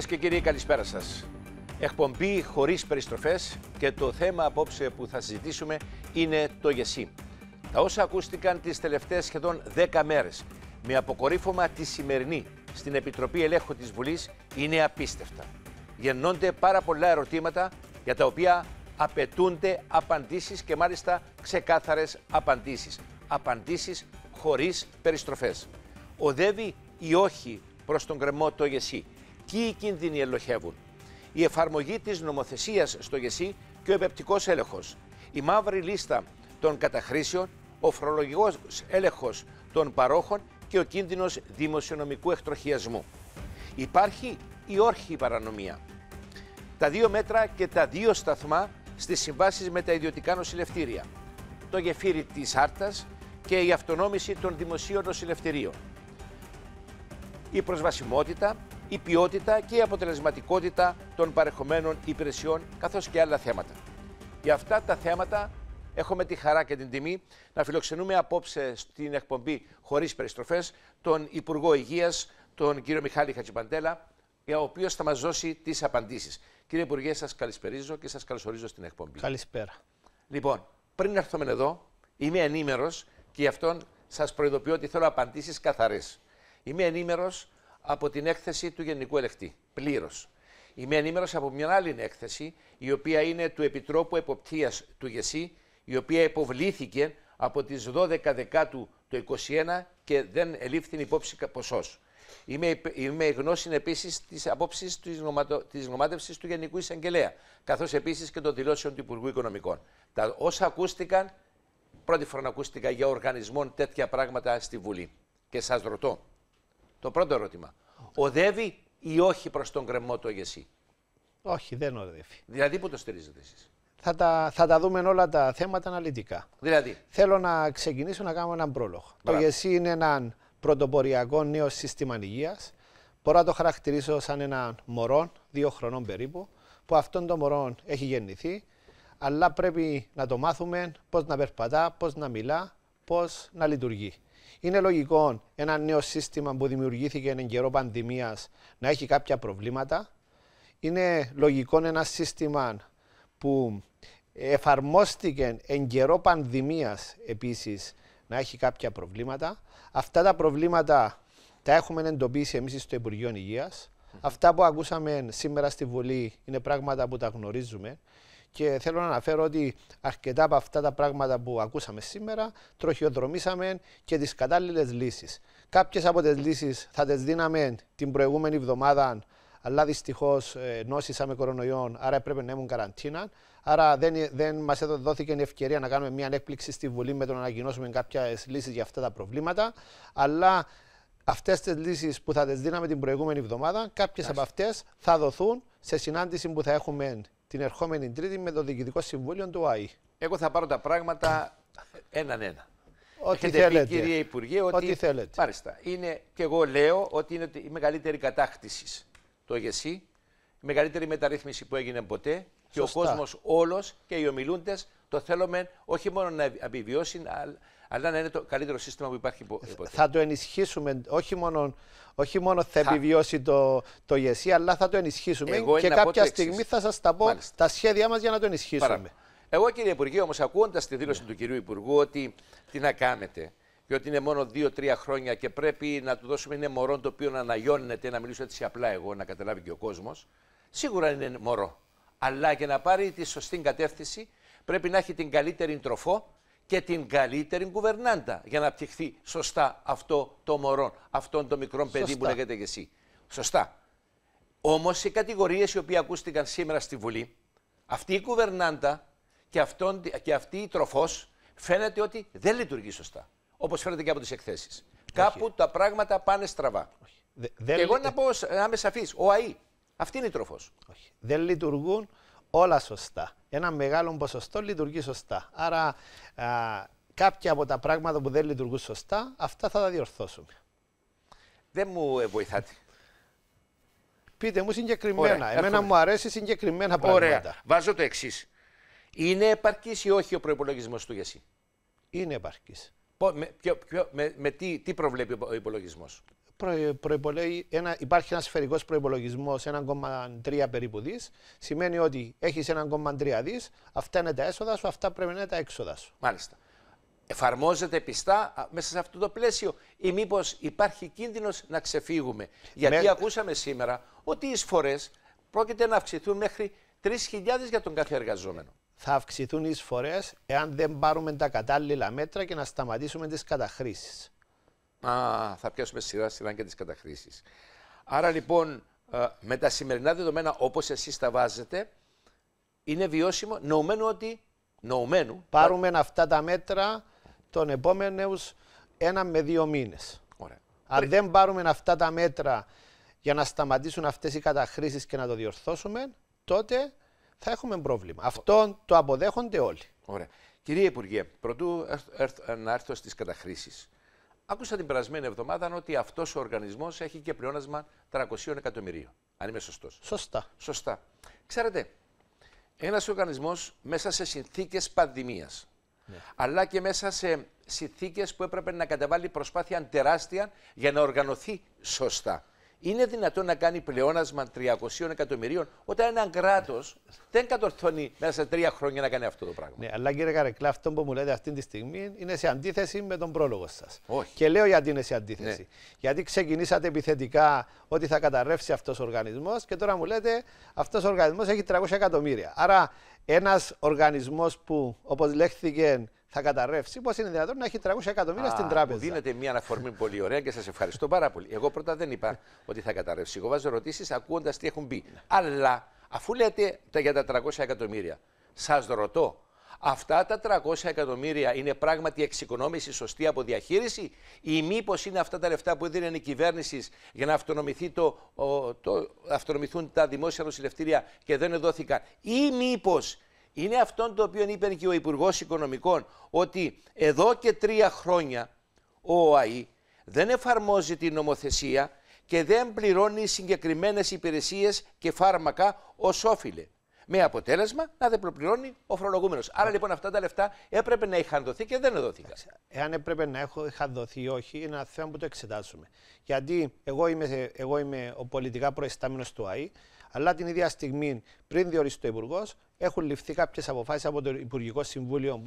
Κυρίες και κύριοι, καλησπέρα σας. Εκπομπή χωρίς περιστροφές και το θέμα απόψε που θα συζητήσουμε είναι το ΓΕΣΥ. Τα όσα ακούστηκαν τις τελευταίες σχεδόν 10 μέρες με αποκορύφωμα τη σημερινή στην Επιτροπή Ελέγχου της Βουλής είναι απίστευτα. Γεννώνται πάρα πολλά ερωτήματα για τα οποία απαιτούνται απαντήσεις και μάλιστα ξεκάθαρες απαντήσεις. Απαντήσεις χωρίς περιστροφές. Οδεύει ή όχι προς τον κρεμό το γεσί. Ποιοι οι κίνδυνοι ελοχεύουν. Η εφαρμογή της νομοθεσίας στο ΓΕΣΥ και ο επεπτικός έλεγχος. Η μαύρη λίστα των καταχρήσεων, ο φορολογικός έλεγχος των παρόχων και ο κίνδυνος δημοσιονομικού εκτροχιασμού. Υπάρχει ή όχι η οχι παρανομια Τα δύο μέτρα και τα δύο σταθμά στις συμβάσεις με τα ιδιωτικά νοσηλευτήρια. Το γεφύρι της Άρτας και η αυτονόμηση των δημοσίων νοσηλευτηρίων. Η προσβασιμότητα, η ποιότητα και η αποτελεσματικότητα των παρεχωμένων υπηρεσιών, καθώς και άλλα θέματα. Για αυτά τα θέματα έχουμε τη χαρά και την τιμή να φιλοξενούμε απόψε στην εκπομπή χωρίς περιστροφές τον Υπουργό Υγείας, τον κύριο Μιχάλη Χατζιπαντέλα, ο οποίος θα μας δώσει τις απαντήσεις. Κύριε Υπουργέ, σας καλησπέριζω και σας καλωσορίζω στην εκπομπή. Καλησπέρα. Λοιπόν, πριν έρθουμε εδώ, είμαι ενήμερος και γι' αυτόν σας προειδοποιώ ότι θέλω απαντήσεις καθαρές. Είμαι ενήμερος από την έκθεση του Γενικού Ελεκτή. Πλήρως. Είμαι ενήμερος από μια άλλη έκθεση, η οποία είναι του Επιτρόπου Εποπτείας του ΓΕΣΥ, η οποία υποβλήθηκε από τις 12 Δεκάτου το 2021 και δεν ελήφθη υπόψη ποσός. Είμαι, είμαι γνώση επίσης της απόψης της γνωμάτευσης του Γενικού Εισαγγελέα, καθώς επίσης και των δηλώσεων του Υπουργού Οικονομικών. Τα όσα ακούστηκαν, πρώτη φορά ακούστηκα για οργανισμών τέτοια πράγματα στη Βουλή. Και σας ρωτώ, το πρώτο ερώτημα. Οδεύει ή όχι προς τον κρεμό το Αγεσί. Όχι, δεν οδεύει. Δηλαδή, πού το στηρίζετε εσείς. Θα τα, θα τα δούμε όλα τα θέματα αναλυτικά. Δηλαδή. Θέλω να ξεκινήσω να κάνω έναν πρόλογο. Το Γεσί είναι ένα πρωτοποριακό νέο σύστημα υγείας. Μπορώ να το χαρακτηρίσω σαν ένα μωρό, δύο χρονών περίπου, που αυτόν τον μωρό έχει γεννηθεί, αλλά πρέπει να το μάθουμε πώς να περπατά, πώς να μιλά, πώς να λειτουργεί. Είναι λογικό ένα νέο σύστημα που δημιουργήθηκε εν καιρό πανδημίας να έχει κάποια προβλήματα. Είναι λογικό ένα σύστημα που εφαρμόστηκε εν καιρό πανδημίας να έχει κάποια προβλήματα. Αυτά τα προβλήματα τα έχουμε εντοπίσει εμείς στο Υπουργείο Υγείας. Αυτά που ακούσαμε σήμερα στη Βουλή είναι πράγματα που τα γνωρίζουμε. Και θέλω να αναφέρω ότι αρκετά από αυτά τα πράγματα που ακούσαμε σήμερα τροχιοδρομήσαμε και τις κατάλληλες λύσεις. Κάποιες από τις λύσεις θα τις δίναμε την προηγούμενη εβδομάδα, αλλά δυστυχώς ε, νόσησαμε κορονοϊόν, άρα έπρεπε να έχουν καραντίνα. Άρα δεν, δεν μας δόθηκε η ευκαιρία να κάνουμε μια έκπληξη στη Βουλή με το να ανακοινώσουμε κάποιες λύσεις για αυτά τα προβλήματα. Αλλά αυτές τις λύσεις που θα τις δίναμε την προηγούμενη εβδομάδα, κάποιες από αυτές θα δοθούν σε συνάντηση που θα έχουμε την ερχόμενη Τρίτη με το Διοικητικό Συμβούλιο του ΟΑΗ. Εγώ θα πάρω τα πράγματα έναν ένα. Ό,τι Έχετε θέλετε. Πει, κύριε Υπουργέ, ότι, ό,τι θέλετε. Μάλιστα. Είναι, και εγώ λέω ότι είναι η μεγαλύτερη κατάκτηση το ΓΕΣΥ, η μεγαλύτερη μεταρρύθμιση που έγινε ποτέ. Και ο κόσμος όλος και οι ομιλούντες το θέλουμε όχι μόνο να επιβιώσει, αλλά να είναι το καλύτερο σύστημα που υπάρχει ποτέ. Θα το ενισχύσουμε, όχι μόνο, όχι μόνο θα, επιβιώσει το, το ΓΕΣΥ, αλλά θα το ενισχύσουμε Εγώ και κάποια στιγμή θα σας τα πω τα σχέδιά μας για να το ενισχύσουμε. Παράμε. Εγώ κύριε Υπουργέ, όμως ακούοντας τη δήλωση του κυρίου Υπουργού ότι τι να κάνετε, και ότι είναι μόνο δύο-τρία χρόνια και πρέπει να του δώσουμε ένα μωρό το οποίο να αναγιώνεται, να μιλήσω έτσι απλά εγώ, να καταλάβει και ο κόσμος. Σίγουρα είναι μωρό. Αλλά για να πάρει τη σωστή κατεύθυνση πρέπει να έχει την καλύτερη τροφό και την καλύτερη κουβερνάντα για να απτυχθεί σωστά αυτό το μωρό, αυτόν το μικρό παιδί σωστά. που λέγεται και εσύ. Σωστά. Όμως οι κατηγορίες οι οποίες ακούστηκαν σήμερα στη Βουλή, αυτή η κουβερνάντα και, αυτόν, και αυτή η τροφός φαίνεται ότι δεν λειτουργεί σωστά. Όπως φαίνεται και από τις εκθέσεις. Κάπου τα πράγματα πάνε στραβά. Δε, και εγώ να, να είμαι σαφής. Ο ΑΗ. Αυτή είναι η τροφός. Δεν λειτουργούν όλα σωστά. Ένα μεγάλο ποσοστό λειτουργεί σωστά. Άρα α, κάποια από τα πράγματα που δεν λειτουργούν σωστά, αυτά θα τα διορθώσουμε. Δεν μου ε, βοηθάτε. Πείτε μου συγκεκριμένα. Εμένα μου αρέσει συγκεκριμένα Ωραία. Βάζω το εξής. Είναι επαρκής ή όχι ο προπολογισμό του για εσύ. Είναι επαρκής. Με, με, τι, τι προβλέπει ο υπολογισμός ένα, υπάρχει ένας σφαιρικός προπολογισμό 1,3 περίπου δις. Σημαίνει ότι έχεις 1,3 δις, αυτά είναι τα έσοδα σου, αυτά πρέπει να είναι τα έξοδα σου. Μάλιστα. Εφαρμόζεται πιστά μέσα σε αυτό το πλαίσιο, ή μήπως υπάρχει κίνδυνος να ξεφύγουμε. Γιατί με... ακούσαμε σήμερα ότι οι εισφορές πρόκειται να αυξηθούν μέχρι 3.000 για τον κάθε εργαζόμενο. Θα αυξηθούν οι εισφορές εάν δεν πάρουμε τα κατάλληλα μέτρα και να σταματήσουμε τις καταχρήσεις. Α, θα πιάσουμε σειρά σειρά και τις καταχρήσεις. Άρα λοιπόν, ε, με τα σημερινά δεδομένα όπως εσείς τα βάζετε, είναι βιώσιμο, νοουμένου ότι, νοουμένου... Πάρουμε αυτά τα μέτρα τον επόμενους ένα με δύο μήνες. Αν δεν πάρουμε αυτά τα μέτρα για να σταματήσουν αυτές οι καταχρήσεις και να το διορθώσουμε, τότε θα έχουμε πρόβλημα. Αυτό το αποδέχονται όλοι. Ωραία. Κύριε Υπουργέ, πρωτού να έρθω στις καταχρήσεις, Άκουσα την περασμένη εβδομάδα ότι αυτός ο οργανισμός έχει και πλεόνασμα 300 εκατομμυρίων. Αν είμαι σωστός. Σωστά. Σωστά. Ξέρετε, ένας οργανισμός μέσα σε συνθήκες πανδημίας, ναι. αλλά και μέσα σε συνθήκες που έπρεπε να καταβάλει προσπάθεια τεράστια για να οργανωθεί σωστά είναι δυνατόν να κάνει πλεόνασμα 300 εκατομμυρίων όταν ένα κράτος δεν κατορθώνει μέσα σε τρία χρόνια να κάνει αυτό το πράγμα. Ναι, αλλά κύριε Καρεκλά, αυτό που μου λέτε αυτή τη στιγμή είναι σε αντίθεση με τον πρόλογο σας. Και λέω γιατί είναι σε αντίθεση. Ναι. Γιατί ξεκινήσατε επιθετικά ότι θα καταρρεύσει αυτός ο οργανισμός και τώρα μου λέτε αυτός ο οργανισμός έχει 300 εκατομμύρια. Άρα ένας οργανισμός που, όπως λέχθηκε, θα καταρρεύσει. Πώς είναι δυνατόν να έχει 300 εκατομμύρια στην τράπεζα. Μου δίνετε μια αναφορμή πολύ ωραία και σας ευχαριστώ πάρα πολύ. Εγώ πρώτα δεν είπα ότι θα καταρρεύσει. Εγώ βάζω ερωτήσεις ακούγοντας τι έχουν πει. Αλλά αφού λέτε για τα 300 εκατομμύρια, σας ρωτώ, αυτά τα 300 εκατομμύρια είναι πράγματι εξοικονόμηση σωστή από διαχείριση ή μήπως είναι αυτά τα λεφτά που έδινε η μηπω ειναι αυτα τα λεφτα που έδιναν η κυβερνηση για να αυτονομηθεί το, το, αυτονομηθούν τα δημόσια νοσηλευτήρια και δεν δόθηκαν ή μήπως είναι αυτό το οποίο είπε και ο Υπουργός Οικονομικών, ότι εδώ και τρία χρόνια ο ΟΑΗ δεν εφαρμόζει την νομοθεσία και δεν πληρώνει συγκεκριμένες υπηρεσίες και φάρμακα ως όφιλε. Με αποτέλεσμα να δεν προπληρώνει ο φορολογούμενος. Άρα λοιπόν αυτά τα λεφτά έπρεπε να είχαν δοθεί και δεν δόθηκαν. Εάν έπρεπε να έχω, είχαν δοθεί ή όχι, είναι ένα θέμα που το εξετάζουμε. Γιατί εγώ είμαι, εγώ είμαι ο πολιτικά προϊστάμενος του ΑΗ αλλά την ίδια στιγμή, πριν διορίσει το Υπουργός, έχουν ληφθεί κάποιες αποφάσεις από το Υπουργικό Συμβούλιο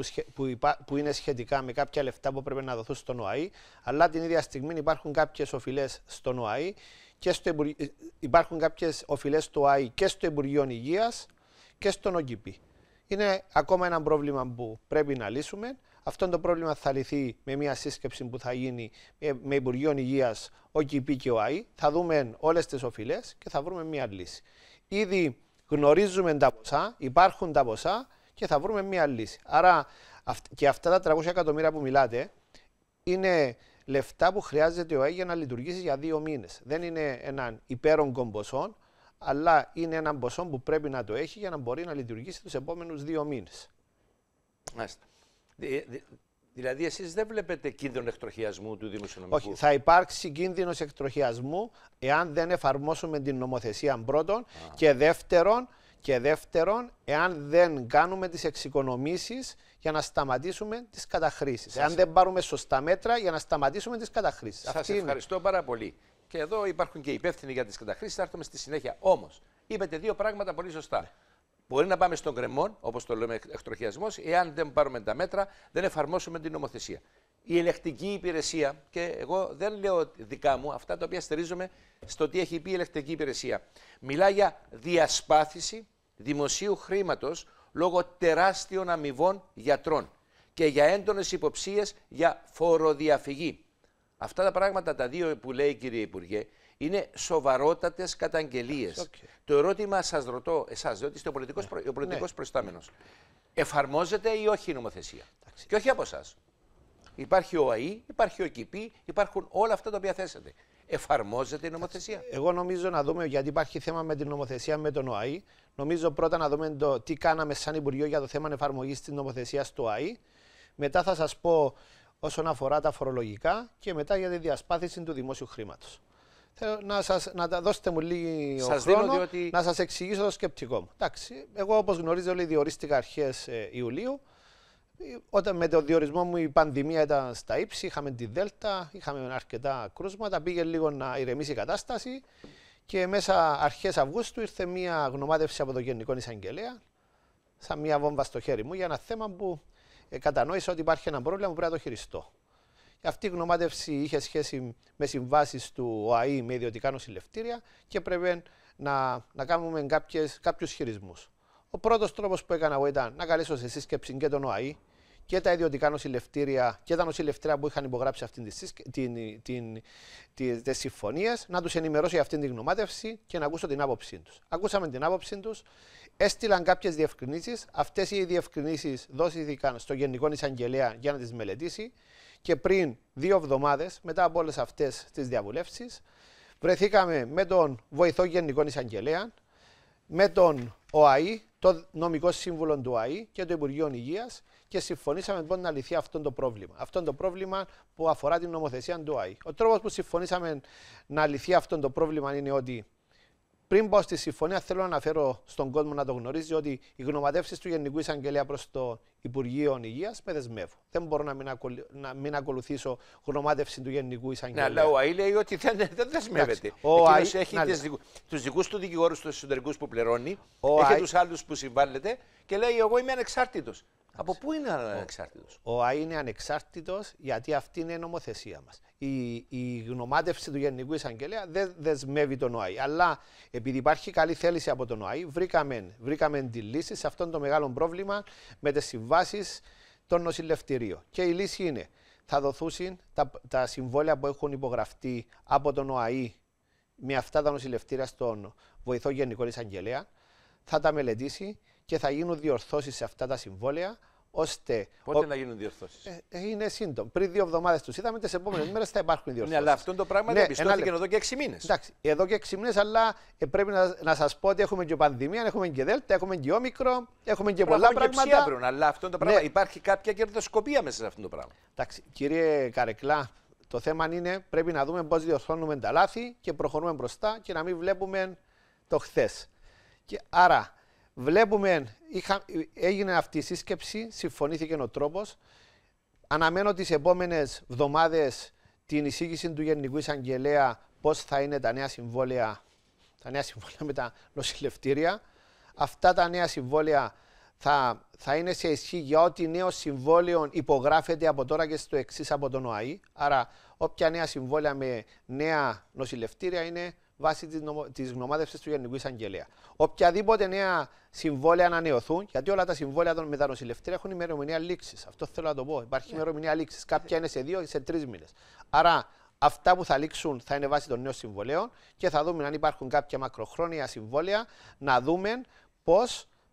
που, είναι σχετικά με κάποια λεφτά που πρέπει να δοθούν στον ΟΑΗ. Αλλά την ίδια στιγμή υπάρχουν κάποιες οφειλές στον ΟΑΗ και στο Υπουργ... Ε, υπάρχουν κάποιες οφειλές του ΟΑΗ και στο Υπουργείο Υγείας και στον ΟΚΙΠΗ. Είναι ακόμα ένα πρόβλημα που πρέπει να λύσουμε. Αυτό το πρόβλημα θα λυθεί με μια σύσκεψη που θα γίνει με Υπουργείο Υγεία, ΟΚΙΠ και ο ΑΗ. Θα δούμε όλες τις οφειλές και θα βρούμε μια λύση. Ήδη γνωρίζουμε τα ποσά, υπάρχουν τα ποσά και θα βρούμε μια λύση. Άρα και αυτά τα 300 εκατομμύρια που μιλάτε είναι λεφτά που χρειάζεται ο ΑΗ για να λειτουργήσει για δύο μήνες. Δεν είναι έναν υπέρογκο ποσό, αλλά είναι έναν ποσό που πρέπει να το έχει για να μπορεί να λειτουργήσει τους επόμενους δύο μήνες. Μάλιστα. Δηλαδή, εσείς δεν βλέπετε κίνδυνο εκτροχιασμού του δημοσιονομικού. Όχι, θα υπάρξει κίνδυνο εκτροχιασμού εάν δεν εφαρμόσουμε την νομοθεσία πρώτον. Και δεύτερον, και δεύτερον, εάν δεν κάνουμε τις εξοικονομήσεις για να σταματήσουμε τις καταχρήσεις. Εάν δεν πάρουμε σωστά μέτρα για να σταματήσουμε τις καταχρήσεις. Σας ευχαριστώ πάρα πολύ. Και εδώ υπάρχουν και υπεύθυνοι για τις καταχρήσεις, θα έρθουμε στη συνέχεια. Όμως, είπετε δύο πράγματα πολύ σωστά. Μπορεί να πάμε στον κρεμό, όπως το λέμε εκτροχιασμός, εάν δεν πάρουμε τα μέτρα, δεν εφαρμόσουμε την νομοθεσία. Η ελεκτική υπηρεσία, και εγώ δεν λέω δικά μου, αυτά τα οποία στηρίζομαι στο τι έχει πει η ελεκτική υπηρεσία. Μιλά για διασπάθηση δημοσίου χρήματος λόγω τεράστιων αμοιβών γιατρών και για έντονες υποψίες για φοροδιαφυγή. Αυτά τα πράγματα τα δύο που λέει η κυρία Υπουργέ είναι σοβαρότατες καταγγελίες. Το ερώτημα σας ρωτώ εσάς, διότι είστε ο πολιτικός ναι. Προ... Ναι. ή όχι η νομοθεσία. νομοθεσια Και όχι από εσάς. Υπάρχει ο ΑΗ, υπάρχει ο ΚΙΠΗ, υπάρχουν όλα αυτά τα οποία θέσατε. Εφαρμόζεται η νομοθεσία. Εγώ νομίζω να δούμε, γιατί υπάρχει θέμα με την νομοθεσία με τον ΟΑΗ. Νομίζω πρώτα να δούμε το τι κάναμε σαν Υπουργείο για το θέμα εφαρμογής της νομοθεσίας του ΟΑΗ. Μετά θα σας πω όσον αφορά τα φορολογικά και μετά για τη διασπάθηση του δημόσιου χρήματος. Θέλω να, σας, να δώσετε μου λίγο χρόνο να σας εξηγήσω το σκεπτικό μου. Εντάξει, εγώ όπως γνωρίζετε όλοι διορίστηκα αρχές ε, Ιουλίου. Ε, όταν με το διορισμό μου η πανδημία ήταν στα ύψη, είχαμε τη Δέλτα, είχαμε αρκετά κρούσματα, πήγε λίγο να ηρεμήσει η κατάσταση και μέσα αρχές Αυγούστου ήρθε μια γνωμάτευση από το Γενικό Εισαγγελέα σαν μια βόμβα στο χέρι μου για ένα θέμα που ε, κατανόησα ότι υπάρχει ένα πρόβλημα που πρέπει να το χειριστώ. Αυτή η γνωμάτευση είχε σχέση με συμβάσεις του ΟΑΗ με ιδιωτικά νοσηλευτήρια και πρέπει να, να κάνουμε κάποιους χειρισμούς. Ο πρώτος τρόπος που έκανα εγώ ήταν να καλέσω σε σύσκεψη και τον ΟΑΗ και τα ιδιωτικά νοσηλευτήρια και τα νοσηλευτήρια που είχαν υπογράψει αυτή τη, την, να τους ενημερώσω για αυτήν την γνωμάτευση και να ακούσω την άποψή τους. Ακούσαμε την άποψή τους, έστειλαν κάποιες διευκρινήσεις, αυτές οι διευκρινήσεις δόθηκαν στο Γενικό Εισαγγελέα για να τις μελετήσει και πριν δύο εβδομάδες, μετά από όλες αυτές τις διαβουλεύσεις, βρεθήκαμε με τον βοηθό Γενικών Εισαγγελέα, με τον ΟΑΗ, το νομικό σύμβουλο του ΟΑΗ και το Υπουργείο Υγείας και συμφωνήσαμε να λυθεί αυτό το πρόβλημα. Αυτό το πρόβλημα που αφορά την νομοθεσία του ΟΑΗ. Ο τρόπος που συμφωνήσαμε να λυθεί αυτό το πρόβλημα είναι ότι πριν πάω στη συμφωνία, θέλω να αναφέρω στον κόσμο να το γνωρίζει ότι οι γνωματεύσει του Γενικού Εισαγγελέα προς το Υπουργείο Υγείας με δεσμεύουν. Δεν μπορώ να μην, να μην ακολουθήσω γνωμάτευση του Γενικού Εισαγγελέα. Ναι, αλλά ο λέει ότι δεν, δεν δεσμεύεται. Ο ΑΕ έχει τους δικούς του δικηγόρους, τους εσωτερικούς που πληρώνει, ο έχει τους άλλους που συμβάλλεται και λέει: Εγώ είμαι ανεξάρτητος. Από πού είναι ανεξάρτητος. Ο ΑΕ είναι ανεξάρτητος γιατί αυτή είναι η νομοθεσία μας. Η, η γνωμάτευση του Γενικού Εισαγγελέα δεν δεσμεύει τον ΟΑΗ. Αλλά επειδή υπάρχει καλή θέληση από τον ΟΑΗ, βρήκαμε, βρήκαμε τη λύση σε αυτό το μεγάλο πρόβλημα με τις συμβάσεις των νοσηλευτηρίων. Και η λύση είναι θα δοθούσαν τα, τα συμβόλαια που έχουν υπογραφεί από τον ΟΑΕ με αυτά τα νοσηλευτήρια στον βοηθό Γενικό Εισαγγελέα, θα τα μελετήσει και θα γίνουν διορθώσεις σε αυτά τα συμβόλαια. Ώστε Πότε ο... να γίνουν διορθώσεις. Ε, ε, είναι σύντομο. Πριν δύο εβδομάδες τους είδαμε, τις επόμενες μέρες θα υπάρχουν διορθώσει. Ναι, αλλά αυτό το πράγμα ναι, διαπιστώθηκε και εδώ και έξι μήνες. Εντάξει, εδώ και έξι μήνες, αλλά ε, πρέπει να, να σας πω ότι έχουμε και πανδημία, έχουμε και δέλτα, έχουμε και όμικρο, έχουμε και πολλά πράγματα. Και ψιάβρουν, αλλά αυτό το πράγμα ναι. υπάρχει κάποια κερδοσκοπία μέσα σε αυτό το πράγμα. Εντάξει, κύριε Καρεκλά, το θέμα είναι πρέπει να δούμε πώς διορθώνουμε τα λάθη και προχωρούμε μπροστά και να μην βλέπουμε το χθες. άρα Βλέπουμε, είχα, έγινε αυτή η σύσκεψη, συμφωνήθηκε ο τρόπος. Αναμένω τις επόμενες εβδομάδες την εισήγηση του Γενικού Εισαγγελέα πώς θα είναι τα νέα συμβόλαια, τα νέα συμβόλαια με τα νοσηλευτήρια. Αυτά τα νέα συμβόλαια θα, θα είναι σε ισχύ για ό,τι νέο συμβόλαιο υπογράφεται από τώρα και στο εξής από τον ΟΑΗ. Άρα, όποια νέα συμβόλαια με νέα νοσηλευτήρια είναι βάσει της νομο... γνωμάτευσης του Γενικού Εισαγγελέα. Οποιαδήποτε νέα συμβόλαια ανανεωθούν, γιατί όλα τα συμβόλαια των μετανοσηλευτήρων έχουν ημερομηνία λήξης. Αυτό θέλω να το πω. Υπάρχει ναι. ημερομηνία λήξης. Κάποια είναι σε δύο ή σε τρεις μήνες. Άρα αυτά που θα λήξουν θα είναι βάσει των νέων συμβολέων και θα δούμε αν υπάρχουν κάποια μακροχρόνια συμβόλαια να δούμε πώς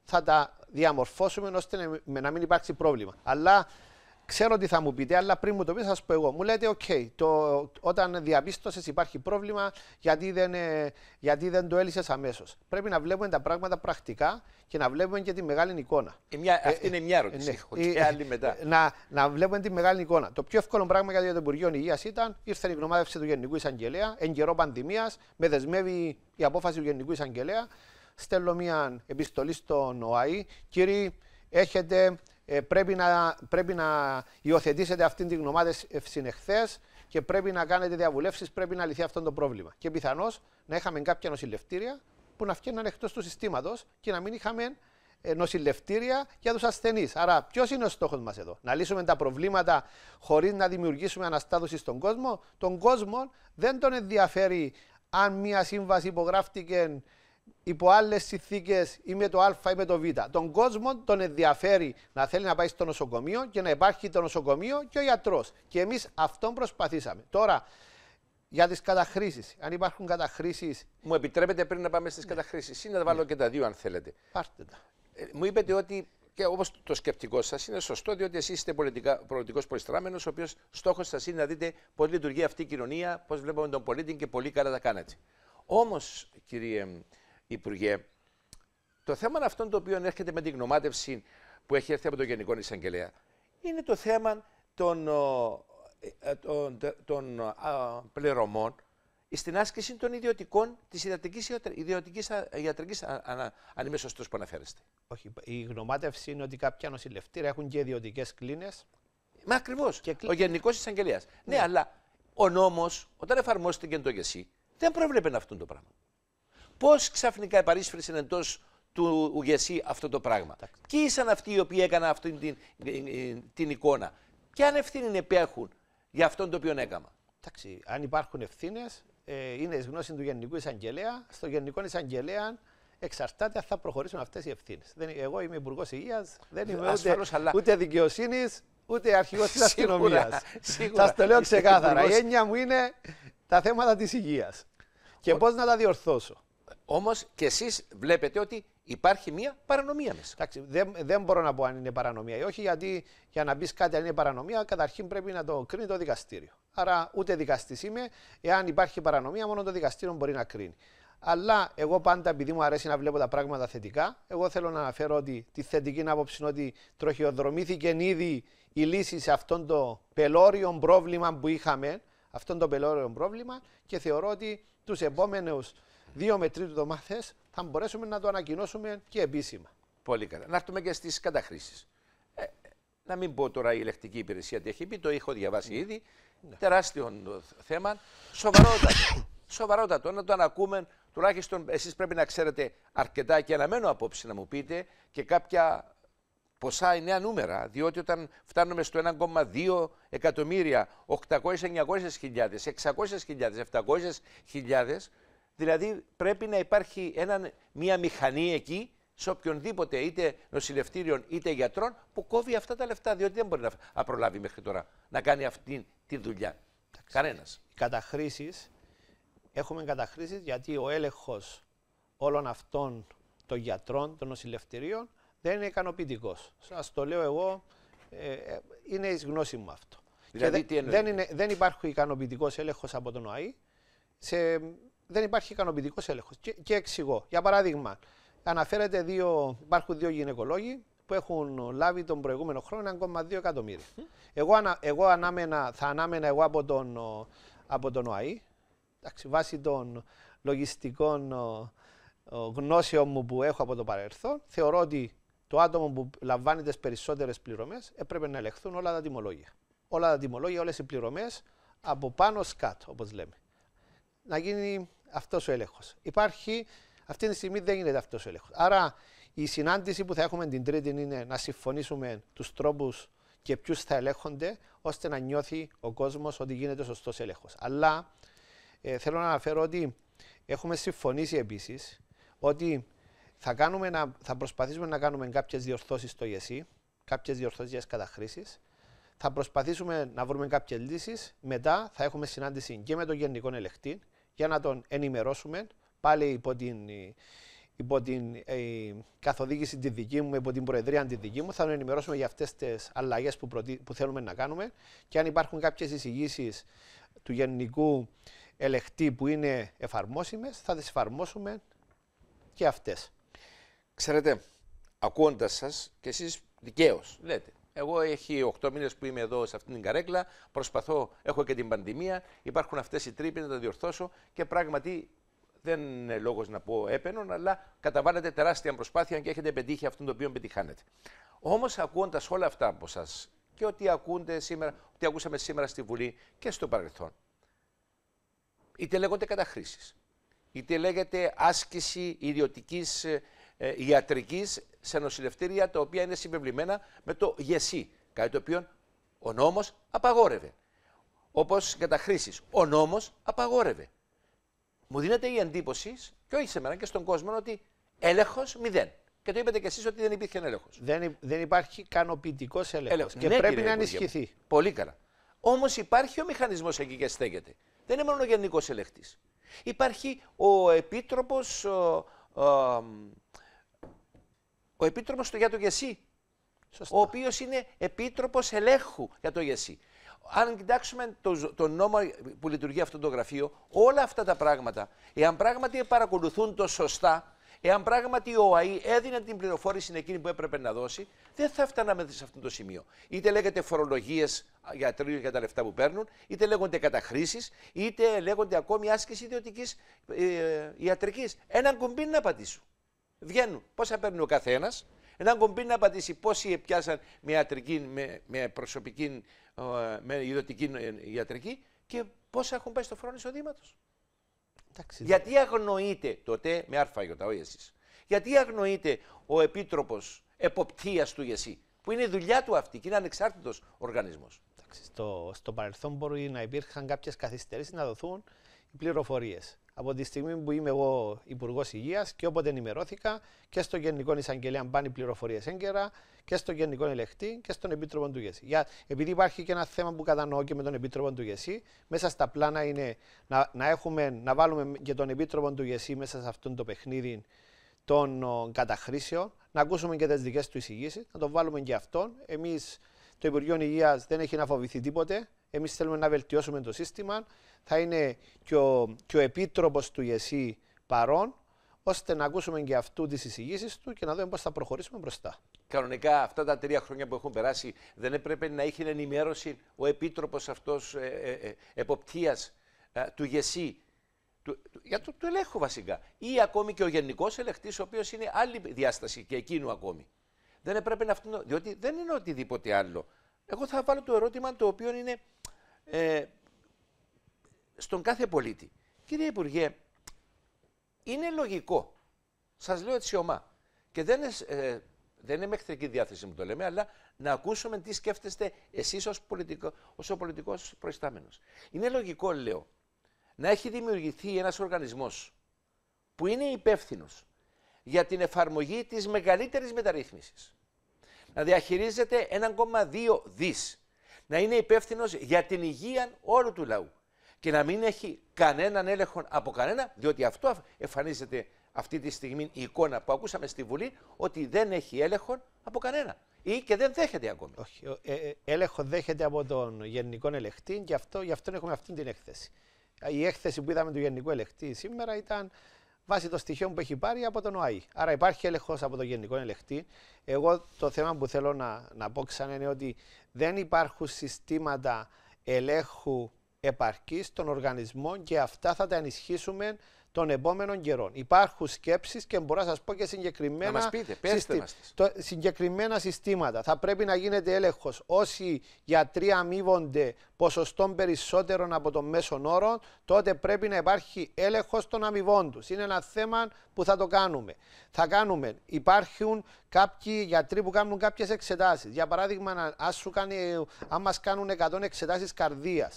θα τα διαμορφώσουμε ώστε να μην υπάρξει πρόβλημα. Αλλά Ξέρω ότι θα μου πείτε, αλλά πριν μου το πείτε θα σα πω εγώ. Μου λέτε, οκ, το, όταν διαπίστωσες υπάρχει πρόβλημα, γιατί δεν, ε, γιατί δεν το έλυσες αμέσως. Πρέπει να βλέπουμε τα πράγματα πρακτικά και να βλέπουμε και τη μεγάλη εικόνα. Ε, ε αυτή είναι μια ε, ερώτηση. Ναι. και άλλη μετά. Να, να βλέπουμε τη μεγάλη εικόνα. Το πιο εύκολο πράγμα για το Υπουργείο Υγείας ήταν ήρθε η γνωμάτευση του Γενικού Εισαγγελέα εν καιρό πανδημίας. Με δεσμεύει η απόφαση του Γενικού Εισαγγελέα. Στέλνω μια επιστολή στον ΟΑΗ. Κύριε, έχετε ε, πρέπει, να, πρέπει να υιοθετήσετε αυτή την γνωμάδα συνεχθέ και πρέπει να κάνετε διαβουλεύσεις, πρέπει να λυθεί αυτό το πρόβλημα. Και πιθανώς να είχαμε κάποια νοσηλευτήρια που να φτιάχναν εκτός του συστήματος και να μην είχαμε ε, νοσηλευτήρια για τους ασθενείς. Άρα, ποιος είναι ο στόχος μας εδώ, Να λύσουμε τα προβλήματα χωρίς να δημιουργήσουμε αναστάτωση στον κόσμο. Τον κόσμο δεν τον ενδιαφέρει αν μια σύμβαση υπογράφτηκε υπό άλλες συνθήκες ή με το Α ή με το Β. Τον κόσμο τον ενδιαφέρει να θέλει να πάει στο νοσοκομείο και να υπάρχει το νοσοκομείο και ο γιατρός. Και εμείς αυτόν προσπαθήσαμε. Τώρα, για τις καταχρήσεις. Αν υπάρχουν καταχρήσεις. Μου επιτρέπετε πριν να πάμε στις ναι. καταχρήσεις ή να βάλω ναι. και τα δύο, αν θέλετε. Πάρτε τα. Ε, μου είπετε ότι και όπως το σκεπτικό σας είναι σωστό, διότι εσείς είστε πολιτικό προϊστάμενο, ο οποίος στόχος σας είναι να δείτε πώς λειτουργεί αυτή η κοινωνία, πώς βλέπουμε τον πολίτη και πολύ καλά τα κάνατε. Όμως, κύριε Υπουργέ, το θέμα αυτό το οποίο έρχεται με την γνωμάτευση που έχει έρθει από τον Γενικό Εισαγγελέα είναι το θέμα των, ε, των, των πληρωμών στην άσκηση των ιδιωτικών, της ιδιωτικής, ιδιωτικής ιατρικής, αν, είμαι που αναφέρεστε. Όχι, η γνωμάτευση είναι ότι κάποια νοσηλευτήρια έχουν και ιδιωτικές κλίνες. Μα ακριβώς, ο Γενικός Εισαγγελέας. Ναι, ναι. αλλά ο νόμος όταν εφαρμόστηκε το ΓΕΣΥ δεν προβλέπε αυτό το πράγμα. Πώς ξαφνικά η εντός του Ουγεσί αυτό το πράγμα. Ποιοι ήσαν αυτοί οι οποίοι έκαναν αυτή την, την εικόνα. Και αν ευθύνη επέχουν για αυτόν τον οποίο έκανα. Εντάξει, αν υπάρχουν ευθύνες, ε, είναι ει γνώση του Γενικού Εισαγγελέα. Στο Γενικό Εισαγγελέα εξαρτάται αν θα προχωρήσουν αυτές οι ευθύνες. Εγώ είμαι Υπουργός Υγείας, δεν είμαι ούτε, αλλά... ούτε δικαιοσύνης, ούτε αρχηγός της αστυνομία. Σας το λέω ξεκάθαρα. Η έννοια μου είναι τα θέματα της υγείας. Και πώς να τα διορθώσω. Όμως και εσείς βλέπετε ότι υπάρχει μία παρανομία μέσα. δεν, δεν μπορώ να πω αν είναι παρανομία ή όχι, γιατί για να μπει κάτι αν είναι παρανομία, καταρχήν πρέπει να το κρίνει το δικαστήριο. Άρα ούτε δικαστής είμαι, εάν υπάρχει παρανομία, μόνο το δικαστήριο μπορεί να κρίνει. Αλλά εγώ πάντα, επειδή μου αρέσει να βλέπω τα πράγματα θετικά, εγώ θέλω να αναφέρω ότι τη θετική άποψη ότι τροχιοδρομήθηκε ήδη η λύση σε αυτόν το πελώριο πρόβλημα που είχαμε, αυτόν το πελώριο πρόβλημα και θεωρώ ότι τους επόμενους δύο με τρεις εβδομάδες θα μπορέσουμε να το ανακοινώσουμε και επίσημα. Πολύ καλά. Να έρθουμε και στις καταχρήσεις. Ε, να μην πω τώρα η ηλεκτρική υπηρεσία τι έχει πει, το έχω διαβάσει ήδη. Ναι. Τεράστιο θέμα. Σοβαρότατο. Σοβαρότατο να το ανακούμε. Τουλάχιστον εσείς πρέπει να ξέρετε αρκετά και αναμένω απόψη να μου πείτε και κάποια ποσά ή νέα νούμερα. Διότι όταν φτάνουμε στο 1,2 εκατομμύρια, 800-900 χιλιάδε, 600 Δηλαδή πρέπει να υπάρχει έναν μια μηχανή εκεί σε οποιονδήποτε είτε νοσηλευτήριων είτε γιατρών που κόβει αυτά τα λεφτά, διότι δεν μπορεί να προλάβει μέχρι τώρα να κάνει αυτή τη δουλειά. Κανένα. Καταχρήσεις. Έχουμε καταχρήσεις γιατί ο έλεγχος όλων αυτών των γιατρών, των νοσηλευτηρίων δεν είναι ικανοποιητικός. Σας το λέω εγώ, ε, ε, είναι εις γνώση μου αυτό. Δηλαδή, δεν, είναι, δεν υπάρχει ικανοποιητικός έλεγχος από τον ΟΑΗ σε δεν υπάρχει ικανοποιητικός έλεγχος. Και, και εξηγώ. Για παράδειγμα, αναφέρεται δύο, υπάρχουν δύο γυναικολόγοι που έχουν λάβει τον προηγούμενο χρόνο 1,2 εκατομμύρια. Εγώ, εγώ ανάμενα, θα ανάμενα εγώ από τον, από τον ΟΑΗ, εντάξει, βάσει των λογιστικών γνώσεων μου που έχω από το παρελθόν, θεωρώ ότι το άτομο που λαμβάνει τις περισσότερες πληρωμές έπρεπε να ελεγχθούν όλα τα τιμολόγια. Όλα τα τιμολόγια, όλες οι πληρωμές από πάνω σκάτ, όπως λέμε. Να γίνει αυτός ο έλεγχος. Υπάρχει, αυτή τη στιγμή δεν γίνεται αυτός ο έλεγχος. Άρα η συνάντηση που θα έχουμε την Τρίτη είναι να συμφωνήσουμε τους τρόπους και ποιους θα ελέγχονται, ώστε να νιώθει ο κόσμος ότι γίνεται σωστός έλεγχος. Αλλά ε, θέλω να αναφέρω ότι έχουμε συμφωνήσει επίσης ότι θα, κάνουμε θα προσπαθήσουμε να κάνουμε κάποιες διορθώσεις στο ΙΕΣΥ, κάποιες διορθώσεις για καταχρήσεις. Θα προσπαθήσουμε να βρούμε κάποιες λύσεις. Μετά θα έχουμε συνάντηση και με τον Γενικό Ελεκτή για να τον ενημερώσουμε πάλι υπό την, υπό την ε, καθοδήγηση τη δική μου, υπό την προεδρία τη δική μου, θα τον ενημερώσουμε για αυτές τις αλλαγές που, που θέλουμε να κάνουμε και αν υπάρχουν κάποιες εισηγήσεις του γενικού ελεκτή που είναι εφαρμόσιμες, θα τις εφαρμόσουμε και αυτές. Ξέρετε, ακούοντας σας και εσείς δικαίως λέτε, εγώ έχει 8 μήνες που είμαι εδώ σε αυτήν την καρέκλα. Προσπαθώ, έχω και την πανδημία. Υπάρχουν αυτές οι τρύπες να τα διορθώσω και πράγματι δεν είναι λόγος να πω έπαινον, αλλά καταβάλλετε τεράστια προσπάθεια και έχετε πετύχει αυτόν τον οποίο πετυχάνετε. Όμως ακούγοντα όλα αυτά από εσά και ό,τι ακούνται σήμερα, ό,τι ακούσαμε σήμερα στη Βουλή και στο παρελθόν, είτε λέγονται καταχρήσεις, είτε λέγεται άσκηση ιδιωτικής ε, ε, ιατρικής σε νοσηλευτήρια τα οποία είναι συμπευλημένα με το ΓΕΣΥ. Κάτι το οποίο ο νόμος απαγόρευε. Όπως καταχρήσει. Ο νόμος απαγόρευε. Μου δίνεται η εντύπωση, και όχι σε μένα και στον κόσμο, ότι έλεγχος μηδέν. Και το είπατε κι εσείς ότι δεν υπήρχε έλεγχος. Δεν, δεν υπάρχει ικανοποιητικό έλεγχο. Και ναι, πρέπει να ενισχυθεί. Πολύ καλά. Όμως υπάρχει ο μηχανισμός εκεί και στέκεται. Δεν είναι μόνο ο γενικός ελεγχτή. Υπάρχει ο επίτροπος ο επίτροπο για το ΓΕΣΥ. Σωστά. Ο οποίος είναι επίτροπος ελέγχου για το ΓΕΣΥ. Αν κοιτάξουμε τον το νόμο που λειτουργεί αυτό το γραφείο, όλα αυτά τα πράγματα, εάν πράγματι παρακολουθούν το σωστά, εάν πράγματι ο ΑΗ έδινε την πληροφόρηση εκείνη που έπρεπε να δώσει, δεν θα φτάναμε σε αυτό το σημείο. Είτε λέγεται φορολογίες για, για τα λεφτά που παίρνουν, είτε λέγονται καταχρήσεις, είτε λέγονται ακόμη άσκηση ιδιωτικής ε, ιατρικής. Έναν κουμπί να πατήσουν βγαίνουν. Πόσα παίρνει ο καθένας. Ένα κομπή να απαντήσει πόσοι πιάσαν με, με, με προσωπική, με ιδιωτική ε, ιατρική και πόσα έχουν πάει στο φρόνο εισοδήματος. Γιατί αγνοείται τότε, με γιώτα, όχι εσείς. Γιατί αγνοείται ο επίτροπος εποπτείας του ΓΕΣΥ, που είναι η δουλειά του αυτή και είναι ανεξάρτητος οργανισμός. Στο, στο παρελθόν μπορεί να υπήρχαν κάποιες καθυστερήσεις να δοθούν οι πληροφορίες από τη στιγμή που είμαι εγώ Υπουργός Υγείας και όποτε ενημερώθηκα και στο Γενικό Εισαγγελέα πάνε πληροφορίες έγκαιρα και στο Γενικό Ελεκτή και στον Επίτροπο του ΓΕΣΥ. Για, επειδή υπάρχει και ένα θέμα που κατανοώ και με τον Επίτροπο του ΓΕΣΥ, μέσα στα πλάνα είναι να, να, έχουμε, να βάλουμε και τον Επίτροπο του ΓΕΣΥ μέσα σε αυτό το παιχνίδι των καταχρήσεων, να ακούσουμε και τις δικές του εισηγήσεις, να το βάλουμε και αυτόν. Εμείς, το Υπουργείο Υγείας δεν έχει να φοβηθεί τίποτε. Εμείς θέλουμε να βελτιώσουμε το σύστημα θα είναι και ο, επίτροπος του ΙΕΣΥ παρόν, ώστε να ακούσουμε και αυτού τις εισηγήσεις του και να δούμε πώς θα προχωρήσουμε μπροστά. Κανονικά αυτά τα τρία χρόνια που έχουν περάσει δεν έπρεπε να είχε ενημέρωση ο επίτροπος αυτός ε, ε, ε εποπτείας ε, του ΙΕΣΥ του, για το, του ελέγχου βασικά. Ή ακόμη και ο γενικός Ελεκτής, ο οποίος είναι άλλη διάσταση και εκείνου ακόμη. Δεν έπρεπε να αυτό. Διότι δεν είναι οτιδήποτε άλλο. Εγώ θα βάλω το ερώτημα το οποίο είναι ε, στον κάθε πολίτη. Κύριε Υπουργέ, είναι λογικό. σας λέω έτσι ομά. Και δεν, ε, δεν είναι με εχθρική διάθεση μου το λέμε, αλλά να ακούσουμε τι σκέφτεστε εσείς ως πολιτικό, ως ο πολιτικός προϊστάμενος. Είναι λογικό, λέω, να έχει δημιουργηθεί ένας οργανισμός που είναι υπεύθυνος για την εφαρμογή της μεγαλύτερης μεταρρύθμισης. Να διαχειρίζεται 1,2 δις. Να είναι υπεύθυνος για την υγεία όλου του λαού και να μην έχει κανέναν έλεγχο από κανένα, διότι αυτό εμφανίζεται αυτή τη στιγμή η εικόνα που ακούσαμε στη Βουλή, ότι δεν έχει έλεγχο από κανένα ή και δεν δέχεται ακόμη. Όχι, ε, ε, έλεγχο δέχεται από τον Γενικό Ελεκτή και αυτό, γι' έχουμε αυτή την έκθεση. Η έκθεση που είδαμε του Γενικού Ελεκτή σήμερα ήταν βάσει των στοιχείων που έχει πάρει από τον ΟΑΗ. Άρα υπάρχει έλεγχος από τον Γενικό Ελεκτή. Εγώ το θέμα που θέλω να, να πω ξανά είναι ότι δεν υπάρχουν συστήματα ελέγχου επαρκής των οργανισμό και αυτά θα τα ενισχύσουμε των επόμενων καιρών. Υπάρχουν σκέψεις και μπορώ να σας πω και συγκεκριμένα, συγκεκριμένα συστήματα. Θα πρέπει να γίνεται έλεγχος. Όσοι γιατροί αμείβονται ποσοστών περισσότερων από τον μέσον όρο, τότε πρέπει να υπάρχει έλεγχος των αμοιβών τους. Είναι ένα θέμα που θα το κάνουμε. Θα κάνουμε. Υπάρχουν κάποιοι γιατροί που κάνουν κάποιες εξετάσεις. Για παράδειγμα, αν, αν μας κάνουν 100 εξετάσεις καρδίας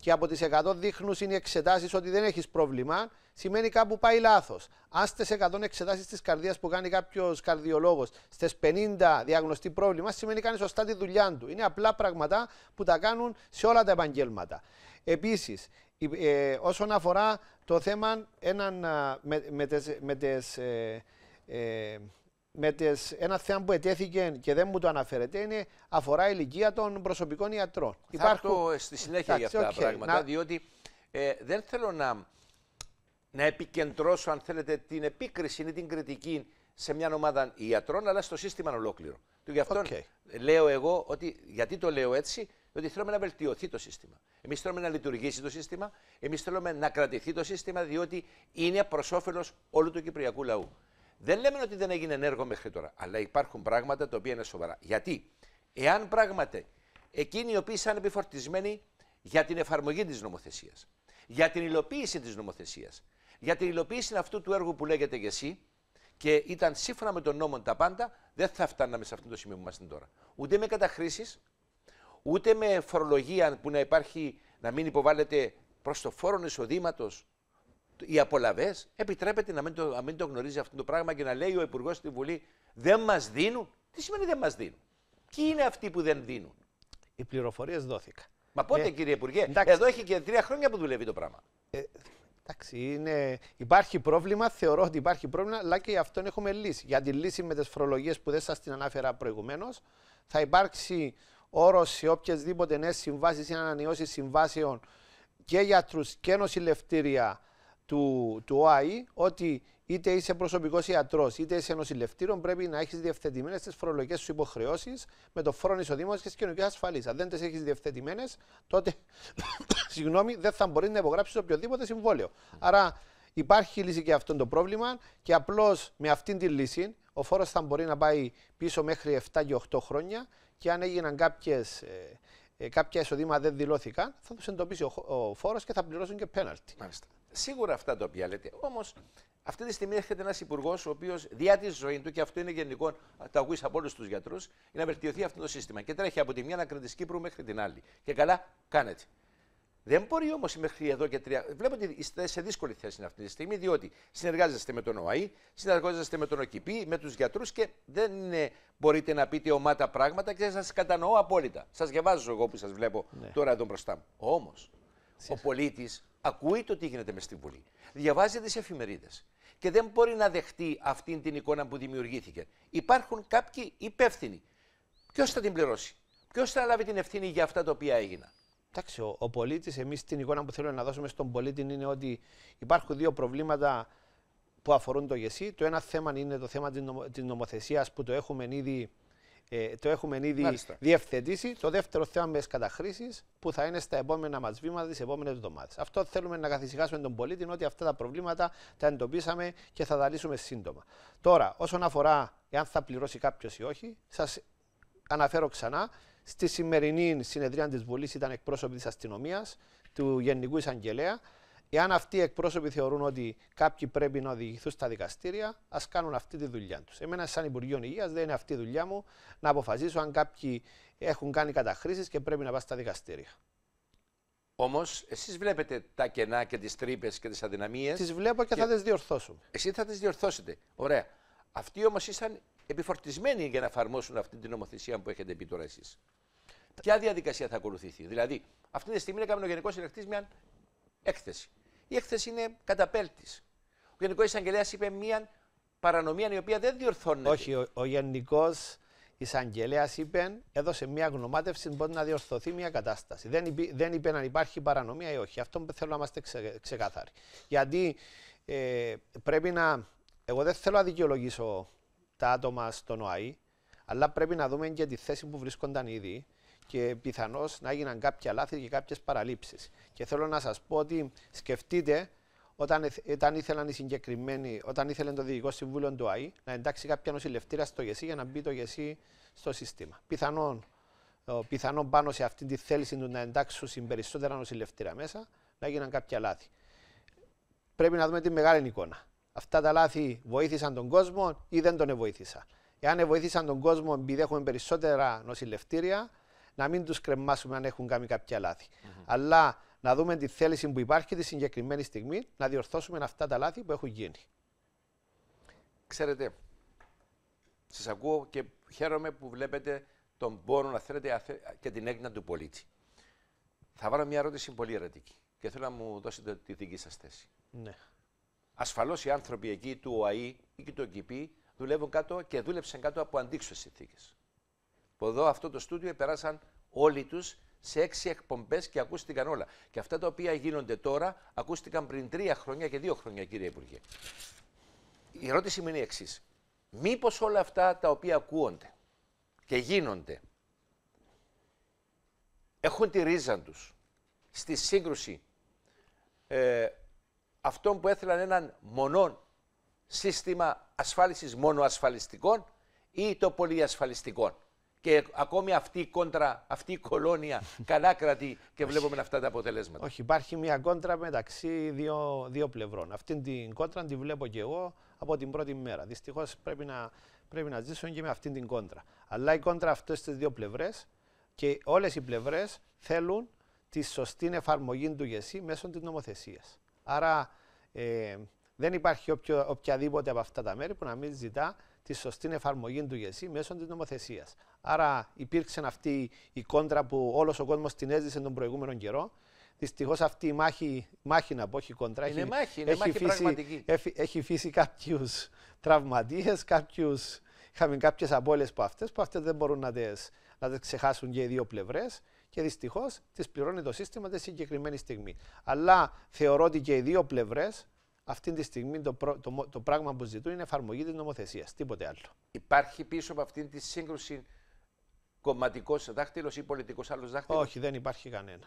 και από τι 100 δείχνουν είναι εξετάσεις ότι δεν έχεις πρόβλημα, σημαίνει κάπου πάει λάθος. Αν στις 100 εξετάσεις της καρδίας που κάνει κάποιος καρδιολόγος, στις 50 διαγνωστεί πρόβλημα, σημαίνει κάνει σωστά τη δουλειά του. Είναι απλά πράγματα που τα κάνουν σε όλα τα επαγγέλματα. Επίσης, ε, όσον αφορά το θέμα έναν, ε, με, με, ε, ε με τις, ένα θέμα που ετέθηκε και δεν μου το αναφέρετε είναι αφορά η ηλικία των προσωπικών ιατρών. Θα Υπάρχουν... στη συνέχεια για αυτά okay. τα πράγματα, διότι ε, δεν θέλω να, να επικεντρώσω, αν θέλετε, την επίκριση ή την κριτική σε μια ομάδα ιατρών, αλλά στο σύστημα ολόκληρο. Γι' αυτό λέω εγώ ότι, γιατί το λέω έτσι, διότι θέλουμε να βελτιωθεί το σύστημα. Εμείς θέλουμε να λειτουργήσει το σύστημα, εμείς θέλουμε να κρατηθεί το σύστημα, διότι είναι προς όφελος όλου του κυπριακού λαού. Δεν λέμε ότι δεν έγινε έργο μέχρι τώρα, αλλά υπάρχουν πράγματα τα οποία είναι σοβαρά. Γιατί, εάν πράγματι εκείνοι οι οποίοι ήταν επιφορτισμένοι για την εφαρμογή της νομοθεσίας, για την υλοποίηση της νομοθεσίας, για την υλοποίηση αυτού του έργου που λέγεται για εσύ και ήταν σύμφωνα με τον νόμο τα πάντα, δεν θα φτάναμε σε αυτό το σημείο που είμαστε τώρα. Ούτε με καταχρήσεις, ούτε με φορολογία που να υπάρχει, να μην υποβάλλεται προς το φόρο εισοδήματος οι απολαυέ επιτρέπεται να μην, το, να μην το γνωρίζει αυτό το πράγμα και να λέει ο Υπουργός στη Βουλή δεν μας δίνουν. Τι σημαίνει δεν μας δίνουν. Τι είναι αυτοί που δεν δίνουν. Οι πληροφορίες δόθηκαν. Μα πότε, ε, κύριε Υπουργέ, εδώ έχει και τρία χρόνια που δουλεύει το πράγμα. Ε, εντάξει, είναι, υπάρχει πρόβλημα, θεωρώ ότι υπάρχει πρόβλημα, αλλά και γι' αυτόν έχουμε λύση. Για τη λύση με τις φορολογίες που δεν σας την ανάφερα προηγουμένως, θα υπάρξει όρος σε οποιασδήποτε νέες συμβάσεις ή ανανεώσεις συμβάσεων και γιατρούς και νοσηλευτήρια του, του ΟΑΗ ότι είτε είσαι προσωπικός ιατρός είτε είσαι νοσηλευτήριο, πρέπει να έχεις διευθετημένες τις φορολογικές σου υποχρεώσεις με το φόρο εισοδήμα και τι ασφαλή. Αν δεν τις έχεις διευθετημένες, τότε συγγνώμη, δεν θα μπορείς να υπογράψεις οποιοδήποτε συμβόλαιο. Άρα υπάρχει λύση και αυτό το πρόβλημα και απλώς με αυτήν τη λύση ο φόρος θα μπορεί να πάει πίσω μέχρι 7 και 8 χρόνια και αν έγιναν ε, ε, κάποια εισοδήματα δεν δηλώθηκαν, θα τους εντοπίσει ο, φόρος και θα πληρώσουν και πέναλτι. Μάλιστα. Σίγουρα αυτά τα οποία λέτε. Όμως αυτή τη στιγμή έρχεται ένας υπουργός ο οποίος διά της ζωή του, και αυτό είναι γενικό, τα ακούεις από όλους τους γιατρούς, είναι να βελτιωθεί αυτό το σύστημα. Και τρέχει από τη μια να τη Κύπρου μέχρι την άλλη. Και καλά κάνετε. Δεν μπορεί όμως μέχρι εδώ και τρία. Βλέπω ότι είστε σε δύσκολη θέση αυτή τη στιγμή, διότι συνεργάζεστε με τον ΟΑΗ, συνεργάζεστε με τον ΟΚΙΠΗ, με τους γιατρούς και δεν μπορείτε να πείτε ομάτα πράγματα και σας κατανοώ απόλυτα. Σας διαβάζω εγώ που σας βλέπω ναι. τώρα εδώ μπροστά μου. Όμως, ο πολίτη, Ακούει το τι γίνεται μες στη Βουλή. Διαβάζει τις εφημερίδες. Και δεν μπορεί να δεχτεί αυτή την εικόνα που δημιουργήθηκε. Υπάρχουν κάποιοι υπεύθυνοι. Ποιος θα την πληρώσει, Ποιος θα λάβει την ευθύνη για αυτά τα οποία έγιναν. Εντάξει, ο, ο πολίτης, εμείς την εικόνα που θέλουμε να δώσουμε στον πολίτη είναι ότι υπάρχουν δύο προβλήματα που αφορούν το ΓΕΣΥ. Το ένα θέμα είναι το θέμα της νομοθεσίας που το έχουμε ήδη ε, το έχουμε ήδη Μάλιστα. διευθετήσει. Το δεύτερο θέμα με τι καταχρήσει που θα είναι στα επόμενα μας βήματα τι επόμενε εβδομάδε. Αυτό θέλουμε να καθησυχάσουμε τον πολίτη ότι αυτά τα προβλήματα τα εντοπίσαμε και θα τα λύσουμε σύντομα. Τώρα, όσον αφορά εάν θα πληρώσει κάποιος ή όχι, σας αναφέρω ξανά. Στη σημερινή συνεδρία της Βουλής ήταν εκπρόσωποι της αστυνομίας, του Γενικού Εισαγγελέα. Εάν αυτοί οι εκπρόσωποι θεωρούν ότι κάποιοι πρέπει να οδηγηθούν στα δικαστήρια, ας κάνουν αυτή τη δουλειά τους. Εμένα, σαν Υπουργείο Υγείας, δεν είναι αυτή η δουλειά μου να αποφασίσω αν κάποιοι έχουν κάνει καταχρήσεις και πρέπει να πάνε στα δικαστήρια. Όμως, εσείς βλέπετε τα κενά και τις τρύπες και τις αδυναμίες. Τις βλέπω και, και... θα τι διορθώσω. Εσύ θα τις διορθώσετε. Ωραία. Αυτοί όμως ήσαν επιφορτισμένοι για να εφαρμόσουν αυτή την νομοθεσία που έχετε πει τώρα εσείς. Ποια διαδικασία θα ακολουθηθεί, Δηλαδή, αυτή τη στιγμή έκαμε ο Γενικός Ελεκτή μια έκθεση. Η έκθεση είναι καταπέλτης. Ο Γενικός Εισαγγελέας είπε μία παρανομία η οποία δεν διορθώνεται. Όχι, ο, ο Γενικός Εισαγγελέας είπε, έδωσε μία γνωμάτευση μπορεί να διορθωθεί μία κατάσταση. Δεν, είπε, δεν αν υπάρχει παρανομία ή όχι. Αυτό θέλω να είμαστε ξε, ξεκάθαροι. Γιατί ε, πρέπει να. Εγώ δεν θέλω να δικαιολογήσω τα άτομα στον ΟΑΗ, αλλά πρέπει να δούμε και τη θέση που βρίσκονταν ήδη και πιθανώς να έγιναν κάποια λάθη και κάποιες παραλήψεις. Και θέλω να σας πω ότι σκεφτείτε όταν, όταν ήθελαν οι συγκεκριμένοι, όταν ήθελε το Διοικητικό Συμβούλιο του ΑΗ να εντάξει κάποια νοσηλευτήρα στο ΓΕΣΥ για να μπει το ΓΕΣΥ στο σύστημα. Πιθανόν, πιθανόν πάνω σε αυτή τη θέληση του να εντάξουν περισσότερα νοσηλευτήρα μέσα να έγιναν κάποια λάθη. Πρέπει να δούμε τη μεγάλη εικόνα. Αυτά τα λάθη βοήθησαν τον κόσμο ή δεν τον βοήθησαν. Εάν βοήθησαν τον κόσμο επειδή έχουμε περισσότερα νοσηλευτήρια, να μην τους κρεμάσουμε αν έχουν κάνει κάποια Αλλά να δούμε τη θέληση που υπάρχει τη συγκεκριμένη στιγμή να διορθώσουμε αυτά τα λάθη που έχουν γίνει. Ξέρετε, σας ακούω και χαίρομαι που βλέπετε τον πόνο να θέλετε και την έγκυνα του πολίτη. Θα βάλω μια ερώτηση πολύ ερωτική και θέλω να μου δώσετε τη δική σας θέση. Ναι. Ασφαλώς οι άνθρωποι εκεί του ΟΑΗ ή και του ΟΚΙΠΗ δουλεύουν κάτω και δούλεψαν κάτω από αντίξωες συνθήκες που εδώ αυτό το στούντιο περάσαν όλοι τους σε έξι εκπομπές και ακούστηκαν όλα. Και αυτά τα οποία γίνονται τώρα ακούστηκαν πριν τρία χρόνια και δύο χρόνια, κύριε Υπουργέ. Η ερώτηση μου είναι η εξής. Μήπως όλα αυτά τα οποία ακούονται και γίνονται έχουν τη ρίζα τους στη σύγκρουση ε, αυτών που έθελαν έναν μονό σύστημα ασφάλισης μόνο ασφαλιστικών ή το πολυασφαλιστικών και ακόμη αυτή η κόντρα, αυτή η κολόνια κρατεί και βλέπουμε αυτά τα αποτελέσματα. Όχι, υπάρχει μια κόντρα μεταξύ δύο, δύο πλευρών. Αυτή την κόντρα τη βλέπω και εγώ από την πρώτη μέρα. Δυστυχώς πρέπει να, πρέπει να και με αυτή την κόντρα. Αλλά η κόντρα αυτές τις δύο πλευρές και όλες οι πλευρές θέλουν τη σωστή εφαρμογή του ΓΕΣΥ μέσω της νομοθεσίας. Άρα ε, δεν υπάρχει οποιο, οποιαδήποτε από αυτά τα μέρη που να μην ζητά τη σωστή εφαρμογή του ΓΕΣΥ μέσω της νομοθεσίας. Άρα υπήρξε αυτή η κόντρα που όλος ο κόσμος την έζησε τον προηγούμενο καιρό. Δυστυχώς αυτή η μάχη, μάχη να πω, όχι κοντρά. Είναι έχει, μάχη, είναι έχει μάχη φύση, πραγματική. Έχει, έχει φύσει κάποιους τραυματίες, κάποιους. Είχαμε κάποιες απώλειες από αυτές που αυτές δεν μπορούν να τις να ξεχάσουν και οι δύο πλευρές. Και δυστυχώς τις πληρώνει το σύστημα τη συγκεκριμένη στιγμή. Αλλά θεωρώ ότι και οι δύο πλευρές αυτή τη στιγμή το, το, το πράγμα που ζητούν είναι εφαρμογή της νομοθεσίας. Τίποτε άλλο. Υπάρχει πίσω από αυτή τη σύγκρουση κομματικός δάχτυλος ή πολιτικός άλλος δάχτυλος. Όχι, δεν υπάρχει κανένας.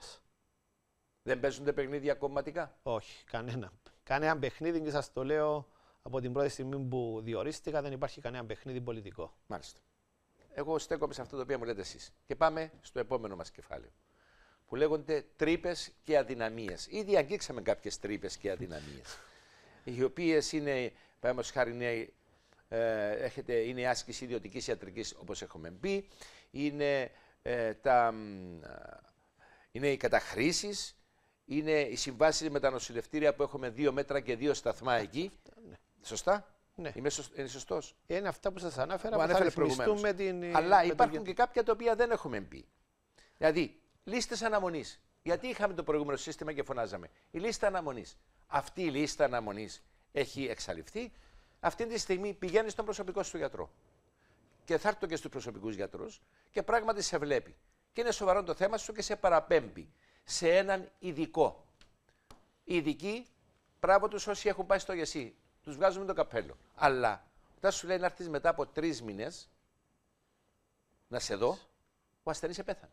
Δεν παίζονται παιχνίδια κομματικά. Όχι, κανένα. Κανένα παιχνίδι και σας το λέω από την πρώτη στιγμή που διορίστηκα, δεν υπάρχει κανένα παιχνίδι πολιτικό. Μάλιστα. Εγώ στέκομαι σε αυτό το οποίο μου λέτε εσείς. Και πάμε στο επόμενο μας κεφάλαιο. Που λέγονται τρύπες και αδυναμίες. Ήδη αγγίξαμε κάποιες τρύπες και αδυναμίες οι οποίες είναι, παραδείγματος χάρη, είναι, ε, έχετε, είναι η άσκηση ιδιωτικής ιατρικής, όπως έχουμε πει, είναι, ε, τα, ε, είναι οι καταχρήσεις, είναι οι συμβάσεις με τα νοσηλευτήρια που έχουμε δύο μέτρα και δύο σταθμά ε, εκεί. Ναι. Σωστά. Ναι. Είμαι Είναι σωστός. Είναι αυτά που σας ανέφερα που, που θα Την... Αλλά υπάρχουν και κάποια τα οποία δεν έχουμε πει. Δηλαδή, λίστες αναμονής. Γιατί είχαμε το προηγούμενο σύστημα και φωνάζαμε. Η λίστα αναμονής. Αυτή η λίστα αναμονής έχει εξαλειφθεί. Αυτή τη στιγμή πηγαίνει στον προσωπικό σου γιατρό. Και θα έρθει και στους προσωπικούς γιατρούς και πράγματι σε βλέπει. Και είναι σοβαρό το θέμα σου και σε παραπέμπει σε έναν ειδικό. Οι ειδικοί, πράγμα τους όσοι έχουν πάει στο γεσί, τους βγάζουμε το καπέλο. Αλλά όταν σου λέει να έρθεις μετά από τρεις μήνες να σε δω, ο ασθενής επέθανε.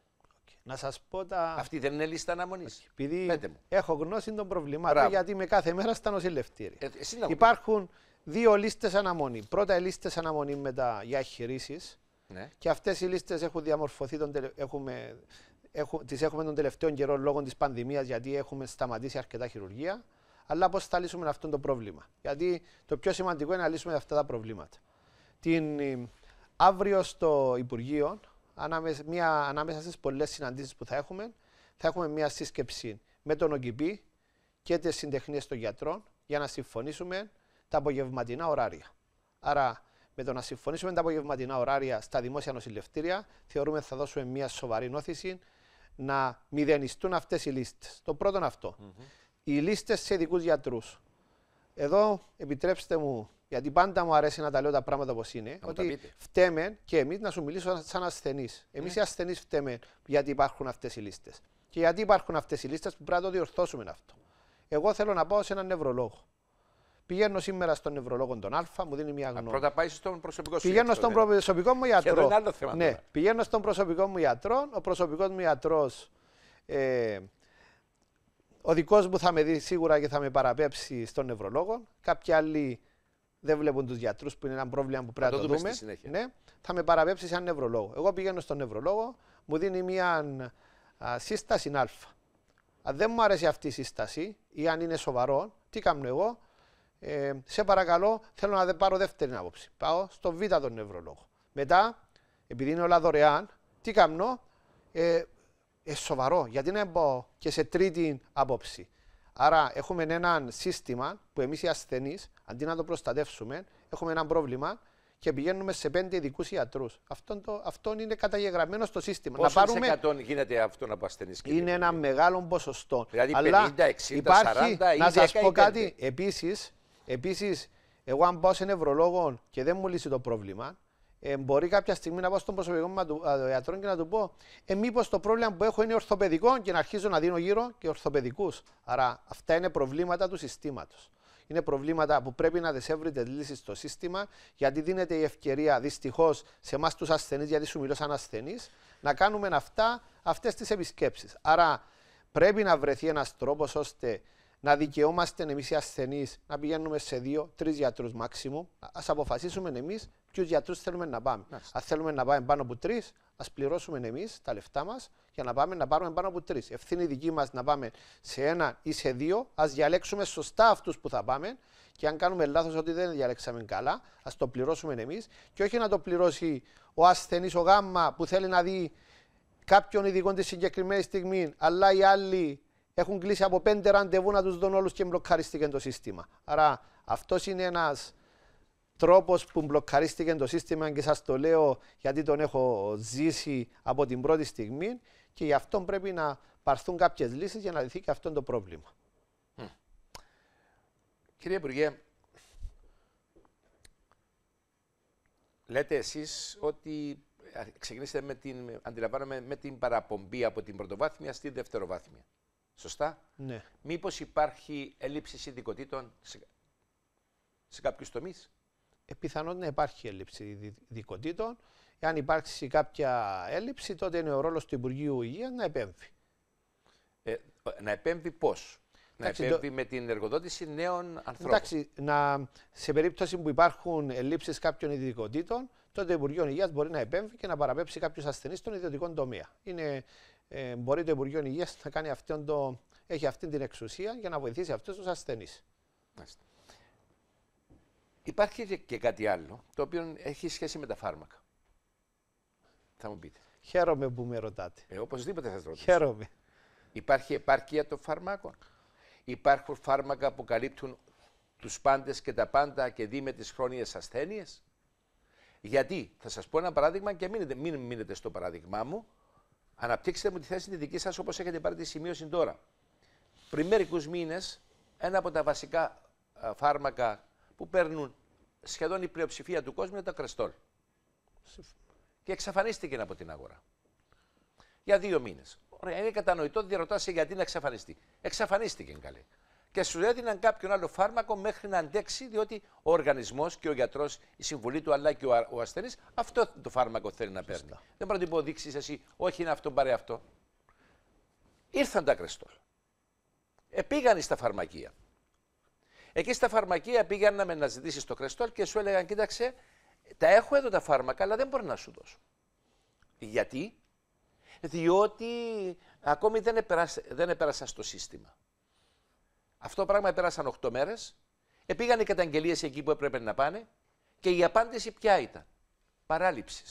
Να σας πω τα. Αυτή δεν είναι λίστα αναμονής. Επειδή έχω γνώση των προβλημάτων, γιατί είμαι κάθε μέρα στα νοσηλευτήρια. Ε, Υπάρχουν δύο λίστες αναμονή. Πρώτα οι λίστες αναμονή με τα για χειρήσει. Ναι. Και αυτές οι λίστες έχουν διαμορφωθεί, τον έχουμε... Έχουμε... τις έχουμε τον τελευταίο καιρό λόγω της πανδημίας, γιατί έχουμε σταματήσει αρκετά χειρουργία. Αλλά πώς θα λύσουμε αυτό το πρόβλημα. Γιατί το πιο σημαντικό είναι να λύσουμε αυτά τα προβλήματα. Την... Ε, αύριο στο Υπουργείο ανάμεσα, μια, ανάμεσα στις πολλές συναντήσεις που θα έχουμε, θα έχουμε μια σύσκεψη με τον ΟΚΙΠΗ και τις συντεχνίες των γιατρών για να συμφωνήσουμε τα απογευματινά ωράρια. Άρα, με το να συμφωνήσουμε τα απογευματινά ωράρια στα δημόσια νοσηλευτήρια, θεωρούμε θα δώσουμε μια σοβαρή νόθηση να μηδενιστούν αυτές οι λίστες. Το πρώτο αυτό. Οι λίστες σε ειδικούς γιατρούς. Εδώ επιτρέψτε μου γιατί πάντα μου αρέσει να τα λέω τα πράγματα όπως είναι, ότι φταίμε και εμείς να σου μιλήσω σαν ασθενείς. Εμείς ναι. οι ασθενείς φταίμε γιατί υπάρχουν αυτές οι λίστες. Και γιατί υπάρχουν αυτές οι λίστες που πρέπει να το διορθώσουμε αυτό. Εγώ θέλω να πάω σε έναν νευρολόγο. Πηγαίνω σήμερα στον νευρολόγο τον Α, μου δίνει μια γνώμη. πρώτα πάει στον προσωπικό σου Πηγαίνω στον προσωπικό μου γιατρό. Και άλλο θέμα ναι, πηγαίνω στον προσωπικό μου γιατρό. Ο προσωπικός μου γιατρός. Ε, ο δικός μου θα με δει σίγουρα και θα με παραπέψει στον νευρολόγο. Κάποιοι άλλοι δεν βλέπουν τους γιατρούς που είναι ένα πρόβλημα που πρέπει να το, δούμε. Ναι, θα με παραπέψει σαν νευρολόγο. Εγώ πηγαίνω στον νευρολόγο, μου δίνει μια σύσταση Α. Αν δεν μου αρέσει αυτή η σύσταση ή αν είναι σοβαρό, τι κάνω εγώ, ε, σε παρακαλώ, θέλω να πάρω δεύτερη άποψη. Πάω στο Β τον νευρολόγο. Μετά, επειδή είναι όλα δωρεάν, τι κάνω, ε, ε σοβαρό, γιατί να πω και σε τρίτη άποψη. Άρα έχουμε ένα σύστημα που εμείς οι ασθενείς, αντί να το προστατεύσουμε, έχουμε ένα πρόβλημα και πηγαίνουμε σε πέντε ειδικούς ιατρούς. Αυτό, αυτό είναι καταγεγραμμένο στο σύστημα. Πόσο να πάρουμε... 100 γίνεται αυτό από ασθενεί Είναι ένα μεγάλο ποσοστό. Δηλαδή 50, 60, υπάρχει, 40 ή Να σας πω κάτι. Επίσης, εγώ αν πάω σε νευρολόγο και δεν μου λύσει το πρόβλημα, ε, μπορεί κάποια στιγμή να πάω στον προσωπικό μου ιατρό και να του πω ε, μήπως το πρόβλημα που έχω είναι ορθοπαιδικό και να αρχίζω να δίνω γύρω και ορθοπαιδικούς. Άρα αυτά είναι προβλήματα του συστήματος. Είναι προβλήματα που πρέπει να δεσέβρετε λύσεις στο σύστημα, γιατί δίνεται η ευκαιρία δυστυχώς σε εμάς τους ασθενείς, γιατί σου μιλώ σαν ασθενή, να κάνουμε αυτά, αυτές τις επισκέψεις. Άρα πρέπει να βρεθεί ένας τρόπος ώστε να δικαιόμαστε εμείς οι ασθενείς να πηγαίνουμε σε δύο-τρει γιατρούς μάξιμου. Ας αποφασίσουμε εμείς ποιους γιατρούς θέλουμε να πάμε. Αν θέλουμε να πάμε πάνω από τρεις, ας πληρώσουμε εμείς τα λεφτά μας για να πάμε να πάρουμε πάνω από τρεις. Ευθύνη δική μας να πάμε σε ένα ή σε δύο, ας διαλέξουμε σωστά αυτούς που θα πάμε και αν κάνουμε λάθος ότι δεν διαλέξαμε καλά, ας το πληρώσουμε εμείς και όχι να το πληρώσει ο ασθενής, ο γάμμα που θέλει να δει κάποιον ειδικό της συγκεκριμένης στιγμή, αλλά οι άλλοι έχουν κλείσει από πέντε ραντεβού να τους δουν όλους και μπλοκαριστήκε το σύστημα. Άρα αυτός είναι ένας τρόπος που μπλοκαρίστηκε το σύστημα και σας το λέω γιατί τον έχω ζήσει από την πρώτη στιγμή και γι' αυτό πρέπει να παρθούν κάποιες λύσεις για να λυθεί και αυτό το πρόβλημα. Κύριε Υπουργέ, λέτε εσείς ότι ξεκινήσετε με την, αντιλαμβάνομαι, με την παραπομπή από την πρωτοβάθμια στη δευτεροβάθμια. Σωστά. Ναι. Μήπως υπάρχει έλλειψη ειδικοτήτων σε, σε κάποιους τομείς. Ε, Πιθανότητα να υπάρχει έλλειψη δικοτήτων. Εάν υπάρξει κάποια έλλειψη, τότε είναι ο ρόλος του Υπουργείου Υγείας να επέμβει. Ε, να επέμβει πώς, Να επέμβει με την εργοδότηση νέων ανθρώπων. Εντάξει, να, σε περίπτωση που υπάρχουν ελλείψεις κάποιων ειδικοτήτων, τότε το Υπουργείο Υγείας μπορεί να επέμβει και να παραπέψει κάποιους ασθενείς στον ιδιωτικό τομέα. Είναι, ε, μπορεί το Υπουργείο Υγείας να κάνει το, έχει αυτή την εξουσία για να βοηθήσει αυτούς τους ασθενείς. Υπάρχει και κάτι άλλο, το οποίο έχει σχέση με τα φάρμακα. Θα μου πείτε. Χαίρομαι που με ρωτάτε. Ε, οπωσδήποτε θα το ρωτήσω. Χαίρομαι. Υπάρχει επάρκεια των φαρμάκων. Υπάρχουν φάρμακα που καλύπτουν τους πάντες και τα πάντα και δει με τις χρόνιες ασθένειες. Γιατί, θα σας πω ένα παράδειγμα και μείνετε, μην μείνετε στο παράδειγμά μου. Αναπτύξτε μου τη θέση τη δική σας όπως έχετε πάρει τη σημείωση τώρα. Πριν μερικούς μήνες, ένα από τα βασικά φάρμακα που παίρνουν σχεδόν η πλειοψηφία του κόσμου είναι τα κρεστόλ. Και εξαφανίστηκε από την αγορά. Για δύο μήνες. Ωραία, είναι κατανοητό ότι διαρωτάσαι γιατί να εξαφανιστεί. Εξαφανίστηκε καλή. Και σου έδιναν κάποιον άλλο φάρμακο μέχρι να αντέξει, διότι ο οργανισμός και ο γιατρός, η συμβουλή του αλλά και ο, ο ασθενής, αυτό το φάρμακο θέλει να παίρνει. Δεν πρέπει να υποδείξεις εσύ, όχι είναι αυτό, πάρε αυτό. Ήρθαν τα κρεστόλ. Επήγανε στα φαρμακεία. Εκεί στα φαρμακεία πήγαμε να ζητήσεις το κρεστόλ και σου έλεγαν: Κοίταξε, τα έχω εδώ τα φάρμακα, αλλά δεν μπορώ να σου δώσω. Γιατί? Διότι ακόμη δεν, επέρασα, δεν επέρασα στο σύστημα. Αυτό πράγμα επέρασαν 8 μέρε, επήγαν οι καταγγελίες εκεί που έπρεπε να πάνε και η απάντηση ποια ήταν. Παράληψη.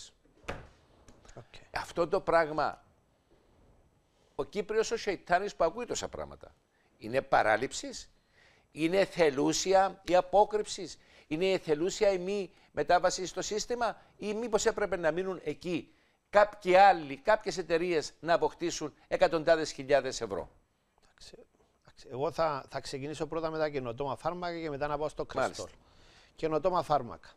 Okay. Αυτό το πράγμα. Ο κύπριος ο Σιτάνη που ακούει τόσα πράγματα. Είναι παράληψης. Είναι θελούσια η απόκρυψη, είναι θελούσια η μη μετάβαση στο σύστημα ή μήπως έπρεπε να μείνουν εκεί κάποιοι άλλοι, κάποιες εταιρείες να αποκτήσουν εκατοντάδες χιλιάδες ευρώ. Εγώ θα, θα ξεκινήσω πρώτα με τα καινοτόμα φάρμακα και μετά να πάω στο κρυστόλ. Καινοτόμα φάρμακα.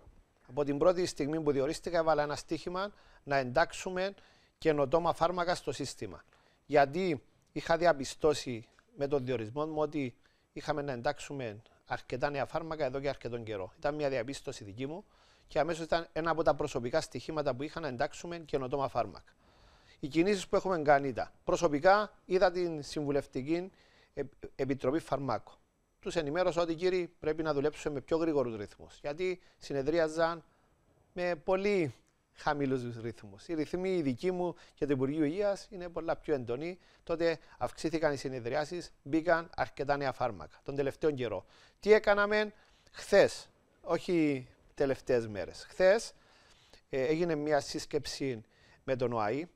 Από την πρώτη στιγμή που διορίστηκα έβαλα ένα στίχημα να εντάξουμε καινοτόμα φάρμακα στο σύστημα. Γιατί είχα διαπιστώσει με τον διορισμό μου ότι είχαμε να εντάξουμε αρκετά νέα φάρμακα εδώ και αρκετόν καιρό. Ήταν μια διαπίστωση δική μου και αμέσως ήταν ένα από τα προσωπικά στοιχήματα που είχα να εντάξουμε καινοτόμα φάρμακα. Οι κινήσεις που έχουμε κάνει ήταν προσωπικά είδα την Συμβουλευτική Επιτροπή Φαρμάκων. Τους ενημέρωσα ότι κύριοι πρέπει να δουλέψουμε με πιο γρήγορους ρυθμούς. Γιατί συνεδρίαζαν με πολύ χαμηλούς ρυθμούς. Οι ρυθμοί οι δικοί μου και του Υπουργείου Υγείας είναι πολλά πιο εντονοί. Τότε αυξήθηκαν οι συνεδριάσεις, μπήκαν αρκετά νέα φάρμακα τον τελευταίο καιρό. Τι έκαναμε χθες, όχι τελευταίες μέρες. Χθες ε, έγινε μια σύσκεψη με τον ΟΑΗ.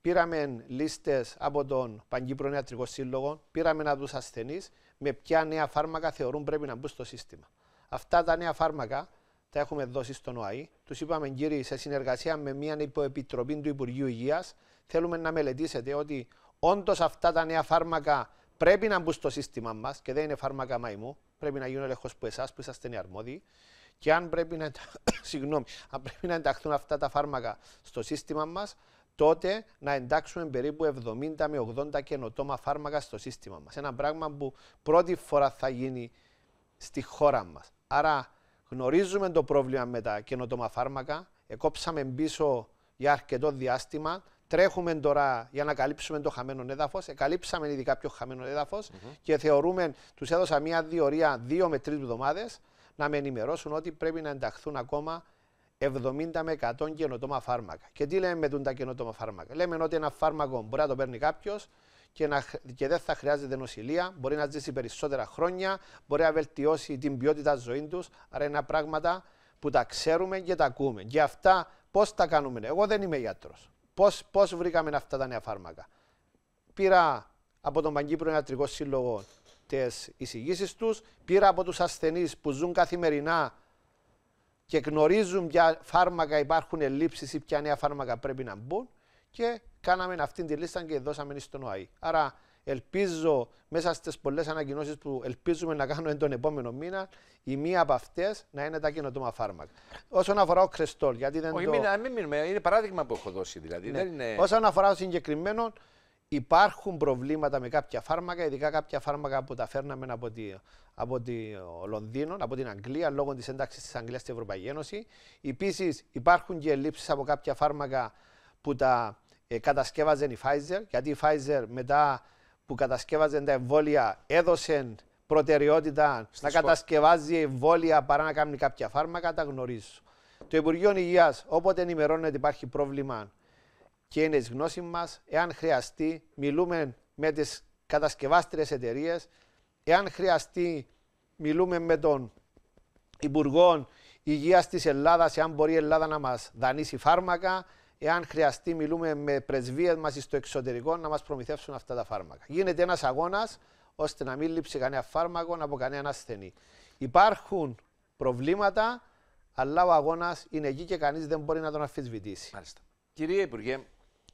Πήραμε λίστες από τον Παγκύπρο Νεατρικό Σύλλογο, πήραμε να του ασθενείς με ποια νέα φάρμακα θεωρούν πρέπει να μπουν στο σύστημα. Αυτά τα νέα φάρμακα τα έχουμε δώσει στον ΟΑΗ. Τους είπαμε, κύριοι, σε συνεργασία με μια υποεπιτροπή του Υπουργείου Υγείας, θέλουμε να μελετήσετε ότι όντως αυτά τα νέα φάρμακα πρέπει να μπουν στο σύστημά μας και δεν είναι φάρμακα μαϊμού. Πρέπει να γίνουν ελεγχό που εσάς που είσαστε οι αρμόδιοι. Και αν πρέπει, να, συγγνώμη, αν πρέπει να ενταχθούν αυτά τα φάρμακα στο σύστημα μας, τότε να εντάξουμε περίπου 70 με 80 καινοτόμα φάρμακα στο σύστημα μας. Ένα πράγμα που πρώτη φορά θα γίνει στη χώρα μας. Άρα Γνωρίζουμε το πρόβλημα με τα καινοτόμα φάρμακα. Εκόψαμε πίσω για αρκετό διάστημα. Τρέχουμε τώρα για να καλύψουμε το χαμένο έδαφος. Εκαλύψαμε ήδη κάποιο χαμένο και θεωρούμε, τους έδωσα μία διορία δύο με τρεις εβδομάδες να με ενημερώσουν ότι πρέπει να ενταχθούν ακόμα 70 με 100 καινοτόμα φάρμακα. Και τι λέμε με τα καινοτόμα φάρμακα. Λέμε ότι ένα φάρμακο μπορεί να το παίρνει κάποιος και, να, και δεν θα χρειάζεται νοσηλεία, μπορεί να ζήσει περισσότερα χρόνια, μπορεί να βελτιώσει την ποιότητα ζωής τους. Άρα είναι πράγματα που τα ξέρουμε και τα ακούμε. Και αυτά πώς τα κάνουμε. Εγώ δεν είμαι γιατρός. Πώς βρήκαμε αυτά τα νέα φάρμακα. Πήρα από τον Παγκύπριο Ιατρικό Σύλλογο τις εισηγήσεις τους, πήρα από τους ασθενείς που ζουν καθημερινά και γνωρίζουν ποια φάρμακα υπάρχουν ελλείψεις ή ποια νέα φάρμακα πρέπει να μπουν και κάναμε αυτή τη λίστα και δώσαμε στον ΟΑΗ. Άρα ελπίζω μέσα στις πολλές ανακοινώσεις που ελπίζουμε να κάνουμε τον επόμενο μήνα, η μία από αυτές να είναι τα καινοτόμα φάρμακα. Όσον αφορά ο Κρεστόλ, γιατί δεν. Όχι, το... μην, μην μείνουμε, είναι παράδειγμα που έχω δώσει δηλαδή. Ναι. είναι... Όσον αφορά το συγκεκριμένο, υπάρχουν προβλήματα με κάποια φάρμακα, ειδικά κάποια φάρμακα που τα φέρναμε από, τη, από τη Λονδίνο, από την Αγγλία, λόγω της ένταξης της Αγγλίας στην Ευρωπαϊκή Ένωση. Επίσης, υπάρχουν και ελλείψεις από κάποια φάρμακα που τα ε, κατασκεύαζε η Pfizer, γιατί η Pfizer μετά που κατασκεύαζε τα εμβόλια έδωσε προτεραιότητα να κατασκευάζει εμβόλια παρά να κάνει κάποια φάρμακα, τα γνωρίζω. Το Υπουργείο Υγείας, όποτε ενημερώνεται ότι υπάρχει πρόβλημα και είναι στη γνώσης μας, εάν χρειαστεί, μιλούμε με τις κατασκευάστριες εταιρείες, εάν χρειαστεί, μιλούμε με τον Υπουργό Υγείας της Ελλάδας, εάν μπορεί η Ελλάδα να μας δανείσει φάρμακα εάν χρειαστεί, μιλούμε με πρεσβείε μα στο εξωτερικό να μας προμηθεύσουν αυτά τα φάρμακα. Γίνεται ένας αγώνας ώστε να μην λείψει κανένα φάρμακο από κανένα ασθενή. Υπάρχουν προβλήματα, αλλά ο αγώνας είναι εκεί και κανείς δεν μπορεί να τον αφισβητήσει. Μάλιστα. Κυρία Υπουργέ,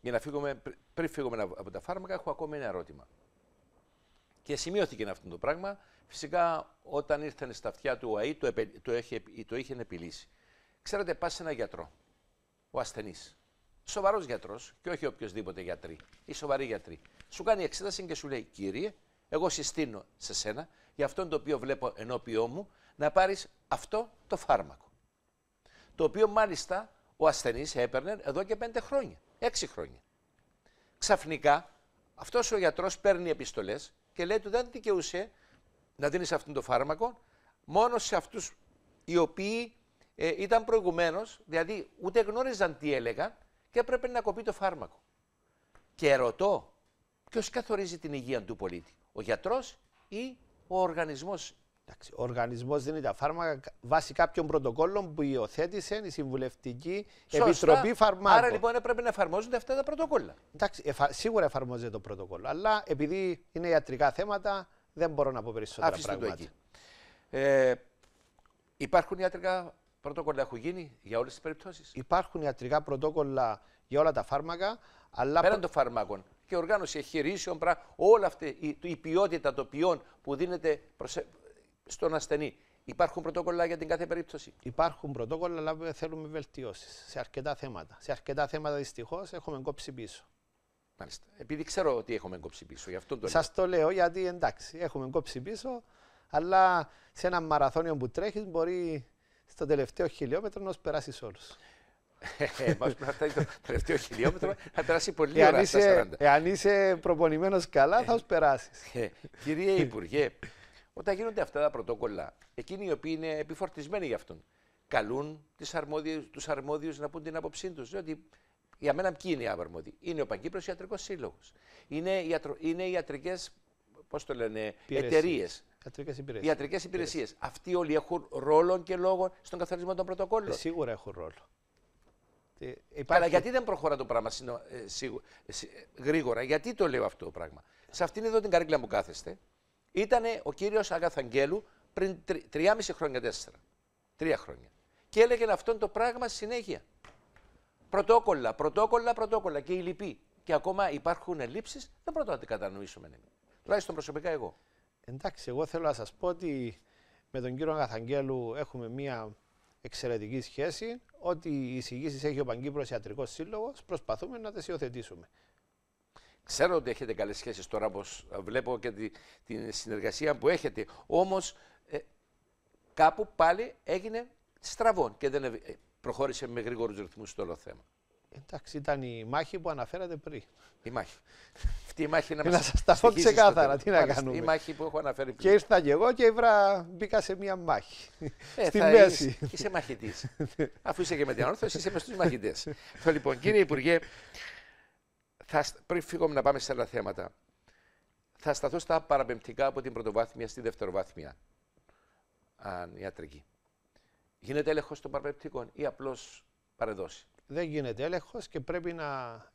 για να φύγουμε, πριν φύγουμε από τα φάρμακα, έχω ακόμα ένα ερώτημα. Και σημειώθηκε αυτό το πράγμα. Φυσικά, όταν ήρθαν στα αυτιά του ΟΑΗ, το, επε, το, είχε, το είχε επιλύσει. Ξέρετε, πας σε έναν γιατρό, ο ασθενής, σοβαρός γιατρός και όχι οποιοδήποτε γιατρή ή σοβαρή γιατρή, σου κάνει εξέταση και σου λέει: Κύριε, εγώ συστήνω σε σένα για αυτόν το οποίο βλέπω ενώπιό μου να πάρεις αυτό το φάρμακο. Το οποίο μάλιστα ο ασθενής έπαιρνε εδώ και πέντε χρόνια, έξι χρόνια. Ξαφνικά αυτός ο γιατρός παίρνει επιστολές και λέει του δεν δικαιούσε να δίνεις αυτό το φάρμακο μόνο σε αυτούς οι οποίοι ε, ήταν προηγουμένως, δηλαδή ούτε γνώριζαν τι έλεγαν και έπρεπε να κοπεί το φάρμακο. Και ρωτώ, ποιος καθορίζει την υγεία του πολίτη, ο γιατρός ή ο οργανισμός. Ο οργανισμός δίνει τα φάρμακα βάσει κάποιων πρωτοκόλλων που υιοθέτησε η Συμβουλευτική Σωστά. Επιτροπή Φαρμάκων. Άρα λοιπόν έπρεπε να εφαρμόζονται αυτά τα πρωτοκόλλα. Εντάξει, σίγουρα εφαρμόζεται το πρωτοκόλλο. Αλλά επειδή είναι ιατρικά θέματα, δεν μπορώ να πω περισσότερα πράγματα. Ε, υπάρχουν ιατρικά Πρωτόκολλα έχουν γίνει για όλες τις περιπτώσεις. Υπάρχουν ιατρικά πρωτόκολλα για όλα τα φάρμακα. Αλλά... Πέραν των φαρμάκων και οργάνωση εγχειρήσεων, όλη αυτή η, η ποιότητα των ποιών που δίνεται στον ασθενή. Υπάρχουν πρωτόκολλα για την κάθε περίπτωση. Υπάρχουν πρωτόκολλα, αλλά θέλουμε βελτιώσεις σε αρκετά θέματα. Σε αρκετά θέματα δυστυχώς έχουμε κόψει πίσω. Μάλιστα. Επειδή ξέρω ότι έχουμε κόψει πίσω, γι' αυτό το Σας το λέω γιατί εντάξει, έχουμε κόψει πίσω, αλλά σε ένα μαραθώνιο που τρέχεις μπορεί στο τελευταίο χιλιόμετρο να περάσεις όλους. Εμά ε, που θα φτάσει το τελευταίο χιλιόμετρο θα περάσει πολύ ώρα στα 40. Εάν είσαι προπονημένος καλά, ε, θα σου περάσεις. Ε, κύριε Υπουργέ, όταν γίνονται αυτά τα πρωτόκολλα, εκείνοι οι οποίοι είναι επιφορτισμένοι γι' αυτόν, καλούν τους αρμόδιους να πούν την άποψή τους. Διότι για μένα ποιοι είναι οι αρμόδιοι. Είναι ο Παγκύπρο Ιατρικός Σύλλογος. Είναι, οι είναι ιατρικές εταιρείες. Ιατρικές υπηρεσίες. Ιατρικές υπηρεσίες. Αυτοί όλοι έχουν ρόλο και λόγο στον καθαρισμό των πρωτοκόλλων. Ε, σίγουρα έχουν ρόλο. Υπάρχει... Αλλά γιατί δεν προχωρά το πράγμα ε, σίγου... Ε, ε, γρήγορα, γιατί το λέω αυτό το πράγμα. Σε αυτήν εδώ την καρύκλα που κάθεστε, ήταν ο κύριος Αγαθαγγέλου πριν 3,5 χρόνια, τέσσερα. Τρία χρόνια. Και έλεγε αυτό το πράγμα συνέχεια. Πρωτόκολλα, πρωτόκολλα, πρωτόκολλα και οι λοιποί. Και ακόμα υπάρχουν ελλείψεις, δεν μπορούμε να την κατανοήσουμε. Τουλάχιστον προσωπικά εγώ. Εντάξει, εγώ θέλω να σας πω ότι με τον κύριο Αγαθαγγέλου έχουμε μία εξαιρετική σχέση. Ό,τι οι εισηγήσεις έχει ο Παγκύπρος Ιατρικός Σύλλογος, προσπαθούμε να τις υιοθετήσουμε. Ξέρω ότι έχετε καλές σχέσεις τώρα, όπως βλέπω και τη, συνεργασία που έχετε. Όμως, ε, κάπου πάλι έγινε στραβόν και δεν ε, προχώρησε με γρήγορους ρυθμούς το όλο θέμα. Εντάξει, ήταν η μάχη που αναφέρατε πριν. Η μάχη. Αυτή η μάχη να, να σας τα πω ξεκάθαρα. Τι να κάνουμε. Η μάχη που έχω αναφέρει πριν. Και ήρθα και εγώ και βρα... μπήκα σε μία μάχη. Ε, Στη μέση. Είσαι, είσαι μαχητής. Αφού είσαι και με την ανόρθωση, είσαι μες του μαχητέ. λοιπόν, κύριε Υπουργέ, θα, πριν φύγουμε να πάμε σε άλλα θέματα, θα σταθώ στα παραπεμπτικά από την πρωτοβάθμια στη δευτεροβάθμια αν, ιατρική. Γίνεται έλεγχος των παραπεμπτικών ή απλώς παρεδώσει δεν γίνεται έλεγχος και πρέπει να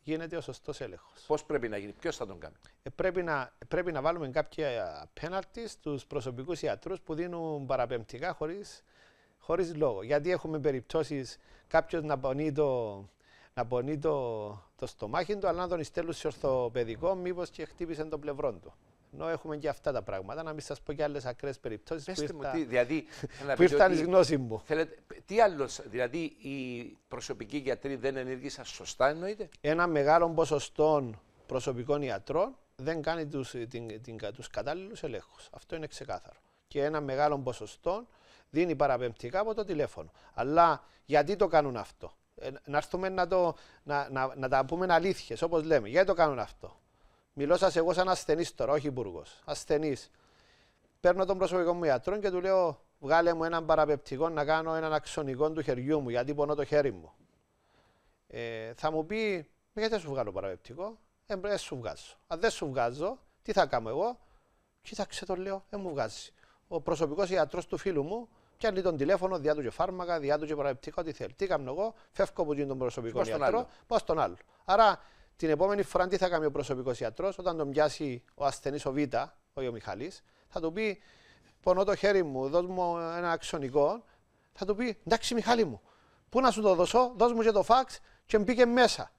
γίνεται ο σωστός έλεγχος. Πώς πρέπει να γίνει, ποιος θα τον κάνει. Ε, πρέπει, να, πρέπει να βάλουμε κάποια πέναλτι στους προσωπικούς ιατρού που δίνουν παραπεμπτικά χωρίς χωρίς λόγο. Γιατί έχουμε περιπτώσεις κάποιος να πονεί το, να πονεί το, το στομάχι του, αλλά να τον στέλνουν σε ορθοπαιδικό, μήπως και χτύπησε το πλευρό του. Ενώ έχουμε και αυτά τα πράγματα. Να μην σας πω και άλλες ακραίες περιπτώσεις που, ήρθα... τι, δηλαδή, που ήρθαν στη γνώση μου. Θέλετε, τι άλλος, δηλαδή οι προσωπικοί γιατροί δεν ενήργησαν σωστά, εννοείται. Ένα μεγάλο ποσοστό προσωπικών ιατρών δεν κάνει τους τους κατάλληλους ελέγχους. Αυτό είναι ξεκάθαρο. Και ένα μεγάλο ποσοστό δίνει παραπεμπτικά από το τηλέφωνο. Αλλά γιατί το κάνουν αυτό. Ε, να έρθουμε να, το, να, να, να τα πούμε αλήθειες, όπως λέμε. Γιατί το κάνουν αυτό. Μιλώ σα εγώ σαν ασθενής τώρα, όχι υπουργός. Ασθενής. Παίρνω τον προσωπικό μου ιατρό και του λέω: Βγάλε μου έναν παραπεπτικό να κάνω έναν αξονικό του χεριού μου, γιατί πονώ το χέρι μου. Ε, θα μου πει: Γιατί σου βγάλω παραπεπτικό, ε, σου βγάζω. Αν δεν σου βγάζω, τι θα κάνω εγώ. Κοίταξε το λέω, δεν μου βγάζει. Ο προσωπικός ιατρό του φίλου μου πιάνει τον τηλέφωνο, διά του και φάρμακα, διά του και ό,τι θέλει. Τι κάνω εγώ, φεύγω από τον προσωπικό ιατρό, πάω στον άλλο. Άρα την επόμενη φορά τι θα κάνει ο προσωπικός ιατρός, όταν τον πιάσει ο ασθενής ο Β, ο Μιχαλή, θα του πει: Πονώ το χέρι μου, δώσ' μου ένα αξονικό. Θα του πει: Εντάξει, Μιχαλή μου, πού να σου το δώσω, δώσ' μου και το φαξ και μπήκε μέσα.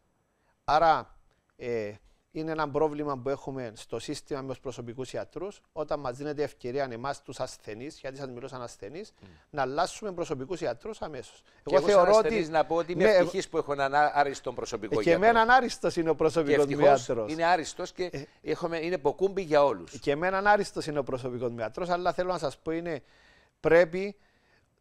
Άρα, ε, είναι ένα πρόβλημα που έχουμε στο σύστημα με τους προσωπικούς ιατρού, όταν μας δίνεται ευκαιρία εμά τους ασθενείς, γιατί σας μιλώ σαν ασθενή, mm. να αλλάσουμε προσωπικούς ιατρού αμέσω. Εγώ, και θεωρώ ότι. να πω ότι είμαι ναι, ευτυχής που έχω έναν άριστον προσωπικό ιατρό. Και εμένα άριστο είναι ο προσωπικός μου ιατρό. Είναι άριστος και ε, έχουμε, είναι ποκούμπι για όλους. Και εμένα άριστο είναι ο προσωπικός μου ιατρό, αλλά θέλω να σας πω είναι πρέπει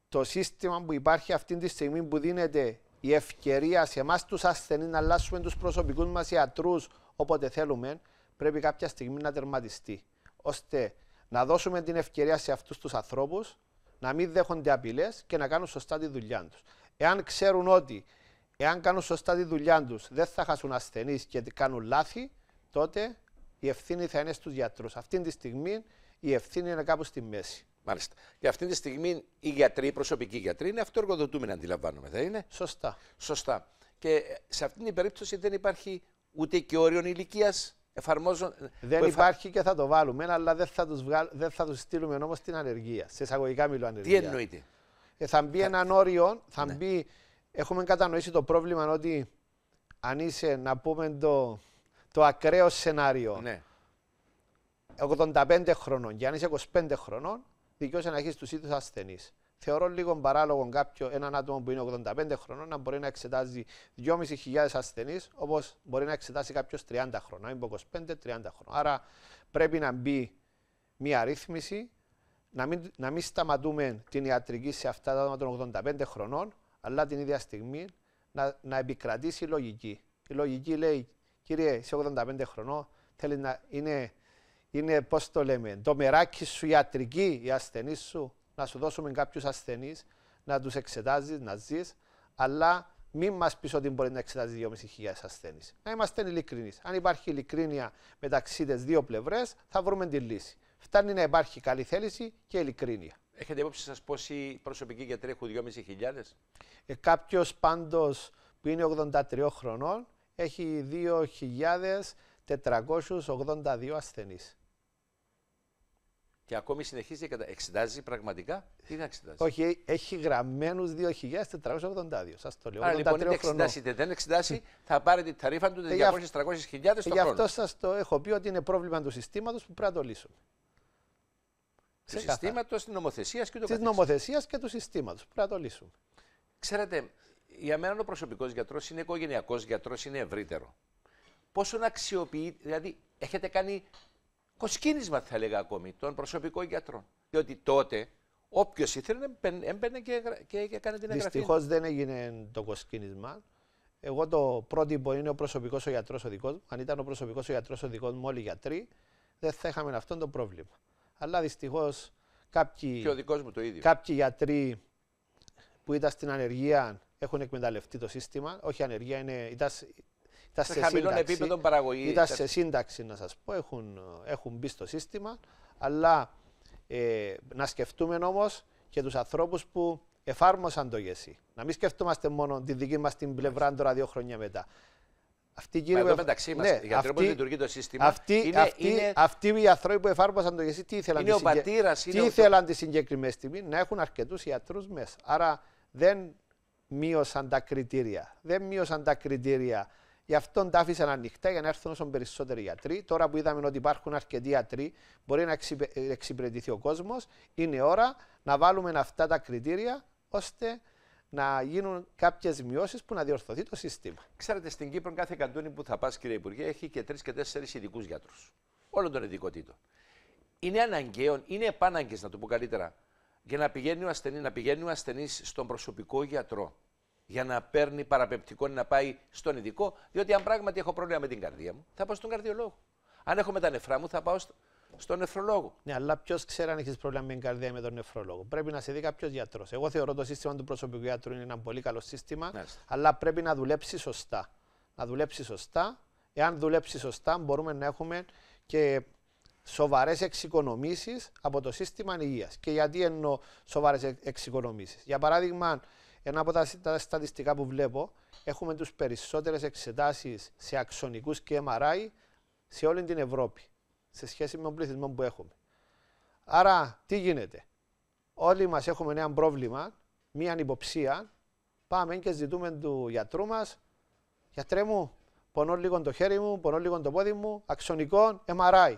το σύστημα που υπάρχει αυτή τη στιγμή που δίνεται η ευκαιρία σε εμάς τους ασθενείς να αλλάσουμε τους προσωπικούς μας ιατρού όποτε θέλουμε, πρέπει κάποια στιγμή να τερματιστεί. ώστε να δώσουμε την ευκαιρία σε αυτούς τους ανθρώπους να μην δέχονται απειλές και να κάνουν σωστά τη δουλειά τους. Εάν ξέρουν ότι εάν κάνουν σωστά τη δουλειά τους δεν θα χάσουν ασθενείς και κάνουν λάθη, τότε η ευθύνη θα είναι στους γιατρούς. Αυτή τη στιγμή η ευθύνη είναι κάπου στη μέση. Μάλιστα. Και αυτή τη στιγμή οι γιατροί, οι προσωπικοί γιατροί, είναι αυτοεργοδοτούμενοι, αντιλαμβάνομαι, δεν είναι. Σωστά. Σωστά. Και σε αυτήν την περίπτωση δεν υπάρχει ούτε και όριον ηλικίας. εφαρμόζουν. Δεν υπάρχει και θα το βάλουμε, αλλά δεν θα τους στείλουμε όμως την ανεργία. Σε εισαγωγικά μιλώ ανεργία. Τι εννοείται. Ε, θα μπει θα... έναν όριο, θα ναι. μπει. Έχουμε κατανοήσει το πρόβλημα ότι αν είσαι να πούμε το, το ακραίο σενάριο. 85 ναι. χρονών και αν είσαι 25 χρονών, δικαιώσαι να έχεις τους ίδιους ασθενείς θεωρώ λίγο παράλογο κάποιο, έναν άτομο που είναι 85 χρονών να μπορεί να εξετάζει 2.500 ασθενείς, όπως μπορεί να εξετάσει κάποιος 30 χρονων είναι από 25-30 χρονών. Άρα πρέπει να μπει μια ρύθμιση, να μην, να μην σταματούμε την ιατρική σε αυτά τα άτομα των 85 χρονών, αλλά την ίδια στιγμή να, να επικρατήσει η λογική. Η λογική λέει, κύριε, σε 85 χρονών θέλεις να είναι, είναι πώς το λέμε, το μεράκι σου ιατρική, η ασθενή σου να σου δώσουμε κάποιους ασθενείς, να τους εξετάζεις, να ζεις, αλλά μην μας πεις ότι μπορεί να εξετάζει 2.500 ασθενείς. Να είμαστε ειλικρινείς. Αν υπάρχει ειλικρίνεια μεταξύ τι δύο πλευρές, θα βρούμε τη λύση. Φτάνει να υπάρχει καλή θέληση και ειλικρίνεια. Έχετε υπόψη σας πόσοι προσωπικοί γιατροί έχουν 2.500? Ε, Κάποιος πάντως που είναι 83 χρονών έχει 2.482 ασθενείς. Και ακόμη συνεχίζει και εξετάζει πραγματικά. Τι να εξετάζει. Όχι, ε, έχει γραμμένους 2.482. Σας το λέω. Αν λοιπόν, είτε εξετάσετε, δεν εξετάσει, θα πάρει τη ταρήφα του 200-300.000 ε, ευρώ. Γι' ε, αυτό σας το έχω πει ότι είναι πρόβλημα του συστήματος που πρέπει να το λύσουμε. Του συστήματος, της νομοθεσίας και του Τη νομοθεσίας και του συστήματος που πρέπει να το λύσουμε. Ξέρετε, για μένα ο προσωπικός γιατρός είναι οικογενειακός γιατρός, είναι ευρύτερο. Πόσο να αξιοποιεί, δηλαδή έχετε κάνει κοσκίνισμα θα έλεγα ακόμη των προσωπικών γιατρών. Διότι τότε όποιος ήθελε έμπαινε και, και, και έκανε την εγγραφή. Δυστυχώς δεν έγινε το κοσκίνισμα. Εγώ το πρότυπο είναι ο προσωπικός ο γιατρός ο δικός μου. Αν ήταν ο προσωπικός ο γιατρός ο δικός μου, όλοι οι γιατροί, δεν θα είχαμε αυτό το πρόβλημα. Αλλά δυστυχώς κάποιοι, κάποιοι γιατροί που ήταν στην ανεργία έχουν εκμεταλλευτεί το σύστημα. Όχι ανεργία, είναι, ήταν ήταν σε, σε χαμηλό επίπεδο παραγωγή. Ήταν σε σύνταξη, να σας πω. Έχουν, έχουν μπει στο σύστημα. Αλλά ε, να σκεφτούμε όμως και τους ανθρώπους που εφάρμοσαν το ΓΕΣΥ. Να μην σκεφτόμαστε μόνο τη δική μας την πλευρά τώρα δύο χρόνια μετά. Αυτοί, κύριε, εδώ μεταξύ μας, ναι, για τρόπο λειτουργεί το σύστημα. Αυτοί, είναι, είναι... αυτοί οι άνθρωποι που εφάρμοσαν το ΓΕΣΥ, τι ήθελαν, είναι τη, τι είναι ήθελαν τη συγκεκριμένη στιγμή, να έχουν αρκετούς ιατρούς μέσα. Άρα δεν μείωσαν τα κριτήρια. Δεν μείωσαν τα κριτήρια Γι' αυτό τα άφησαν ανοιχτά για να έρθουν όσο περισσότεροι γιατροί. Τώρα που είδαμε ότι υπάρχουν αρκετοί γιατροί, μπορεί να εξυπηρετηθεί ο κόσμος. Είναι ώρα να βάλουμε αυτά τα κριτήρια ώστε να γίνουν κάποιες μειώσεις που να διορθωθεί το σύστημα. Ξέρετε, στην Κύπρο, κάθε καντούνι που θα πας, κύριε Υπουργέ, έχει και τρεις και τέσσερις ειδικούς γιατρούς. Όλων των ειδικοτήτων. Είναι αναγκαίο, είναι επάναγκες, να το πω καλύτερα, για να πηγαίνει να πηγαίνει ο ασθενή στον προσωπικό γιατρό για να παίρνει παραπεπτικό να πάει στον ειδικό, διότι αν πράγματι έχω πρόβλημα με την καρδία μου, θα πάω στον καρδιολόγο. Αν έχω με τα νεφρά μου, θα πάω στον νεφρολόγο. Ναι, αλλά ποιος ξέρει αν έχεις πρόβλημα με την καρδία με τον νεφρολόγο. Πρέπει να σε δει κάποιος γιατρός. Εγώ θεωρώ το σύστημα του προσωπικού γιατρού είναι ένα πολύ καλό σύστημα, αλλά πρέπει να δουλέψει σωστά. Να δουλέψει σωστά. Εάν δουλέψει σωστά, μπορούμε να έχουμε και σοβαρές εξοικονομήσεις από το σύστημα υγείας. Και γιατί εννοώ σοβαρές εξοικονομήσεις. Για παράδειγμα, ένα από τα, στατιστικά που βλέπω, έχουμε τους περισσότερες εξετάσεις σε αξονικούς και MRI σε όλη την Ευρώπη σε σχέση με τον πληθυσμό που έχουμε. Άρα, τι γίνεται. Όλοι μας έχουμε ένα πρόβλημα, μία ανυποψία. Πάμε και ζητούμε του γιατρού μας, γιατρέ μου, πονώ λίγο το χέρι μου, πονώ λίγο το πόδι μου, αξονικό MRI.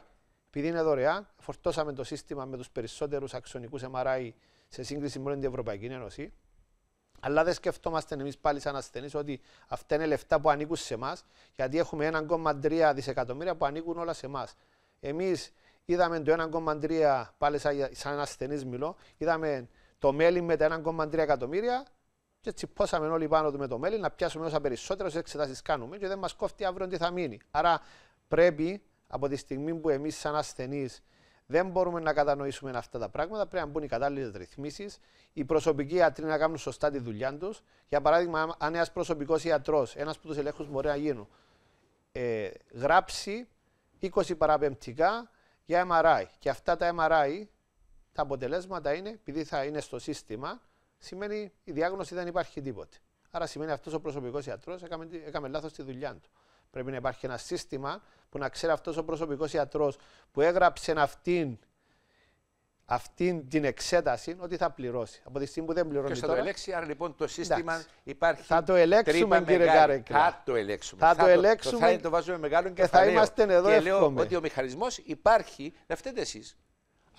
Επειδή είναι δωρεάν, φορτώσαμε το σύστημα με τους περισσότερους αξονικούς MRI σε σύγκριση με όλη την Ευρωπαϊκή Ένωση. Αλλά δεν σκεφτόμαστε εμείς πάλι σαν ασθενείς ότι αυτά είναι λεφτά που ανήκουν σε εμάς, γιατί έχουμε 1,3 δισεκατομμύρια που ανήκουν όλα σε εμάς. Εμείς είδαμε το 1,3 πάλι σαν ασθενείς μιλώ, είδαμε το μέλι με τα 1,3 εκατομμύρια και τσιπώσαμε όλοι πάνω του με το μέλι να πιάσουμε όσα περισσότερες εξετάσεις κάνουμε και δεν μας κόφτει αύριο τι θα μείνει. Άρα πρέπει από τη στιγμή που εμείς σαν ασθενείς δεν μπορούμε να κατανοήσουμε αυτά τα πράγματα. Πρέπει να μπουν οι κατάλληλες ρυθμίσεις, οι προσωπικοί ιατροί να κάνουν σωστά τη δουλειά τους. Για παράδειγμα, αν ένας προσωπικός ιατρός, ένας από τους ελέγχους μπορεί να γίνουν, ε, γράψει 20 παραπεμπτικά για MRI. Και αυτά τα MRI, τα αποτελέσματα είναι, επειδή θα είναι στο σύστημα, σημαίνει η διάγνωση δεν υπάρχει τίποτε. Άρα σημαίνει αυτός ο προσωπικός ιατρός έκαμε, έκαμε λάθος τη δουλειά του. Πρέπει να υπάρχει ένα σύστημα που να ξέρει αυτός ο προσωπικός ιατρός που έγραψε αυτήν αυτή την εξέταση ότι θα πληρώσει. Από τη στιγμή που δεν πληρώνει. Και θα το ελέξει, άρα λοιπόν το σύστημα υπάρχει. Θα το ελέξουμε, κύριε Θα το ελέξουμε. Θα, το ελέξουμε. θα το βάζουμε μεγάλο και, θα, είμαστε εδώ. Και λέω ότι ο μηχανισμός υπάρχει. Να φταίτε εσείς.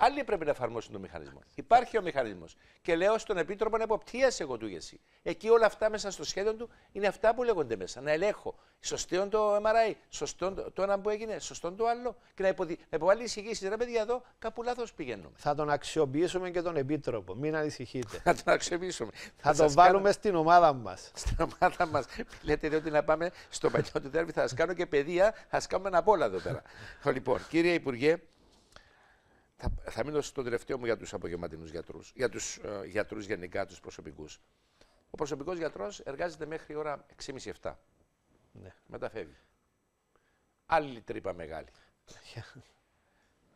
Άλλοι πρέπει να εφαρμόσουν τον μηχανισμό. Υπάρχει ο μηχανισμός. Και λέω στον Επίτροπο να υποπτύασαι εγώ του ηγεσί. Εκεί όλα αυτά μέσα στο σχέδιο του είναι αυτά που λέγονται μέσα. Να ελέγχω. Σωστό το MRI, σωστό το ένα που έγινε, σωστό το άλλο. Και να, υποδι... να υποβάλει εισηγήσεις. Ρε παιδιά, εδώ κάπου λάθος πηγαίνουμε. Θα τον αξιοποιήσουμε και τον Επίτροπο. Μην ανησυχείτε. θα τον αξιοποιήσουμε. Θα, θα τον βάλουμε στην ομάδα μας. στην ομάδα μας. Λέτε ότι να πάμε στο παλιό του τέρμι, θα σας κάνω και παιδεία, θα σας κάνουμε ένα απ' όλα εδώ πέρα. λοιπόν, κύριε Υπουργέ. Θα, θα μείνω στο τελευταίο μου για τους απογευματινούς γιατρούς. Για τους ε, γιατρούς γενικά, τους προσωπικούς. Ο προσωπικός γιατρός εργάζεται μέχρι ώρα 6.30-7. Ναι. Μεταφεύγει. Άλλη τρύπα μεγάλη.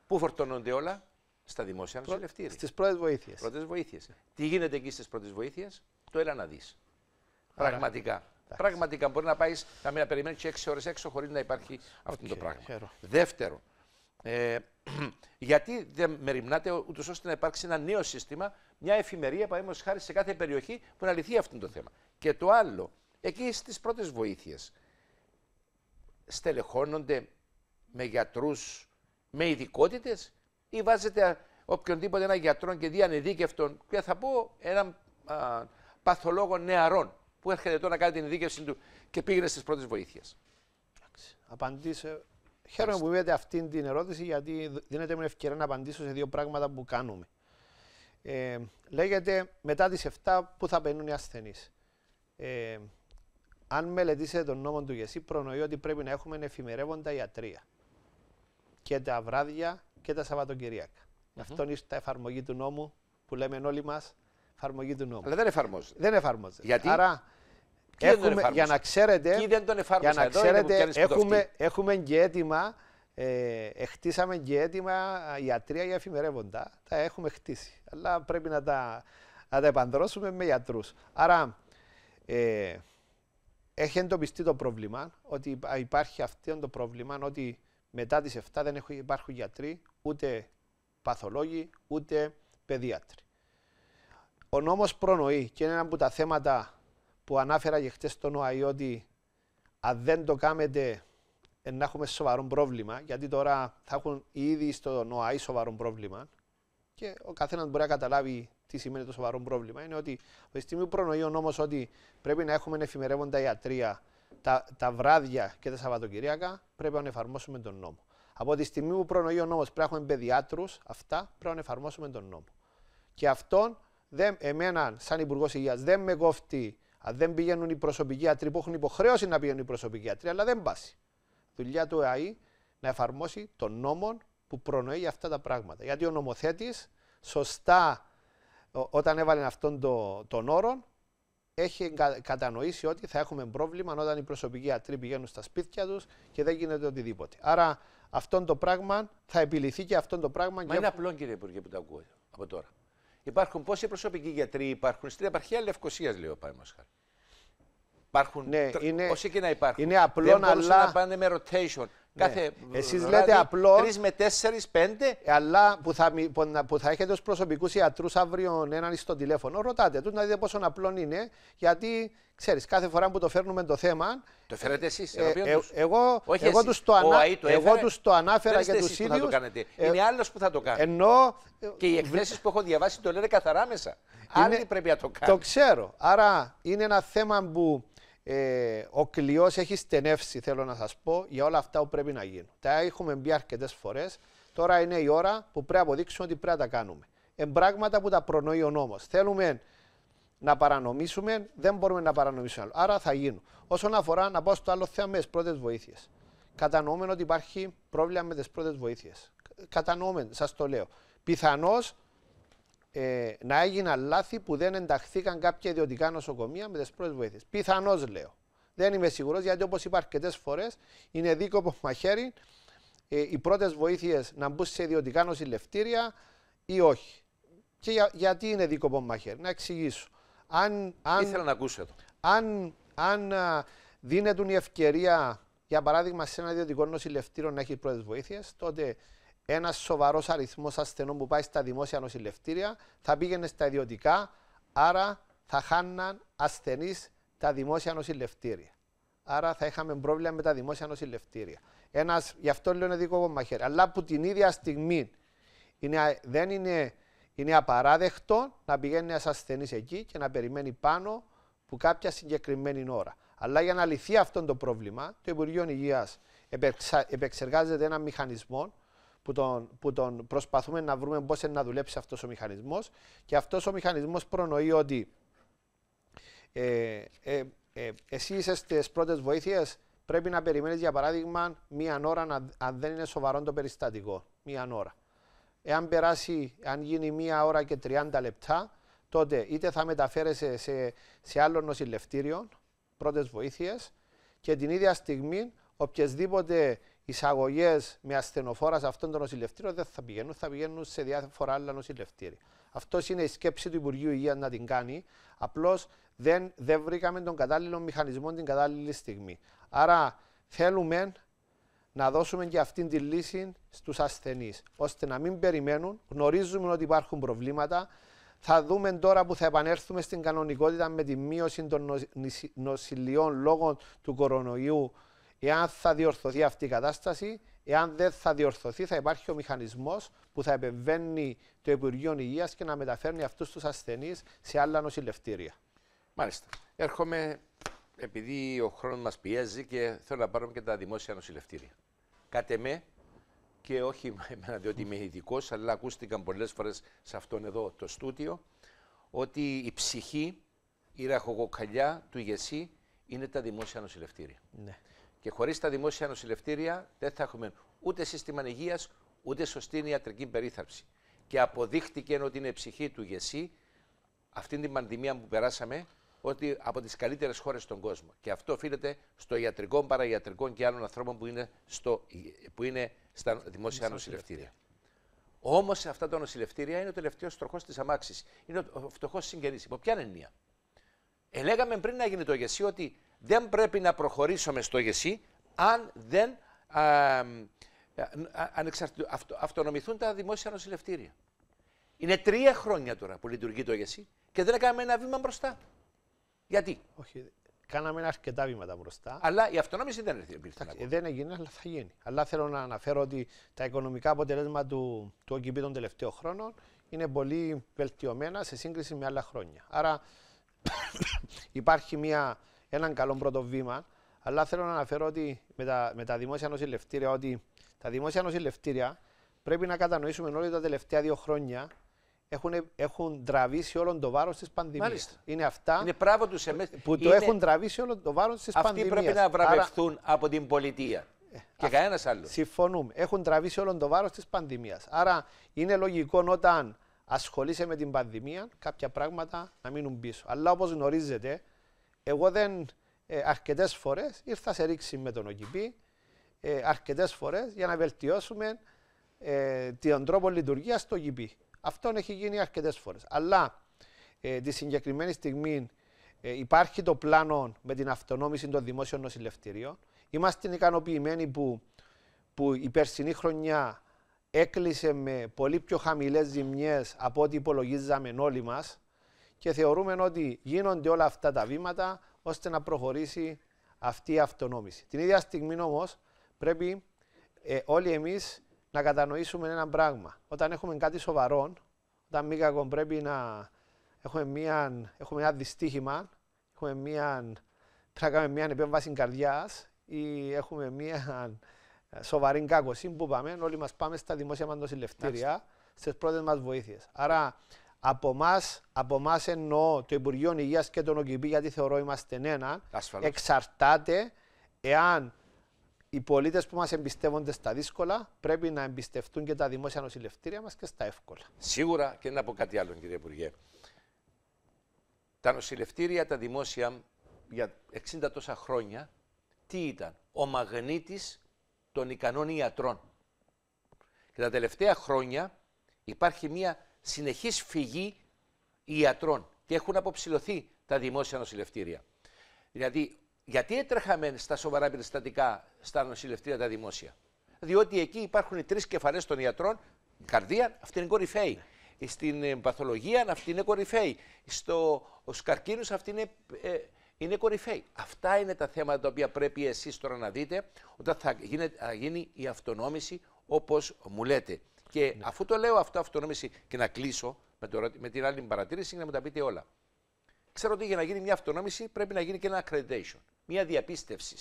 Πού φορτώνονται όλα, στα δημόσια νοσηλευτήρια. Στις πρώτες βοήθειες. Πρώτες βοήθειες. Τι γίνεται εκεί στις πρώτες βοήθειες, το έλα να δεις. Πραγματικά. Εντάξει. Πραγματικά μπορεί να πάεις να περιμένει περιμένει 6 ώρες έξω χωρίς να υπάρχει okay. αυτό το πράγμα. Δεύτερο, ε, γιατί δεν μεριμνάτε ούτως ώστε να υπάρξει ένα νέο σύστημα, μια εφημερία παραδείγματος χάρη σε κάθε περιοχή που να λυθεί αυτό το θέμα. Και το άλλο, εκεί στις πρώτες βοήθειες στελεχώνονται με γιατρούς με ειδικότητες ή βάζετε οποιονδήποτε ένα γιατρό και ανειδίκευτον και θα πω έναν παθολόγο νεαρών που έρχεται τώρα να κάνει την ειδίκευση του και πήγαινε στις πρώτες βοήθειες. Απαντήσε Χαίρομαι που είπατε αυτήν την ερώτηση, γιατί δίνεται μου ευκαιρία να απαντήσω σε δύο πράγματα που κάνουμε. Ε, λέγεται μετά τις 7 που θα μπαίνουν οι ασθενείς. Ε, αν μελετήσετε τον νόμο του Γεσί, προνοεί ότι πρέπει να έχουμε εφημερεύοντα ιατρία. Και τα βράδια και τα σαββατοκυριακα Αυτό είναι η εφαρμογή του νόμου που λέμε όλοι μας. Εφαρμογή του νόμου. Αλλά δεν εφαρμόζεται. Δεν εφαρμόζεται. Γιατί? Άρα έχουμε, για να ξέρετε, έχουμε, έχουμε και έτοιμα, ε, ε χτίσαμε και έτοιμα γιατρία ε, για εφημερεύοντα. Τα έχουμε χτίσει. Αλλά πρέπει να τα, να επανδρώσουμε με γιατρούς. Άρα, ε, έχει εντοπιστεί το πρόβλημα, ότι υπάρχει αυτό το πρόβλημα, ότι μετά τις 7 δεν υπάρχουν γιατροί, ούτε παθολόγοι, ούτε παιδίατροι. Ο νόμος προνοεί και είναι ένα από τα θέματα που ανάφερα και χτες στον ΟΑΗ ότι αν δεν το κάνετε να έχουμε σοβαρό πρόβλημα, γιατί τώρα θα έχουν ήδη στο ΟΑΗ σοβαρό πρόβλημα και ο καθένας μπορεί να καταλάβει τι σημαίνει το σοβαρό πρόβλημα. Είναι ότι από τη στιγμή που προνοεί ο νόμος ότι πρέπει να έχουμε εφημερεύοντα ιατρία τα, τα βράδια και τα Σαββατοκυριακά, πρέπει να εφαρμόσουμε τον νόμο. Από τη στιγμή που προνοεί ο νόμος πρέπει να έχουμε παιδιάτρους, αυτά πρέπει να εφαρμόσουμε τον νόμο. Και αυτόν, εμένα, σαν Υπουργός Υγείας, δεν με κόφτει αν δεν πηγαίνουν οι προσωπικοί ιατροί που έχουν υποχρέωση να πηγαίνουν οι προσωπικοί ιατροί, αλλά δεν πάσει. Δουλειά του ΕΑΗ να εφαρμόσει τον νόμο που προνοεί για αυτά τα πράγματα. Γιατί ο νομοθέτης, σωστά, όταν έβαλε αυτόν το, τον όρο, έχει κατανοήσει ότι θα έχουμε πρόβλημα όταν οι προσωπικοί ατροί πηγαίνουν στα σπίτια τους και δεν γίνεται οτιδήποτε. Άρα αυτό το πράγμα θα επιληθεί και αυτό το πράγμα. Μα είναι απλό, κύριε Υπουργέ, που το ακούω από τώρα. Υπάρχουν πόσοι προσωπικοί γιατροί υπάρχουν στην επαρχία Λευκοσίας, λέει ο Πάη Μασχάλη. Υπάρχουν ναι, όσοι και να υπάρχουν. Είναι απλό, αλλά... να πάνε με rotation. Ναι. Κάθε... Εσείς λέτε απλό, Τρεις με τέσσερις, πέντε. Ε, αλλά που θα, που θα έχετε ως προσωπικούς ιατρούς αύριο έναν στο τηλέφωνο, ρωτάτε τους να δείτε πόσο απλό είναι. Γιατί ξέρεις, κάθε φορά που το φέρνουμε το θέμα. Το φέρετε εσείς, ε, ε, Εγώ, εγώ τους το, ανα... εγώ τους το ανάφερα για του ίδιου. Το κάνετε. είναι άλλος που θα το κάνει. Ενώ... Και οι εκθέσεις που έχω διαβάσει το λένε καθαρά μέσα. Είναι... Άλλοι πρέπει να το κάνουν. Το ξέρω. Άρα είναι ένα θέμα που ε, ο κλειός έχει στενεύσει, θέλω να σας πω, για όλα αυτά που πρέπει να γίνουν. Τα έχουμε μπει αρκετές φορές. Τώρα είναι η ώρα που πρέπει να αποδείξουμε ότι πρέπει να τα κάνουμε. Εν πράγματα που τα προνοεί ο νόμος. Θέλουμε να παρανομήσουμε, δεν μπορούμε να παρανομήσουμε άλλο. Άρα θα γίνουν. Όσον αφορά να πάω στο άλλο θέμα με τις πρώτες βοήθειες. Κατανοούμε ότι υπάρχει πρόβλημα με τις πρώτες βοήθειες. Κατανοούμε, σας το λέω. Πιθανώς ε, να έγιναν λάθη που δεν ενταχθήκαν κάποια ιδιωτικά νοσοκομεία με τις πρώτες βοήθειες. Πιθανώς λέω. Δεν είμαι σίγουρος γιατί όπως είπα αρκετές φορές είναι δίκοπο μαχαίρι ε, οι πρώτες βοήθειες να μπουν σε ιδιωτικά νοσηλευτήρια ή όχι. Και γιατί είναι δίκοπο μαχαίρι, να εξηγήσω. Αν, αν, Ήθελα να ακούσω εδώ. Αν, αν δίνεται η ευκαιρία, για παράδειγμα, σε ένα ιδιωτικό νοσηλευτήριο να έχεις πρώτες βοήθειες, τότε ένας σοβαρός αριθμός ασθενών που πάει στα δημόσια νοσηλευτήρια θα πήγαινε στα ιδιωτικά, άρα θα χάναν ασθενείς τα δημόσια νοσηλευτήρια. Άρα θα είχαμε πρόβλημα με τα δημόσια νοσηλευτήρια. Ένας, γι' αυτό λέω είναι δικό μαχαίρι. Αλλά που την ίδια στιγμή είναι, δεν είναι, είναι απαράδεκτο να πηγαίνει ένας ασθενής εκεί και να περιμένει πάνω που κάποια συγκεκριμένη ώρα. Αλλά για να λυθεί αυτό το πρόβλημα, το Υπουργείο Υγείας επεξεργάζεται ένα μηχανισμό που τον, που τον προσπαθούμε να βρούμε πώς να δουλέψει αυτός ο μηχανισμός. Και αυτός ο μηχανισμός προνοεί ότι ε, ε, ε, εσύ είσαι στις πρώτες βοήθειες, πρέπει να περιμένεις για παράδειγμα μία ώρα να, αν δεν είναι σοβαρό το περιστατικό. Μία ώρα. Εάν περάσει, αν γίνει μία ώρα και 30 λεπτά, τότε είτε θα μεταφέρεσαι σε, σε άλλο νοσηλευτήριο, πρώτες βοήθειες, και την ίδια στιγμή οποιασδήποτε εισαγωγές με ασθενοφόρας σε αυτόν τον νοσηλευτήριο δεν θα πηγαίνουν, θα πηγαίνουν σε διάφορα άλλα νοσηλευτήρια. Αυτός είναι η σκέψη του Υπουργείου Υγείας να την κάνει. Απλώς δεν, δεν βρήκαμε τον κατάλληλο μηχανισμό την κατάλληλη στιγμή. Άρα θέλουμε να δώσουμε και αυτή τη λύση στους ασθενείς, ώστε να μην περιμένουν, γνωρίζουμε ότι υπάρχουν προβλήματα, θα δούμε τώρα που θα επανέλθουμε στην κανονικότητα με τη μείωση των νοσηλιών λόγω του κορονοϊού εάν θα διορθωθεί αυτή η κατάσταση, εάν δεν θα διορθωθεί, θα υπάρχει ο μηχανισμός που θα επεμβαίνει το Υπουργείο Υγείας και να μεταφέρνει αυτούς τους ασθενείς σε άλλα νοσηλευτήρια. Μάλιστα. Έρχομαι, επειδή ο χρόνος μας πιέζει και θέλω να πάρουμε και τα δημόσια νοσηλευτήρια. Κάτε με, και όχι εμένα, διότι είμαι ειδικός, αλλά ακούστηκαν πολλές φορές σε αυτόν εδώ το στούτιο ότι η ψυχή, η ραχοκοκαλιά του ηγεσί είναι τα δημόσια νοσηλευτήρια. Ναι. Και χωρίς τα δημόσια νοσηλευτήρια δεν θα έχουμε ούτε σύστημα υγείας, ούτε σωστή ιατρική περίθαλψη. Και αποδείχτηκε ότι είναι ψυχή του Γεσί αυτήν την πανδημία που περάσαμε, ότι από τις καλύτερες χώρες στον κόσμο. Και αυτό οφείλεται στο ιατρικό, παραϊατρικό και άλλων ανθρώπων που είναι, στο, που είναι στα δημόσια νοσηλευτήρια. Όμως αυτά τα νοσηλευτήρια είναι ο τελευταίος τροχό της αμάξης. Είναι ο φτωχός συγγενής. Υπό ποια έννοια. Ελέγαμε πριν να γίνει το ηγεσί ότι δεν πρέπει να προχωρήσουμε στο γεσί αν δεν α, α, αυτονομηθούν τα δημόσια νοσηλευτήρια. Είναι τρία χρόνια τώρα που λειτουργεί το γεσί και δεν έκαναμε ένα βήμα μπροστά. Γιατί. Όχι, κάναμε αρκετά βήματα μπροστά. Αλλά η αυτονόμηση δεν ήρθε. δεν έγινε, αλλά θα γίνει. Αλλά θέλω να αναφέρω ότι τα οικονομικά αποτελέσματα του, του ΟΚΙΠΗ των τελευταίων χρόνων είναι πολύ βελτιωμένα σε σύγκριση με άλλα χρόνια. Άρα υπάρχει μια έναν καλό πρώτο βήμα. Αλλά θέλω να αναφέρω ότι με τα, με τα δημόσια νοσηλευτήρια ότι τα δημόσια νοσηλευτήρια πρέπει να κατανοήσουμε όλοι τα τελευταία δύο χρόνια έχουν, έχουν τραβήσει όλο το βάρος της πανδημίας. Είναι αυτά είναι που είναι... το έχουν τραβήσει όλο το βάρος της πανδημία. Αυτοί πρέπει να βραβευτούν Άρα... από την πολιτεία. Ε, Και κανένας άλλος. Συμφωνούμε. Έχουν τραβήσει όλο το βάρος της πανδημίας. Άρα είναι λογικό όταν ασχολείσαι με την πανδημία κάποια πράγματα να μείνουν πίσω. Αλλά όπως γνωρίζετε, εγώ δεν ε, αρκετές φορές ήρθα σε ρήξη με τον ΟΚΙΠΗ, ε, αρκετές φορές για να βελτιώσουμε ε, τον τρόπο λειτουργίας στο ΟΚΙΠΗ. Αυτό έχει γίνει αρκετές φορές. Αλλά ε, τη συγκεκριμένη στιγμή ε, υπάρχει το πλάνο με την αυτονόμηση των δημόσιων νοσηλευτηρίων. Είμαστε ικανοποιημένοι που, που η περσινή χρονιά έκλεισε με πολύ πιο χαμηλές ζημιές από ό,τι υπολογίζαμε όλοι μας και θεωρούμε ότι γίνονται όλα αυτά τα βήματα ώστε να προχωρήσει αυτή η αυτονόμηση. Την ίδια στιγμή όμως πρέπει ε, όλοι εμείς να κατανοήσουμε ένα πράγμα. Όταν έχουμε κάτι σοβαρό, όταν κακό πρέπει να έχουμε, μια, έχουμε ένα δυστύχημα, έχουμε μια, πρέπει να κάνουμε μια επέμβαση καρδιάς ή έχουμε μια ε, σοβαρή κακοσύνη που πάμε, όλοι μας πάμε στα δημόσια μας στις πρώτες μας βοήθειες. Άρα από εμάς, από εννοώ το Υπουργείο Υγείας και τον ΟΚΙΠΗ, γιατί θεωρώ είμαστε ένα, Ασφαλώς. εξαρτάται εάν οι πολίτες που μας εμπιστεύονται στα δύσκολα πρέπει να εμπιστευτούν και τα δημόσια νοσηλευτήρια μας και στα εύκολα. Σίγουρα και να πω κάτι άλλο, κύριε Υπουργέ. Τα νοσηλευτήρια, τα δημόσια για 60 τόσα χρόνια, τι ήταν, ο μαγνήτης των ικανών ιατρών. Και τα τελευταία χρόνια υπάρχει μια συνεχής φυγή ιατρών και έχουν αποψηλωθεί τα δημόσια νοσηλευτήρια. Δηλαδή, γιατί έτρεχαμε στα σοβαρά περιστατικά στα νοσηλευτήρια τα δημόσια. Διότι εκεί υπάρχουν οι τρεις κεφαλές των ιατρών, καρδία, αυτή είναι κορυφαία, ε, Στην ε, παθολογία, αυτή είναι κορυφαία, Στο καρκίνο, αυτή είναι, ε, Αυτά είναι τα θέματα τα οποία πρέπει εσείς τώρα να δείτε όταν θα γίνει, θα γίνει η αυτονόμηση όπως μου λέτε. Και ναι. αφού το λέω αυτό, αυτονόμηση, και να κλείσω με, το, με την άλλη μου παρατήρηση, να μου τα πείτε όλα. Ξέρω ότι για να γίνει μια αυτονόμηση πρέπει να γίνει και ένα accreditation, μια διαπίστευση.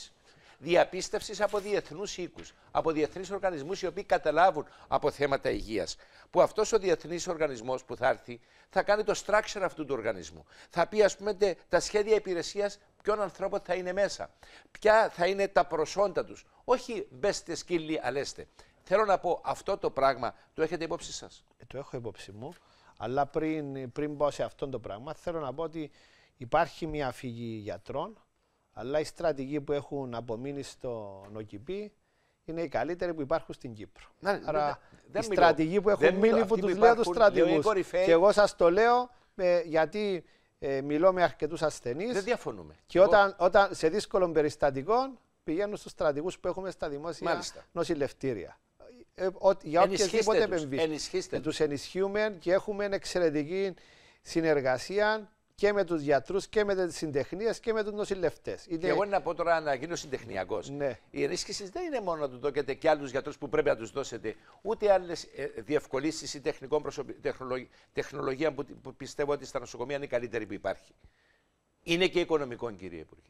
Διαπίστευση από διεθνούς οίκους, από διεθνείς οργανισμούς οι οποίοι καταλάβουν από θέματα υγείας. Που αυτός ο διεθνής οργανισμός που θα έρθει θα κάνει το structure αυτού του οργανισμού. Θα πει, ας πούμε, τα σχέδια υπηρεσίας ποιον ανθρώπο θα είναι μέσα, ποια θα είναι τα προσόντα τους. Όχι μπέστε σκύλοι, αλέστε. Θέλω να πω, αυτό το πράγμα το έχετε υπόψη σας. Ε, το έχω υπόψη μου. Αλλά πριν, πριν πάω σε αυτό το πράγμα, θέλω να πω ότι υπάρχει μια φυγή γιατρών, αλλά οι στρατηγοί που έχουν απομείνει στο Νοκυπή είναι οι καλύτεροι που υπάρχουν στην Κύπρο. Να, Άρα, δεν, οι στρατηγοί που έχουν μείνει που του λέω τους στρατηγού. Και εγώ σας το λέω ε, γιατί ε, μιλώ με αρκετούς ασθενείς. Δεν διαφωνούμε. Και όταν, όταν σε δύσκολο περιστατικών πηγαίνουν στους στρατηγούς που έχουμε στα δημόσια Μάλιστα. νοσηλευτήρια ε, ο, για οποιασδήποτε επενδύσεις. Ενισχύστε. Ε, τους ενισχύουμε και έχουμε εξαιρετική συνεργασία και με τους γιατρούς και με τις συντεχνίες και με τους νοσηλευτές. Και εγώ να πω τώρα να γίνω συντεχνιακός. Ναι. Η ενίσχυσης δεν είναι μόνο να του δώκετε και άλλους γιατρούς που πρέπει να τους δώσετε, ούτε άλλες διευκολύσεις διευκολύνσεις ή τεχνικών προσωπι... τεχνολογία που, που πιστεύω ότι στα νοσοκομεία είναι η καλύτερη που υπάρχει. Είναι και οικονομικό, κύριε Υπουργέ.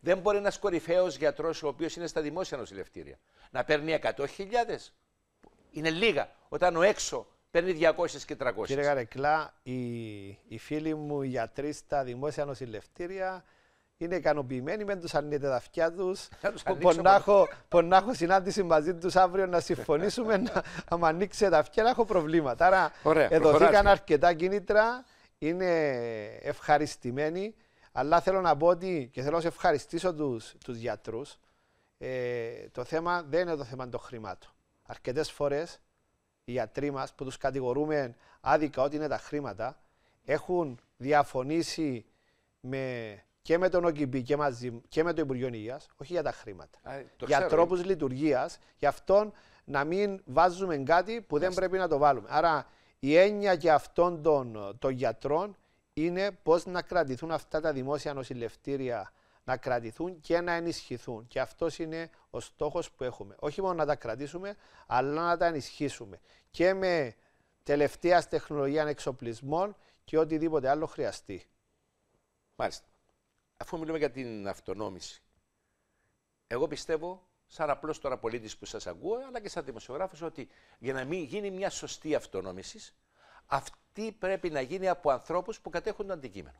Δεν μπορεί ένας κορυφαίος γιατρός, ο οποίος είναι στα δημόσια νοσηλευτήρια, να παίρνει 100.000. Είναι λίγα. Όταν ο έξω παίρνει 200 και 300. Κύριε Γαρεκλά, οι, οι φίλοι μου οι γιατροί στα δημόσια νοσηλευτήρια είναι ικανοποιημένοι με τους αυτιά τους. έχω συνάντηση μαζί τους αύριο να συμφωνήσουμε να μου ανοίξει τα αυτιά να έχω προβλήματα. Άρα, εδωθήκαν αρκετά κίνητρα, είναι ευχαριστημένοι. Αλλά θέλω να πω ότι και θέλω να σε ευχαριστήσω τους τους γιατρούς. Ε, το θέμα δεν είναι το θέμα των χρημάτων. Αρκετές φορές οι γιατροί μας που τους κατηγορούμε άδικα ότι είναι τα χρήματα έχουν διαφωνήσει με, και με τον ΟΚΙΜΠΗ και, με το Υπουργείο Υγείας, όχι για τα χρήματα. για τρόπους λειτουργίας, γι' αυτόν να μην βάζουμε κάτι που δεν πρέπει να το βάλουμε. Άρα η έννοια και αυτών των γιατρών είναι πώς να κρατηθούν αυτά τα δημόσια νοσηλευτήρια, να κρατηθούν και να ενισχυθούν. Και αυτός είναι ο στόχος που έχουμε. Όχι μόνο να τα κρατήσουμε, αλλά να τα ενισχύσουμε. Και με τελευταίας τεχνολογία εξοπλισμών και οτιδήποτε άλλο χρειαστεί. Μάλιστα. Αφού μιλούμε για την αυτονόμηση, εγώ πιστεύω, σαν απλός τώρα πολίτης που σας ακούω, αλλά και σαν δημοσιογράφος, ότι για να μην γίνει μια σωστή αυτονόμησης, αυτή πρέπει να γίνει από ανθρώπους που κατέχουν το αντικείμενο.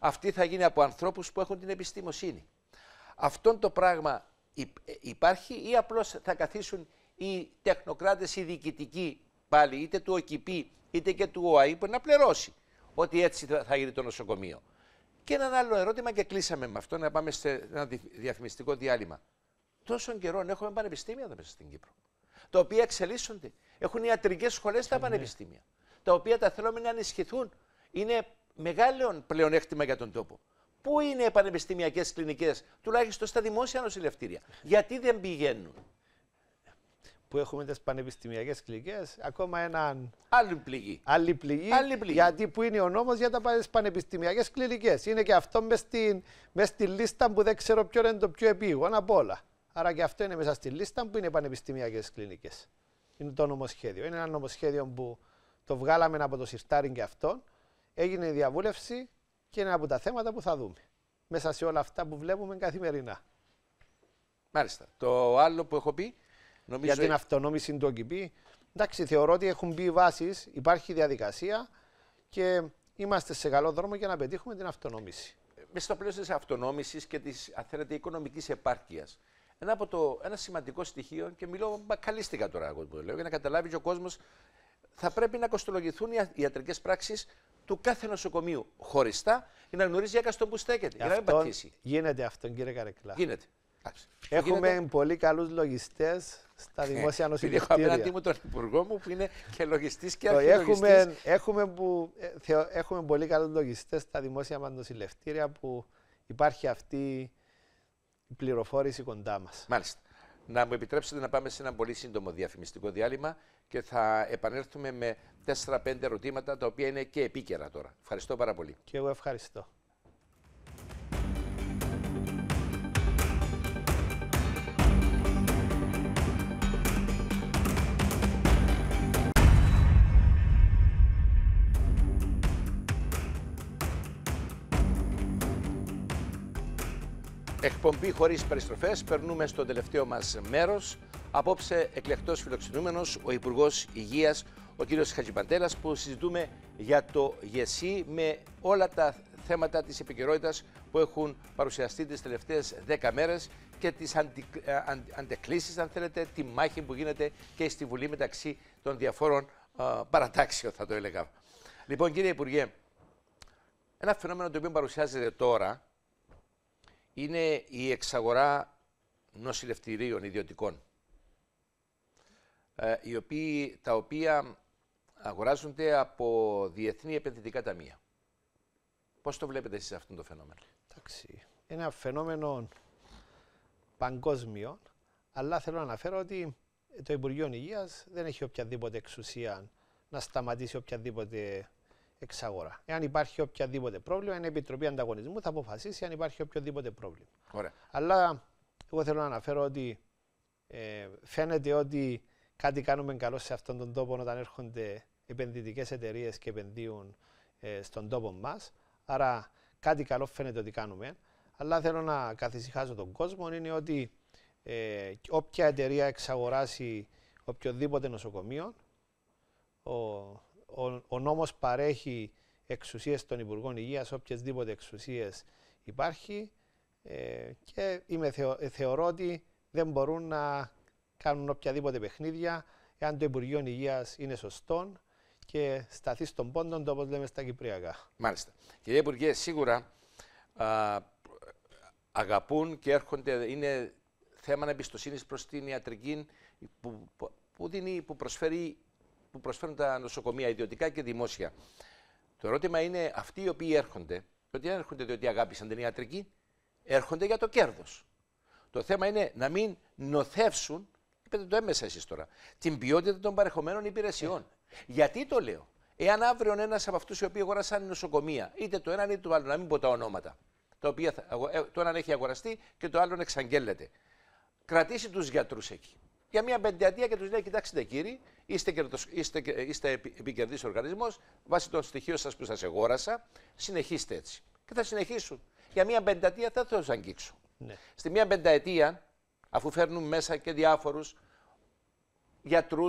Αυτή θα γίνει από ανθρώπους που έχουν την επιστήμοσύνη. Αυτό το πράγμα ε, υπάρχει ή απλώς θα καθίσουν οι τεχνοκράτες, οι διοικητικοί πάλι, είτε του ΟΚΙΠΗ είτε και του ΟΑΗ που να πληρώσει ότι έτσι θα γίνει το νοσοκομείο. Και ένα άλλο ερώτημα και κλείσαμε με αυτό, να πάμε σε ένα διαφημιστικό διάλειμμα. Τόσων καιρών έχουμε πανεπιστήμια εδώ μέσα στην Κύπρο, τα οποία εξελίσσονται. Έχουν ιατρικές σχολές στα ε, ναι. πανεπιστήμια τα οποία τα θέλουμε να ενισχυθούν. Είναι μεγάλο πλεονέκτημα για τον τόπο. Πού είναι οι πανεπιστημιακές κλινικές, τουλάχιστον στα δημόσια νοσηλευτήρια, γιατί δεν πηγαίνουν. Που έχουμε τις πανεπιστημιακές κλινικές, ακόμα έναν. Άλλη πληγή. Άλλη πληγή. Άλλη πληγή. Γιατί που εχουμε τι πανεπιστημιακε κλινικε ακομα εναν αλλη πληγη αλλη πληγη γιατι που ειναι ο νόμος για τα πανεπιστημιακές κλινικές. Είναι και αυτό μες στην, στη λίστα που δεν ξέρω ποιο είναι το πιο επίγον απ' όλα. Άρα και αυτό είναι μέσα στη λίστα που είναι πανεπιστημιακές κλινικές. Είναι το νομοσχέδιο. Είναι ένα νομοσχέδιο που το βγάλαμε από το συρτάριν και αυτόν, έγινε η διαβούλευση και είναι από τα θέματα που θα δούμε. Μέσα σε όλα αυτά που βλέπουμε καθημερινά. Μάλιστα. Το άλλο που έχω πει. Νομίζω... Για την αυτονόμηση του ΟΚΙΠΗ. Εντάξει, θεωρώ ότι έχουν μπει οι βάσεις, υπάρχει διαδικασία και είμαστε σε καλό δρόμο για να πετύχουμε την αυτονόμηση. Μέσα στο πλαίσιο της αυτονόμησης και της οικονομικής επάρκειας, ένα, από το, ένα σημαντικό στοιχείο, και μιλώ μπακαλίστηκα τώρα εγώ το λέω, για να καταλάβει ο κόσμος θα πρέπει να κοστολογηθούν οι ιατρικές πράξεις του κάθε νοσοκομείου χωριστά για να γνωρίζει τον που στέκεται. Για να μην πατήσει. Γίνεται αυτό, κύριε Καρεκλά. Γίνεται. Έχουμε πολύ καλούς λογιστές στα ε, δημόσια νοσοκομεία. Έχω απέναντί μου τον υπουργό μου που είναι και λογιστής και αρχιλογιστής. Έχουμε, έχουμε, ε, έχουμε πολύ καλούς λογιστές στα δημόσια μας νοσηλευτήρια που υπάρχει αυτή η πληροφόρηση κοντά μας. Μάλιστα. Να μου επιτρέψετε να πάμε σε ένα πολύ σύντομο διαφημιστικό διάλειμμα και θα επανέλθουμε με 4-5 ερωτήματα τα οποία είναι και επίκαιρα τώρα. Ευχαριστώ πάρα πολύ. Και εγώ ευχαριστώ. Εκπομπή χωρίς περιστροφές. Περνούμε στο τελευταίο μας μέρος. Απόψε, εκλεκτός φιλοξενούμενος ο Υπουργός Υγείας, ο κ. Χατζιπαντέλα, που συζητούμε για το ΓΕΣΥ με όλα τα θέματα της επικαιρότητας που έχουν παρουσιαστεί τις τελευταίες δέκα μέρες και τις αντι, ε, αν, θέλετε, τη μάχη που γίνεται και στη Βουλή μεταξύ των διαφόρων ε, παρατάξεων, θα το έλεγα. Λοιπόν, κύριε Υπουργέ, ένα φαινόμενο το οποίο παρουσιάζεται τώρα είναι η εξαγορά νοσηλευτηρίων ιδιωτικών, ε, οι οποίοι, τα οποία αγοράζονται από διεθνή επενδυτικά ταμεία. Πώς το βλέπετε εσείς αυτό το φαινόμενο. Εντάξει, ένα φαινόμενο παγκόσμιο, αλλά θέλω να αναφέρω ότι το Υπουργείο Υγείας δεν έχει οποιαδήποτε εξουσία να σταματήσει οποιαδήποτε εξαγορά. Εάν υπάρχει οποιαδήποτε πρόβλημα, η Επιτροπή Ανταγωνισμού θα αποφασίσει αν υπάρχει οποιοδήποτε πρόβλημα. Ωραία. Αλλά εγώ θέλω να αναφέρω ότι ε, φαίνεται ότι κάτι κάνουμε καλό σε αυτόν τον τόπο όταν έρχονται επενδυτικές εταιρείες και επενδύουν ε, στον τόπο μας. Άρα κάτι καλό φαίνεται ότι κάνουμε. Αλλά θέλω να καθησυχάσω τον κόσμο είναι ότι ε, όποια εταιρεία εξαγοράσει οποιοδήποτε νοσοκομείο, ο ο, νόμος παρέχει εξουσίες των Υπουργών Υγείας, οποιασδήποτε εξουσίες υπάρχει ε, και είμαι, θεω, ε, θεωρώ ότι δεν μπορούν να κάνουν οποιαδήποτε παιχνίδια εάν το Υπουργείο Υγείας είναι σωστό και σταθεί στον πόντο όπως όπως λέμε στα Κυπριακά. Μάλιστα. Κύριε Υπουργέ, σίγουρα αγαπούν και έρχονται, είναι θέμα εμπιστοσύνης προς την ιατρική που, που, που προσφέρει που προσφέρουν τα νοσοκομεία, ιδιωτικά και δημόσια. Το ερώτημα είναι αυτοί οι οποίοι έρχονται, ότι δεν έρχονται διότι αγάπησαν την ιατρική, έρχονται για το κέρδος. Το θέμα είναι να μην νοθεύσουν, είπατε το έμεσα εσείς τώρα, την ποιότητα των παρεχωμένων υπηρεσιών. Ε. Γιατί το λέω. Εάν αύριο ένας από αυτούς οι οποίοι αγοράσαν νοσοκομεία, είτε το έναν είτε το άλλο, να μην πω τα ονόματα, τα οποία ε, το έναν έχει αγοραστεί και το άλλο εξαγγέλλεται, κρατήσει τους γιατρούς εκεί για μια πενταετία και τους λέει: Κοιτάξτε, κύριοι, είστε, είστε, είστε επικερδής οργανισμός, βάσει των στοιχείων σας που σας εγόρασα, συνεχίστε έτσι. Και θα συνεχίσουν. Για μια πενταετία θα τους αγγίξουν. Ναι. Στη μια πενταετία, αφού φέρνουν μέσα και διάφορους γιατρούς,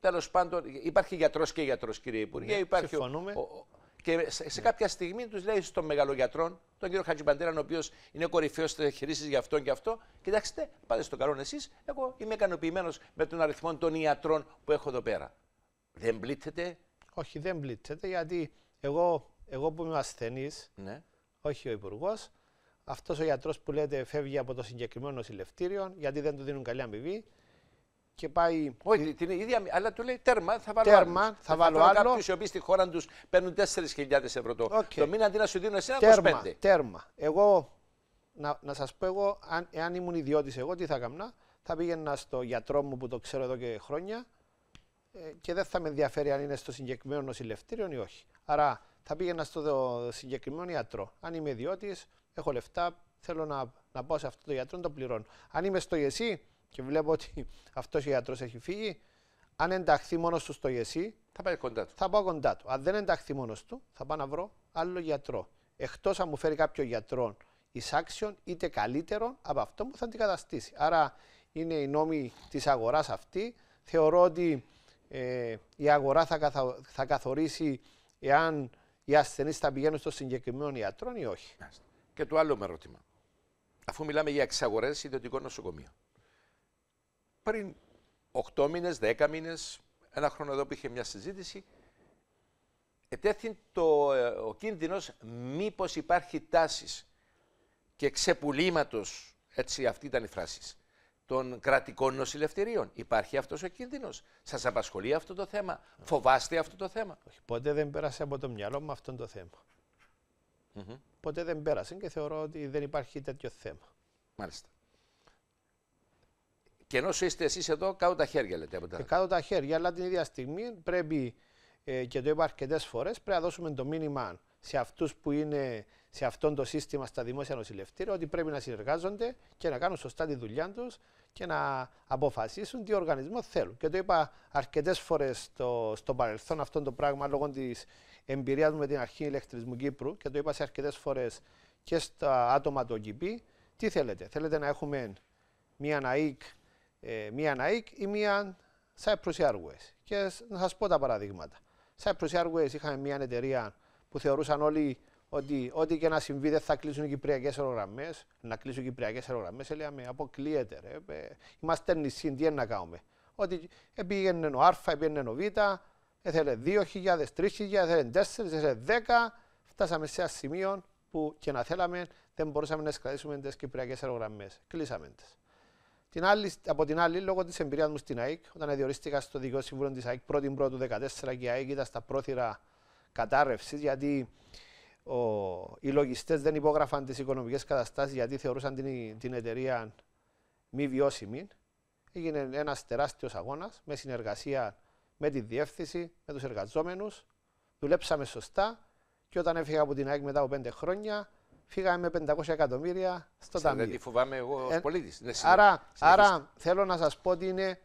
τέλος πάντων, υπάρχει γιατρός και γιατρός, κύριε Υπουργέ. Ναι, υπάρχει και σε ναι. κάποια στιγμή τους λέει στον μεγαλογιατρό, τον κύριο Χατζιμπαντέραν, ο οποίος είναι κορυφαίος στι χειρήσει για αυτόν και αυτό, κοιτάξτε, πάτε στο καλό εσείς. Εγώ είμαι ικανοποιημένος με τον αριθμό των ιατρών που έχω εδώ πέρα. Δεν πλήττεται. Όχι, δεν πλήττεται, γιατί εγώ, εγώ που είμαι ασθενής, ναι. όχι ο υπουργός, αυτός ο γιατρός που λέτε φεύγει από το συγκεκριμένο νοσηλευτήριο γιατί δεν του δίνουν καλή αμοιβή, και πάει. Όχι, την ίδια, αλλά του λέει τέρμα, θα βάλω τέρμα, άλλο. θα βάλω άλλο. οι οποίοι στη χώρα τους παίρνουν 4.000 ευρώ το, okay. το μήνα αντί να σου δίνουν εσένα τέρμα, 25. Τέρμα. Εγώ, να, να σας πω εγώ, αν, εάν ήμουν ιδιώτης, εγώ τι θα έκανα. Θα πήγαινα στο γιατρό μου που το ξέρω εδώ και χρόνια ε, και δεν θα με ενδιαφέρει αν είναι στο συγκεκριμένο νοσηλευτήριο ή όχι. Άρα θα πήγαινα στο συγκεκριμένο ιατρό. Αν είμαι ιδιώτης, έχω λεφτά, θέλω να, να πάω σε αυτό το γιατρό, να το πληρώνω. Αν είμαι στο ΙΕΣΥ, και βλέπω ότι αυτός ο γιατρός έχει φύγει, αν ενταχθεί μόνος του στο ΙΕΣΥ, θα, πάει κοντά του. θα πάω κοντά του. Αν δεν ενταχθεί μόνος του, θα πάω να βρω άλλο γιατρό. Εκτός αν μου φέρει κάποιο γιατρό εισάξιον είτε καλύτερο από αυτό που θα αντικαταστήσει. Άρα είναι η νόμη της αγοράς αυτή. Θεωρώ ότι ε, η αγορά θα, θα καθορίσει εάν οι ασθενείς θα πηγαίνουν στο συγκεκριμένο γιατρό ή όχι. Και το άλλο με ερώτημα. Αφού μιλάμε για εξαγορές ιδιωτικών νοσοκομείων, πριν 8 μήνες, 10 μήνες, ένα χρόνο εδώ που είχε μια συζήτηση, ετέθη το, ε, ο κίνδυνος μήπως υπάρχει τάσης και ξεπουλήματος, έτσι αυτή ήταν η φράση, των κρατικών νοσηλευτηρίων. Υπάρχει αυτός ο κίνδυνος. Σας απασχολεί αυτό το θέμα. Φοβάστε αυτό το θέμα. Όχι, ποτέ δεν πέρασε από το μυαλό μου αυτό το θέμα. Mm -hmm. Ποτέ δεν πέρασε και θεωρώ ότι δεν υπάρχει τέτοιο θέμα. Μάλιστα. Και ενώ είστε εσείς εδώ, κάτω τα χέρια λέτε. Ε, κάτω τα χέρια, αλλά την ίδια στιγμή πρέπει, ε, και το είπα αρκετές φορές, πρέπει να δώσουμε το μήνυμα σε αυτούς που είναι σε αυτό το σύστημα στα δημόσια νοσηλευτήρια ότι πρέπει να συνεργάζονται και να κάνουν σωστά τη δουλειά τους και να αποφασίσουν τι οργανισμό θέλουν. Και το είπα αρκετές φορές στο, στο παρελθόν αυτό το πράγμα λόγω της εμπειρίας μου με την αρχή ηλεκτρισμού Κύπρου και το είπα σε αρκετές φορές και στα άτομα του ΟΚΙΠΗ. Τι θέλετε, θέλετε να έχουμε μία ΑΕΚ ε, μία ναικ ή μία Cyprus Airways. Και να σας πω τα παραδείγματα. Cyprus Airways είχαμε μία εταιρεία που θεωρούσαν όλοι ότι ό,τι και να συμβεί δεν θα κλείσουν οι κυπριακές αερογραμμές. Να κλείσουν οι κυπριακές αερογραμμές, έλεγαμε, αποκλείεται. Ρε. Ε, είμαστε νησί, τι να κάνουμε. Ότι πήγαινε ο Α, πήγαινε ο Β, έθελε 2.000, 3.000, έθελε 4.000, έθελε 10. Φτάσαμε σε ένα σημείο που και να θέλαμε δεν μπορούσαμε να σκρατήσουμε τις κυπριακές αερογραμμές. Κλείσαμε τις. Την άλλη, από την άλλη, λόγω της εμπειρίας μου στην ΑΕΚ, όταν διορίστηκα στο Δικό Συμβούλιο της ΑΕΚ πρώτη του 2014 και η ΑΕΚ ήταν στα πρόθυρα κατάρρευσης, γιατί οι λογιστές δεν υπόγραφαν τις οικονομικές καταστάσεις γιατί θεωρούσαν την, την εταιρεία μη βιώσιμη. Έγινε ένας τεράστιος αγώνας με συνεργασία με τη διεύθυνση, με τους εργαζόμενους. Δουλέψαμε σωστά και όταν έφυγα από την ΑΕΚ μετά από πέντε χρόνια, φύγαμε με 500 εκατομμύρια στο ταμείο. ταμείο. τη φοβάμαι εγώ ως ε, πολίτης. Ναι, άρα, άρα θέλω να σας πω ότι είναι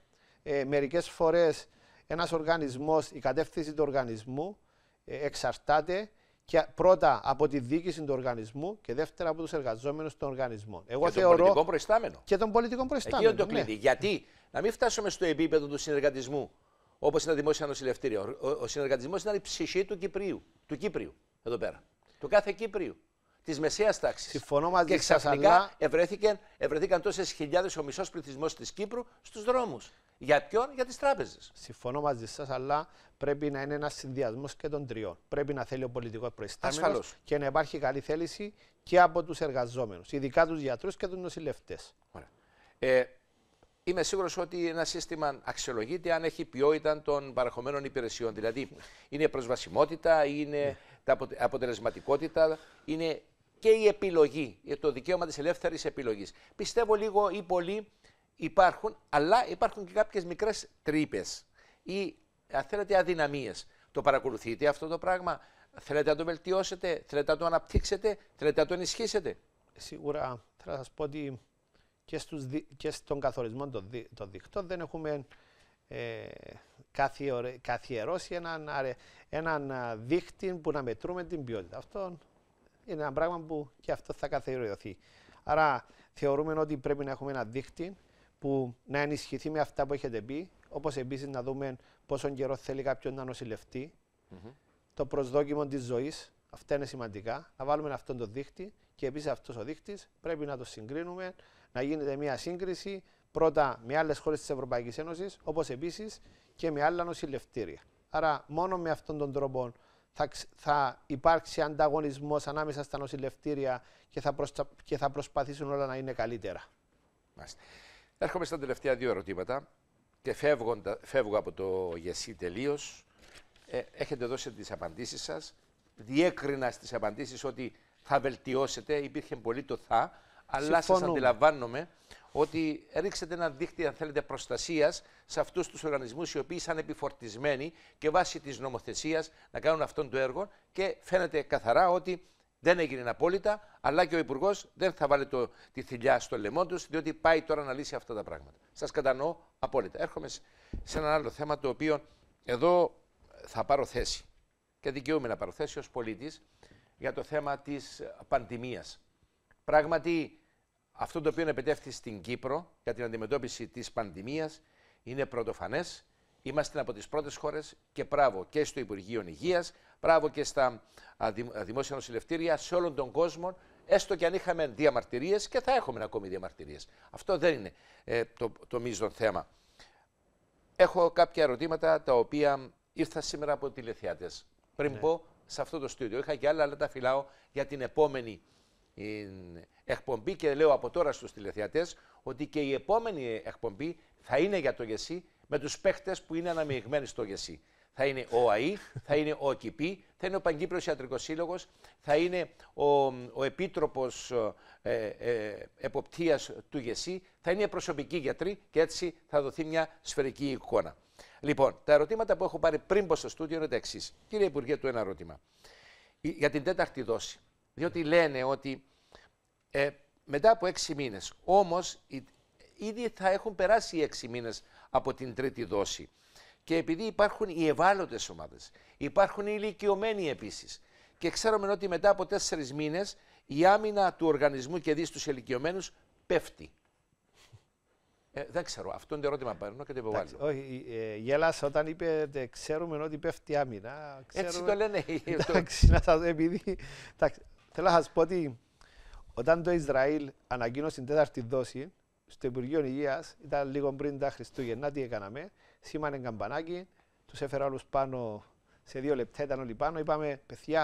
ε, μερικές φορές ένας οργανισμός, η κατεύθυνση του οργανισμού ε, εξαρτάται και πρώτα από τη διοίκηση του οργανισμού και δεύτερα από τους εργαζόμενους των οργανισμών. Εγώ και θεωρώ... τον πολιτικό Και των πολιτικών προϊστάμενων, Εκεί το Ναι. Γιατί να μην φτάσουμε στο επίπεδο του συνεργατισμού όπως είναι τα δημόσια νοσηλευτήρια. Ο, ο, συνεργατισμός είναι η ψυχή του Κυπρίου. Του Κύπριου, εδώ πέρα. Του κάθε Κύπριου της μεσαίας τάξης. Συμφωνώ μαζί Και ξαφνικά ευρέθηκαν, ευρεθήκαν τόσες χιλιάδες ο μισό πληθυσμός της Κύπρου στους δρόμους. Για ποιον, για τις τράπεζες. Συμφωνώ μαζί σας, αλλά πρέπει να είναι ένας συνδυασμός και των τριών. Πρέπει να θέλει ο πολιτικός προϊστάμενος και να υπάρχει καλή θέληση και από τους εργαζόμενους, ειδικά τους γιατρούς και τους νοσηλευτές. Ε, είμαι σίγουρος ότι ένα σύστημα αξιολογείται αν έχει ποιότητα των παραχωμένων υπηρεσιών. Δηλαδή, είναι προσβασιμότητα, είναι ναι. τα αποτελεσματικότητα, είναι και η επιλογή, το δικαίωμα της ελεύθερης επιλογής. Πιστεύω λίγο ή πολύ υπάρχουν, αλλά υπάρχουν και κάποιες μικρές τρύπες ή αν θέλετε αδυναμίες. Το παρακολουθείτε αυτό το πράγμα, θέλετε να το βελτιώσετε, θέλετε να το αναπτύξετε, θέλετε να το ενισχύσετε. Σίγουρα θέλω να σας πω ότι και, στους, και στον καθορισμό των, δικτών δεν έχουμε ε, καθιερώσει έναν, έναν που να μετρούμε την ποιότητα. Αυτό είναι ένα πράγμα που και αυτό θα καθιερωθεί. Άρα θεωρούμε ότι πρέπει να έχουμε ένα δείχτη που να ενισχυθεί με αυτά που έχετε πει, όπως επίσης να δούμε πόσο καιρό θέλει κάποιον να νοσηλευτεί, mm το προσδόκιμο της ζωής, αυτά είναι σημαντικά, να βάλουμε αυτόν τον δείχτη και επίσης αυτός ο δείχτης πρέπει να το συγκρίνουμε, να γίνεται μια σύγκριση πρώτα με άλλες χώρες της Ευρωπαϊκής Ένωσης, όπως επίσης και με άλλα νοσηλευτήρια. Άρα μόνο με αυτόν τον τρόπο θα, θα υπάρξει ανταγωνισμός ανάμεσα στα νοσηλευτήρια και θα, και θα προσπαθήσουν όλα να είναι καλύτερα. Μάλιστα. Έρχομαι στα τελευταία δύο ερωτήματα και φεύγω από το γεσί τελείως. Ε, έχετε δώσει τις απαντήσεις σας. Διέκρινα στις απαντήσεις ότι θα βελτιώσετε, υπήρχε πολύ το θα, αλλά σας αντιλαμβάνομαι ότι ρίξετε ένα δίχτυ, αν θέλετε, προστασίας σε αυτούς τους οργανισμούς οι οποίοι σαν επιφορτισμένοι και βάσει της νομοθεσίας να κάνουν αυτόν το έργο και φαίνεται καθαρά ότι δεν έγινε απόλυτα, αλλά και ο Υπουργός δεν θα βάλει το, τη θηλιά στο λαιμό τους, διότι πάει τώρα να λύσει αυτά τα πράγματα. Σας κατανοώ απόλυτα. Έρχομαι σε ένα άλλο θέμα το οποίο εδώ θα πάρω θέση και δικαιούμαι να πάρω θέση ως πολίτης για το θέμα της πανδημίας. Πράγματι, αυτό το οποίο επιτεύχθη στην Κύπρο για την αντιμετώπιση της πανδημίας είναι πρωτοφανές. Είμαστε από τις πρώτες χώρες και μπράβο και στο Υπουργείο Υγείας, μπράβο και στα δημόσια νοσηλευτήρια, σε όλον τον κόσμο, έστω και αν είχαμε διαμαρτυρίες και θα έχουμε ακόμη διαμαρτυρίες. Αυτό δεν είναι ε, το, το μείζον θέμα. Έχω κάποια ερωτήματα τα οποία ήρθα σήμερα από τηλεθεατές. Πριν ναι. πω σε αυτό το στούντιο, είχα και άλλα, αλλά τα φυλάω για την επόμενη εκπομπή και λέω από τώρα στους τηλεθεατές ότι και η επόμενη εκπομπή θα είναι για το ΓΕΣΥ με τους παίχτες που είναι αναμειγμένοι στο ΓΕΣΥ. Θα είναι ο ΑΗ, θα είναι ο ΚΙΠΗ, θα είναι ο Παγκύπριος Ιατρικός Σύλλογος, θα είναι ο, ο Επίτροπος ε, ε, ε Εποπτείας του ΓΕΣΥ, θα είναι προσωπική προσωπικοί γιατροί και έτσι θα δοθεί μια σφαιρική εικόνα. Λοιπόν, τα ερωτήματα που έχω πάρει πριν πω στο στούντιο είναι τα εξής. Κύριε Υπουργέ, του ένα ερώτημα. Για την τέταρτη δόση διότι λένε ότι ε, μετά από έξι μήνες, όμως ήδη θα έχουν περάσει οι έξι μήνες από την τρίτη δόση. Και επειδή υπάρχουν οι ευάλωτες ομάδες, υπάρχουν οι ηλικιωμένοι επίσης. Και ξέρουμε ότι μετά από τέσσερις μήνες η άμυνα του οργανισμού και δις τους ηλικιωμένους πέφτει. Ε, δεν ξέρω. Αυτό είναι το ερώτημα παίρνω και το υποβάλλω. Όχι, ε, γέλασα όταν είπε ξέρουμε ότι πέφτει άμυνα. Ξέρουμε... Έτσι το λένε. Εντάξει, να σας επειδή... Θέλω να σας πω ότι όταν το Ισραήλ ανακοίνωσε την τέταρτη δόση στο Υπουργείο Υγείας, ήταν λίγο πριν τα Χριστούγεννα, τι έκαναμε. Σήμανε καμπανάκι, τους έφερα όλους πάνω σε δύο λεπτά, ήταν όλοι πάνω. Είπαμε, παιδιά,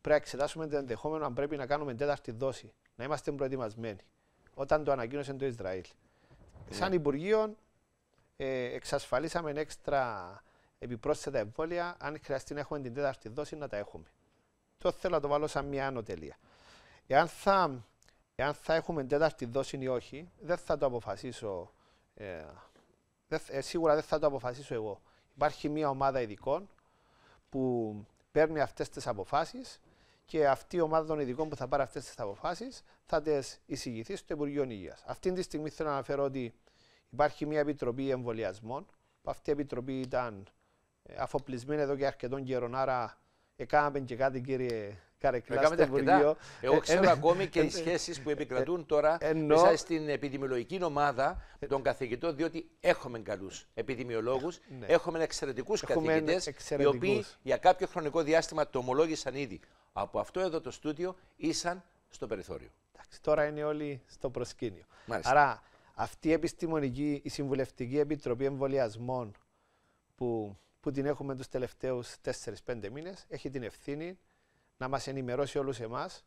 πρέπει να εξετάσουμε το ενδεχόμενο αν πρέπει να κάνουμε τέταρτη δόση. Να είμαστε προετοιμασμένοι. Όταν το ανακοίνωσε το Ισραήλ. Ναι. Σαν Υπουργείο, ε, εξασφαλίσαμε έξτρα επιπρόσθετα εμβόλια. Αν χρειαστεί να έχουμε την τέταρτη δόση, να τα έχουμε το θέλω να το βάλω σαν μια άνω Εάν θα, εάν θα έχουμε τέταρτη δόση ή όχι, δεν θα το αποφασίσω. Ε, δεν, ε, σίγουρα δεν θα το αποφασίσω εγώ. Υπάρχει μια ομάδα ειδικών που παίρνει αυτές τις αποφάσεις και αυτή η ομάδα των ειδικών που θα πάρει αυτές τις αποφάσεις θα τις εισηγηθεί στο Υπουργείο Υγείας. Αυτή τη στιγμή θέλω να αναφέρω ότι υπάρχει μια επιτροπή εμβολιασμών που αυτή η επιτροπή ήταν αφοπλισμένη εδώ και αρκετών καιρών, άρα Έκαναμε ε, και κάτι, κύριε Καρεκλά, ε, στο Εγώ ε, ξέρω ακόμη και οι σχέσει που επικρατούν τώρα μέσα στην επιδημιολογική ομάδα των καθηγητών, διότι έχουμε καλού επιδημιολόγου, ναι. έχουμε εξαιρετικού καθηγητέ, οι οποίοι για κάποιο χρονικό διάστημα το ομολόγησαν ήδη. Από αυτό εδώ το στούντιο ήσαν στο περιθώριο. Εντάξει, τώρα είναι όλοι στο προσκήνιο. Άρα αυτή η επιστημονική, η συμβουλευτική επιτροπή εμβολιασμών που που την έχουμε τους τελευταίους 4-5 μήνες, έχει την ευθύνη να μας ενημερώσει όλους εμάς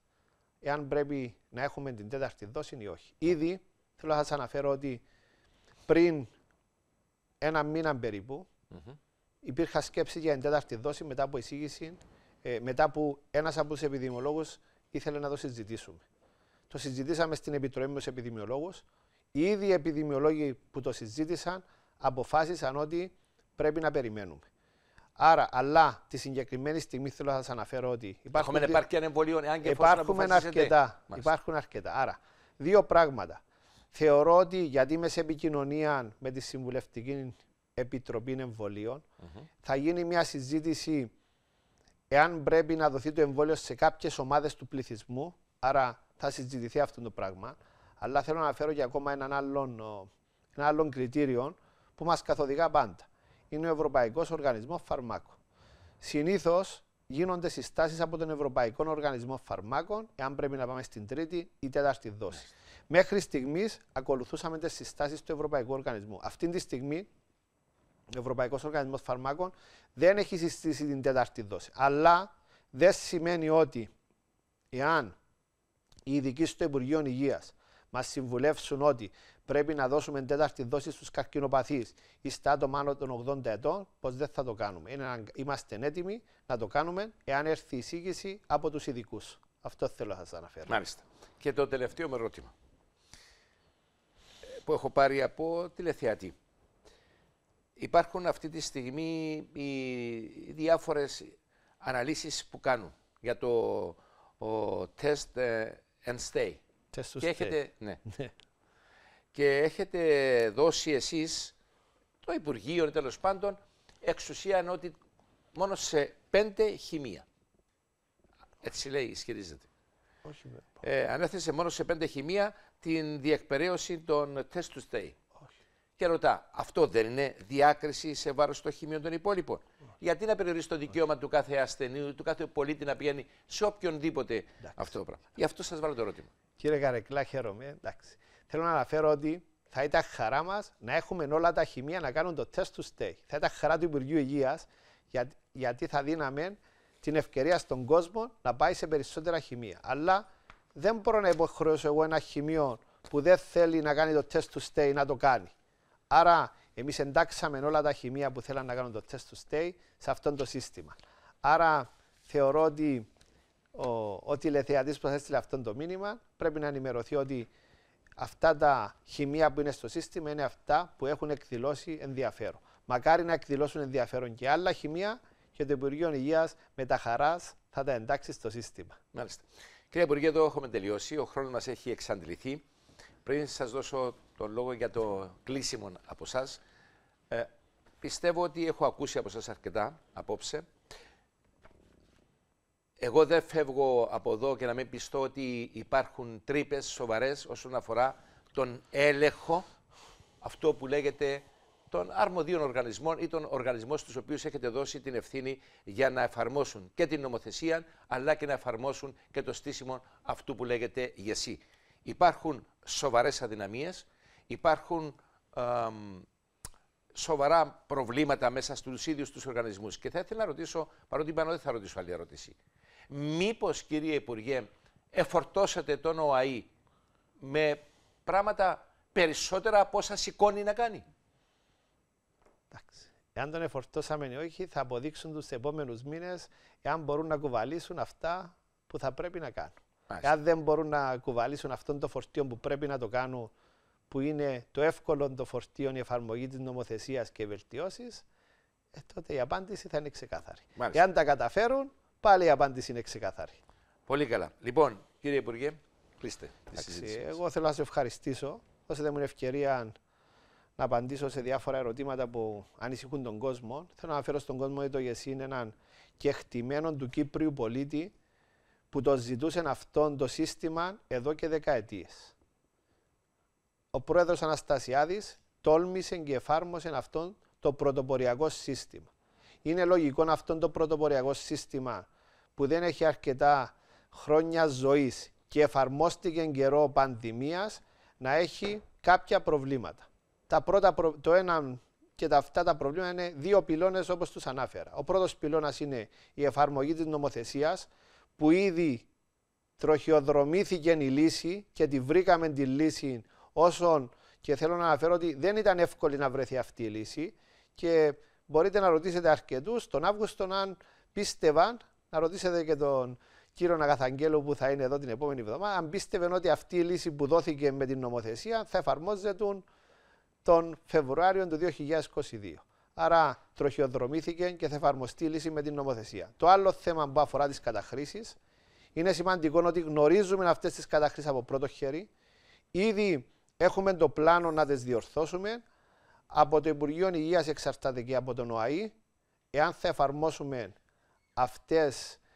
εάν πρέπει να έχουμε την τέταρτη δόση ή όχι. Ήδη θέλω να σας αναφέρω ότι πριν ένα μήνα υπήρχε σκέψη για την τέταρτη δόση μετά από εισήγηση, ε, μετά που ένας από τους επιδημιολόγους ήθελε να το συζητήσουμε. Το συζητήσαμε στην Επιτροπή με τους επιδημιολόγους. Οι ίδιοι επιδημιολόγοι που το συζήτησαν αποφάσισαν ότι πρέπει να περιμένουμε. Άρα, αλλά τη συγκεκριμένη στιγμή θέλω να σας αναφέρω ότι υπάρχουν. Έχουμε επάρκεια εμβολίων, εάν και υπάρχουν αρκετά. Υπάρχουν αρκετά. Άρα, δύο πράγματα. Θεωρώ ότι γιατί είμαι σε επικοινωνία με τη Συμβουλευτική Επιτροπή Εμβολίων, mm-hmm. θα γίνει μια συζήτηση εάν πρέπει να δοθεί το εμβόλιο σε κάποιες ομάδες του πληθυσμού. Άρα, θα συζητηθεί αυτό το πράγμα. Αλλά θέλω να αναφέρω και ακόμα έναν άλλον, ένα άλλον κριτήριο που μας καθοδηγά πάντα είναι ο Ευρωπαϊκός Οργανισμός Φαρμάκων. Συνήθως γίνονται συστάσεις από τον Ευρωπαϊκό Οργανισμό Φαρμάκων, εάν πρέπει να πάμε στην τρίτη ή τέταρτη δόση. Ναι. Μέχρι στιγμής ακολουθούσαμε τις συστάσεις του Ευρωπαϊκού Οργανισμού. Αυτή τη στιγμή ο Ευρωπαϊκός Οργανισμός Φαρμάκων δεν έχει συστήσει την τέταρτη δόση. Αλλά δεν σημαίνει ότι εάν οι ειδικοί στο Υπουργείο Υγείας μας συμβουλεύσουν ότι πρέπει να δώσουμε τέταρτη δόση στους καρκινοπαθείς ή στα άτομα άνω των 80 ετών, πως δεν θα το κάνουμε. είμαστε έτοιμοι να το κάνουμε εάν έρθει η εισήγηση από τους ειδικούς. Αυτό θέλω να σας αναφέρω. Μάλιστα. Και το τελευταίο με ερώτημα που έχω πάρει από τηλεθεατή. Υπάρχουν αυτή τη στιγμή οι διάφορες αναλύσεις που κάνουν για το test ε, and stay. Και έχετε, ναι. ναι. και έχετε δώσει εσείς το Υπουργείο τέλος πάντων εξουσία ότι μόνο σε πέντε χημεία. Έτσι λέει, ισχυρίζεται. Όχι, ε, ανέθεσε μόνο σε πέντε χημεία την διεκπαιρέωση των τεστ του ΣΤΕΙ. Και ρωτά, αυτό δεν είναι διάκριση σε βάρος των χημείων των υπόλοιπων. Γιατί να περιορίσει το δικαίωμα του κάθε ασθενή του κάθε πολίτη να πηγαίνει σε οποιονδήποτε αυτό το πράγμα. Γι' αυτό σας βάλω το ερώτημα. Κύριε Καρεκλά, χαίρομαι. Εντάξει. Θέλω να αναφέρω ότι θα ήταν χαρά μας να έχουμε όλα τα χημεία να κάνουν το test to stay. Θα ήταν χαρά του Υπουργείου Υγείας, για, γιατί θα δίναμε την ευκαιρία στον κόσμο να πάει σε περισσότερα χημεία. Αλλά δεν μπορώ να υποχρεώσω εγώ ένα χημείο που δεν θέλει να κάνει το test to stay να το κάνει. Άρα Εμείς εντάξαμε όλα τα χημεία που θέλαν να κάνουν το test to stay σε αυτό το σύστημα. Άρα θεωρώ ότι ο, ο τηλεθεατής που θα έστειλε αυτό το μήνυμα πρέπει να ενημερωθεί ότι αυτά τα χημεία που είναι στο σύστημα είναι αυτά που έχουν εκδηλώσει ενδιαφέρον. Μακάρι να εκδηλώσουν ενδιαφέρον και άλλα χημεία και το Υπουργείο Υγείας με τα χαράς θα τα εντάξει στο σύστημα. Μάλιστα. Κύριε Υπουργέ, εδώ έχουμε τελειώσει. Ο χρόνος μας έχει εξαντληθεί. Πριν σας δώσω τον λόγο για το κλείσιμο από εσά. Πιστεύω ότι έχω ακούσει από εσά αρκετά απόψε. Εγώ δεν φεύγω από εδώ και να μην πιστώ ότι υπάρχουν τρύπες σοβαρές όσον αφορά τον έλεγχο, αυτό που λέγεται των αρμοδίων οργανισμών ή των οργανισμών στους οποίους έχετε δώσει την ευθύνη για να εφαρμόσουν και την νομοθεσία αλλά και να εφαρμόσουν και το στήσιμο αυτού που λέγεται γεσί. Υπάρχουν σοβαρές αδυναμίες υπάρχουν ε, σοβαρά προβλήματα μέσα στους ίδιους τους οργανισμούς. Και θα ήθελα να ρωτήσω, παρότι πάνω δεν θα ρωτήσω άλλη ερώτηση. Μήπως, κύριε Υπουργέ, εφορτώσατε τον ΟΑΗ με πράγματα περισσότερα από όσα σηκώνει να κάνει. Εντάξει. Εάν τον εφορτώσαμε ή όχι, θα αποδείξουν τους επόμενους μήνες εάν μπορούν να κουβαλήσουν αυτά που θα πρέπει να κάνουν. Αν Εάν δεν μπορούν να κουβαλήσουν αυτόν το φορτίο που πρέπει να το κάνουν που είναι το εύκολο των φορτίων η εφαρμογή της νομοθεσίας και βελτιώσεις, ε, τότε η απάντηση θα είναι ξεκάθαρη. Μάλιστα. Εάν τα καταφέρουν, πάλι η απάντηση είναι ξεκάθαρη. Πολύ καλά. Λοιπόν, κύριε Υπουργέ, κλείστε τη Εγώ θέλω να σε ευχαριστήσω. Δώσετε μου ευκαιρία να απαντήσω σε διάφορα ερωτήματα που ανησυχούν τον κόσμο. Θέλω να αναφέρω στον κόσμο ότι το Γεσί είναι έναν κεχτημένο του Κύπριου πολίτη που το ζητούσε αυτόν το σύστημα εδώ και δεκαετίες ο πρόεδρος Αναστασιάδης τόλμησε και εφάρμοσε αυτό το πρωτοποριακό σύστημα. Είναι λογικό αυτό το πρωτοποριακό σύστημα που δεν έχει αρκετά χρόνια ζωής και εφαρμόστηκε εν καιρό πανδημίας να έχει κάποια προβλήματα. Τα πρώτα, το ένα και τα, αυτά τα προβλήματα είναι δύο πυλώνες όπως τους ανάφερα. Ο πρώτος πυλώνας είναι η εφαρμογή της νομοθεσίας που ήδη τροχιοδρομήθηκε η λύση και τη βρήκαμε τη λύση όσον και θέλω να αναφέρω ότι δεν ήταν εύκολη να βρεθεί αυτή η λύση και μπορείτε να ρωτήσετε αρκετούς τον Αύγουστο αν πίστευαν, να ρωτήσετε και τον κύριο Αγαθαγγέλου που θα είναι εδώ την επόμενη εβδομάδα, αν πίστευαν ότι αυτή η λύση που δόθηκε με την νομοθεσία θα εφαρμόζεται τον Φεβρουάριο του 2022. Άρα τροχιοδρομήθηκε και θα εφαρμοστεί η λύση με την νομοθεσία. Το άλλο θέμα που αφορά τις καταχρήσεις. Είναι σημαντικό ότι γνωρίζουμε αυτές τις καταχρήσεις από πρώτο χέρι. Ήδη Έχουμε το πλάνο να τις διορθώσουμε. Από το Υπουργείο Υγείας εξαρτάται και από τον ΟΑΗ, εάν θα εφαρμόσουμε αυτές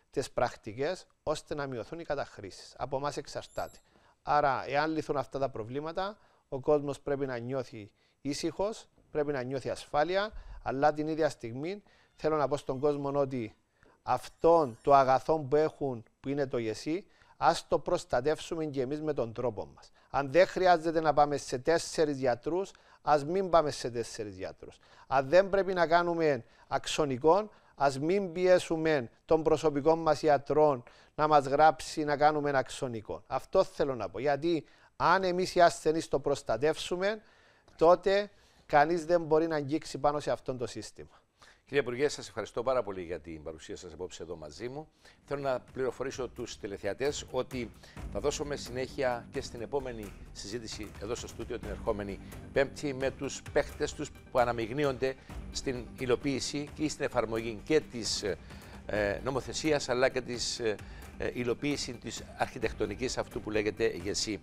τι πρακτικές ώστε να μειωθούν οι καταχρήσεις. Από εμάς εξαρτάται. Άρα, εάν λυθούν αυτά τα προβλήματα, ο κόσμος πρέπει να νιώθει ήσυχος, πρέπει να νιώθει ασφάλεια, αλλά την ίδια στιγμή θέλω να πω στον κόσμο ότι αυτόν το αγαθό που έχουν, που είναι το γεσί, ας το προστατεύσουμε και εμείς με τον τρόπο μας. Αν δεν χρειάζεται να πάμε σε τέσσερις γιατρούς, ας μην πάμε σε τέσσερις γιατρούς. Αν δεν πρέπει να κάνουμε αξονικών, ας μην πιέσουμε τον προσωπικό μας γιατρό να μας γράψει να κάνουμε αξονικό. Αυτό θέλω να πω. Γιατί αν εμείς οι ασθενείς το προστατεύσουμε, τότε κανείς δεν μπορεί να αγγίξει πάνω σε αυτό το σύστημα. Κύριε Υπουργέ, σας ευχαριστώ πάρα πολύ για την παρουσία σας απόψε εδώ μαζί μου. Θέλω να πληροφορήσω τους τηλεθεατές ότι θα δώσουμε συνέχεια και στην επόμενη συζήτηση εδώ στο στούτιο την ερχόμενη Πέμπτη με τους παίχτες τους που αναμειγνύονται στην υλοποίηση και στην εφαρμογή και της ε, νομοθεσίας αλλά και της ε, ε υλοποίησης της αρχιτεκτονικής αυτού που λέγεται ΓΕΣΥ.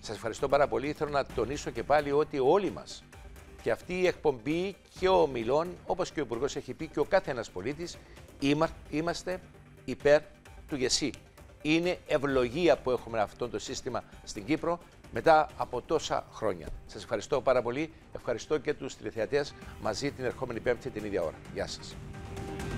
Σας ευχαριστώ πάρα πολύ. Θέλω να τονίσω και πάλι ότι όλοι μας και αυτή η εκπομπή και ο Μιλών, όπως και ο Υπουργός έχει πει και ο κάθε ένας πολίτης, είμαστε υπέρ του Γεσί. Είναι ευλογία που έχουμε αυτό το σύστημα στην Κύπρο μετά από τόσα χρόνια. Σας ευχαριστώ πάρα πολύ. Ευχαριστώ και τους τηλεθεατές μαζί την ερχόμενη Πέμπτη την ίδια ώρα. Γεια σας.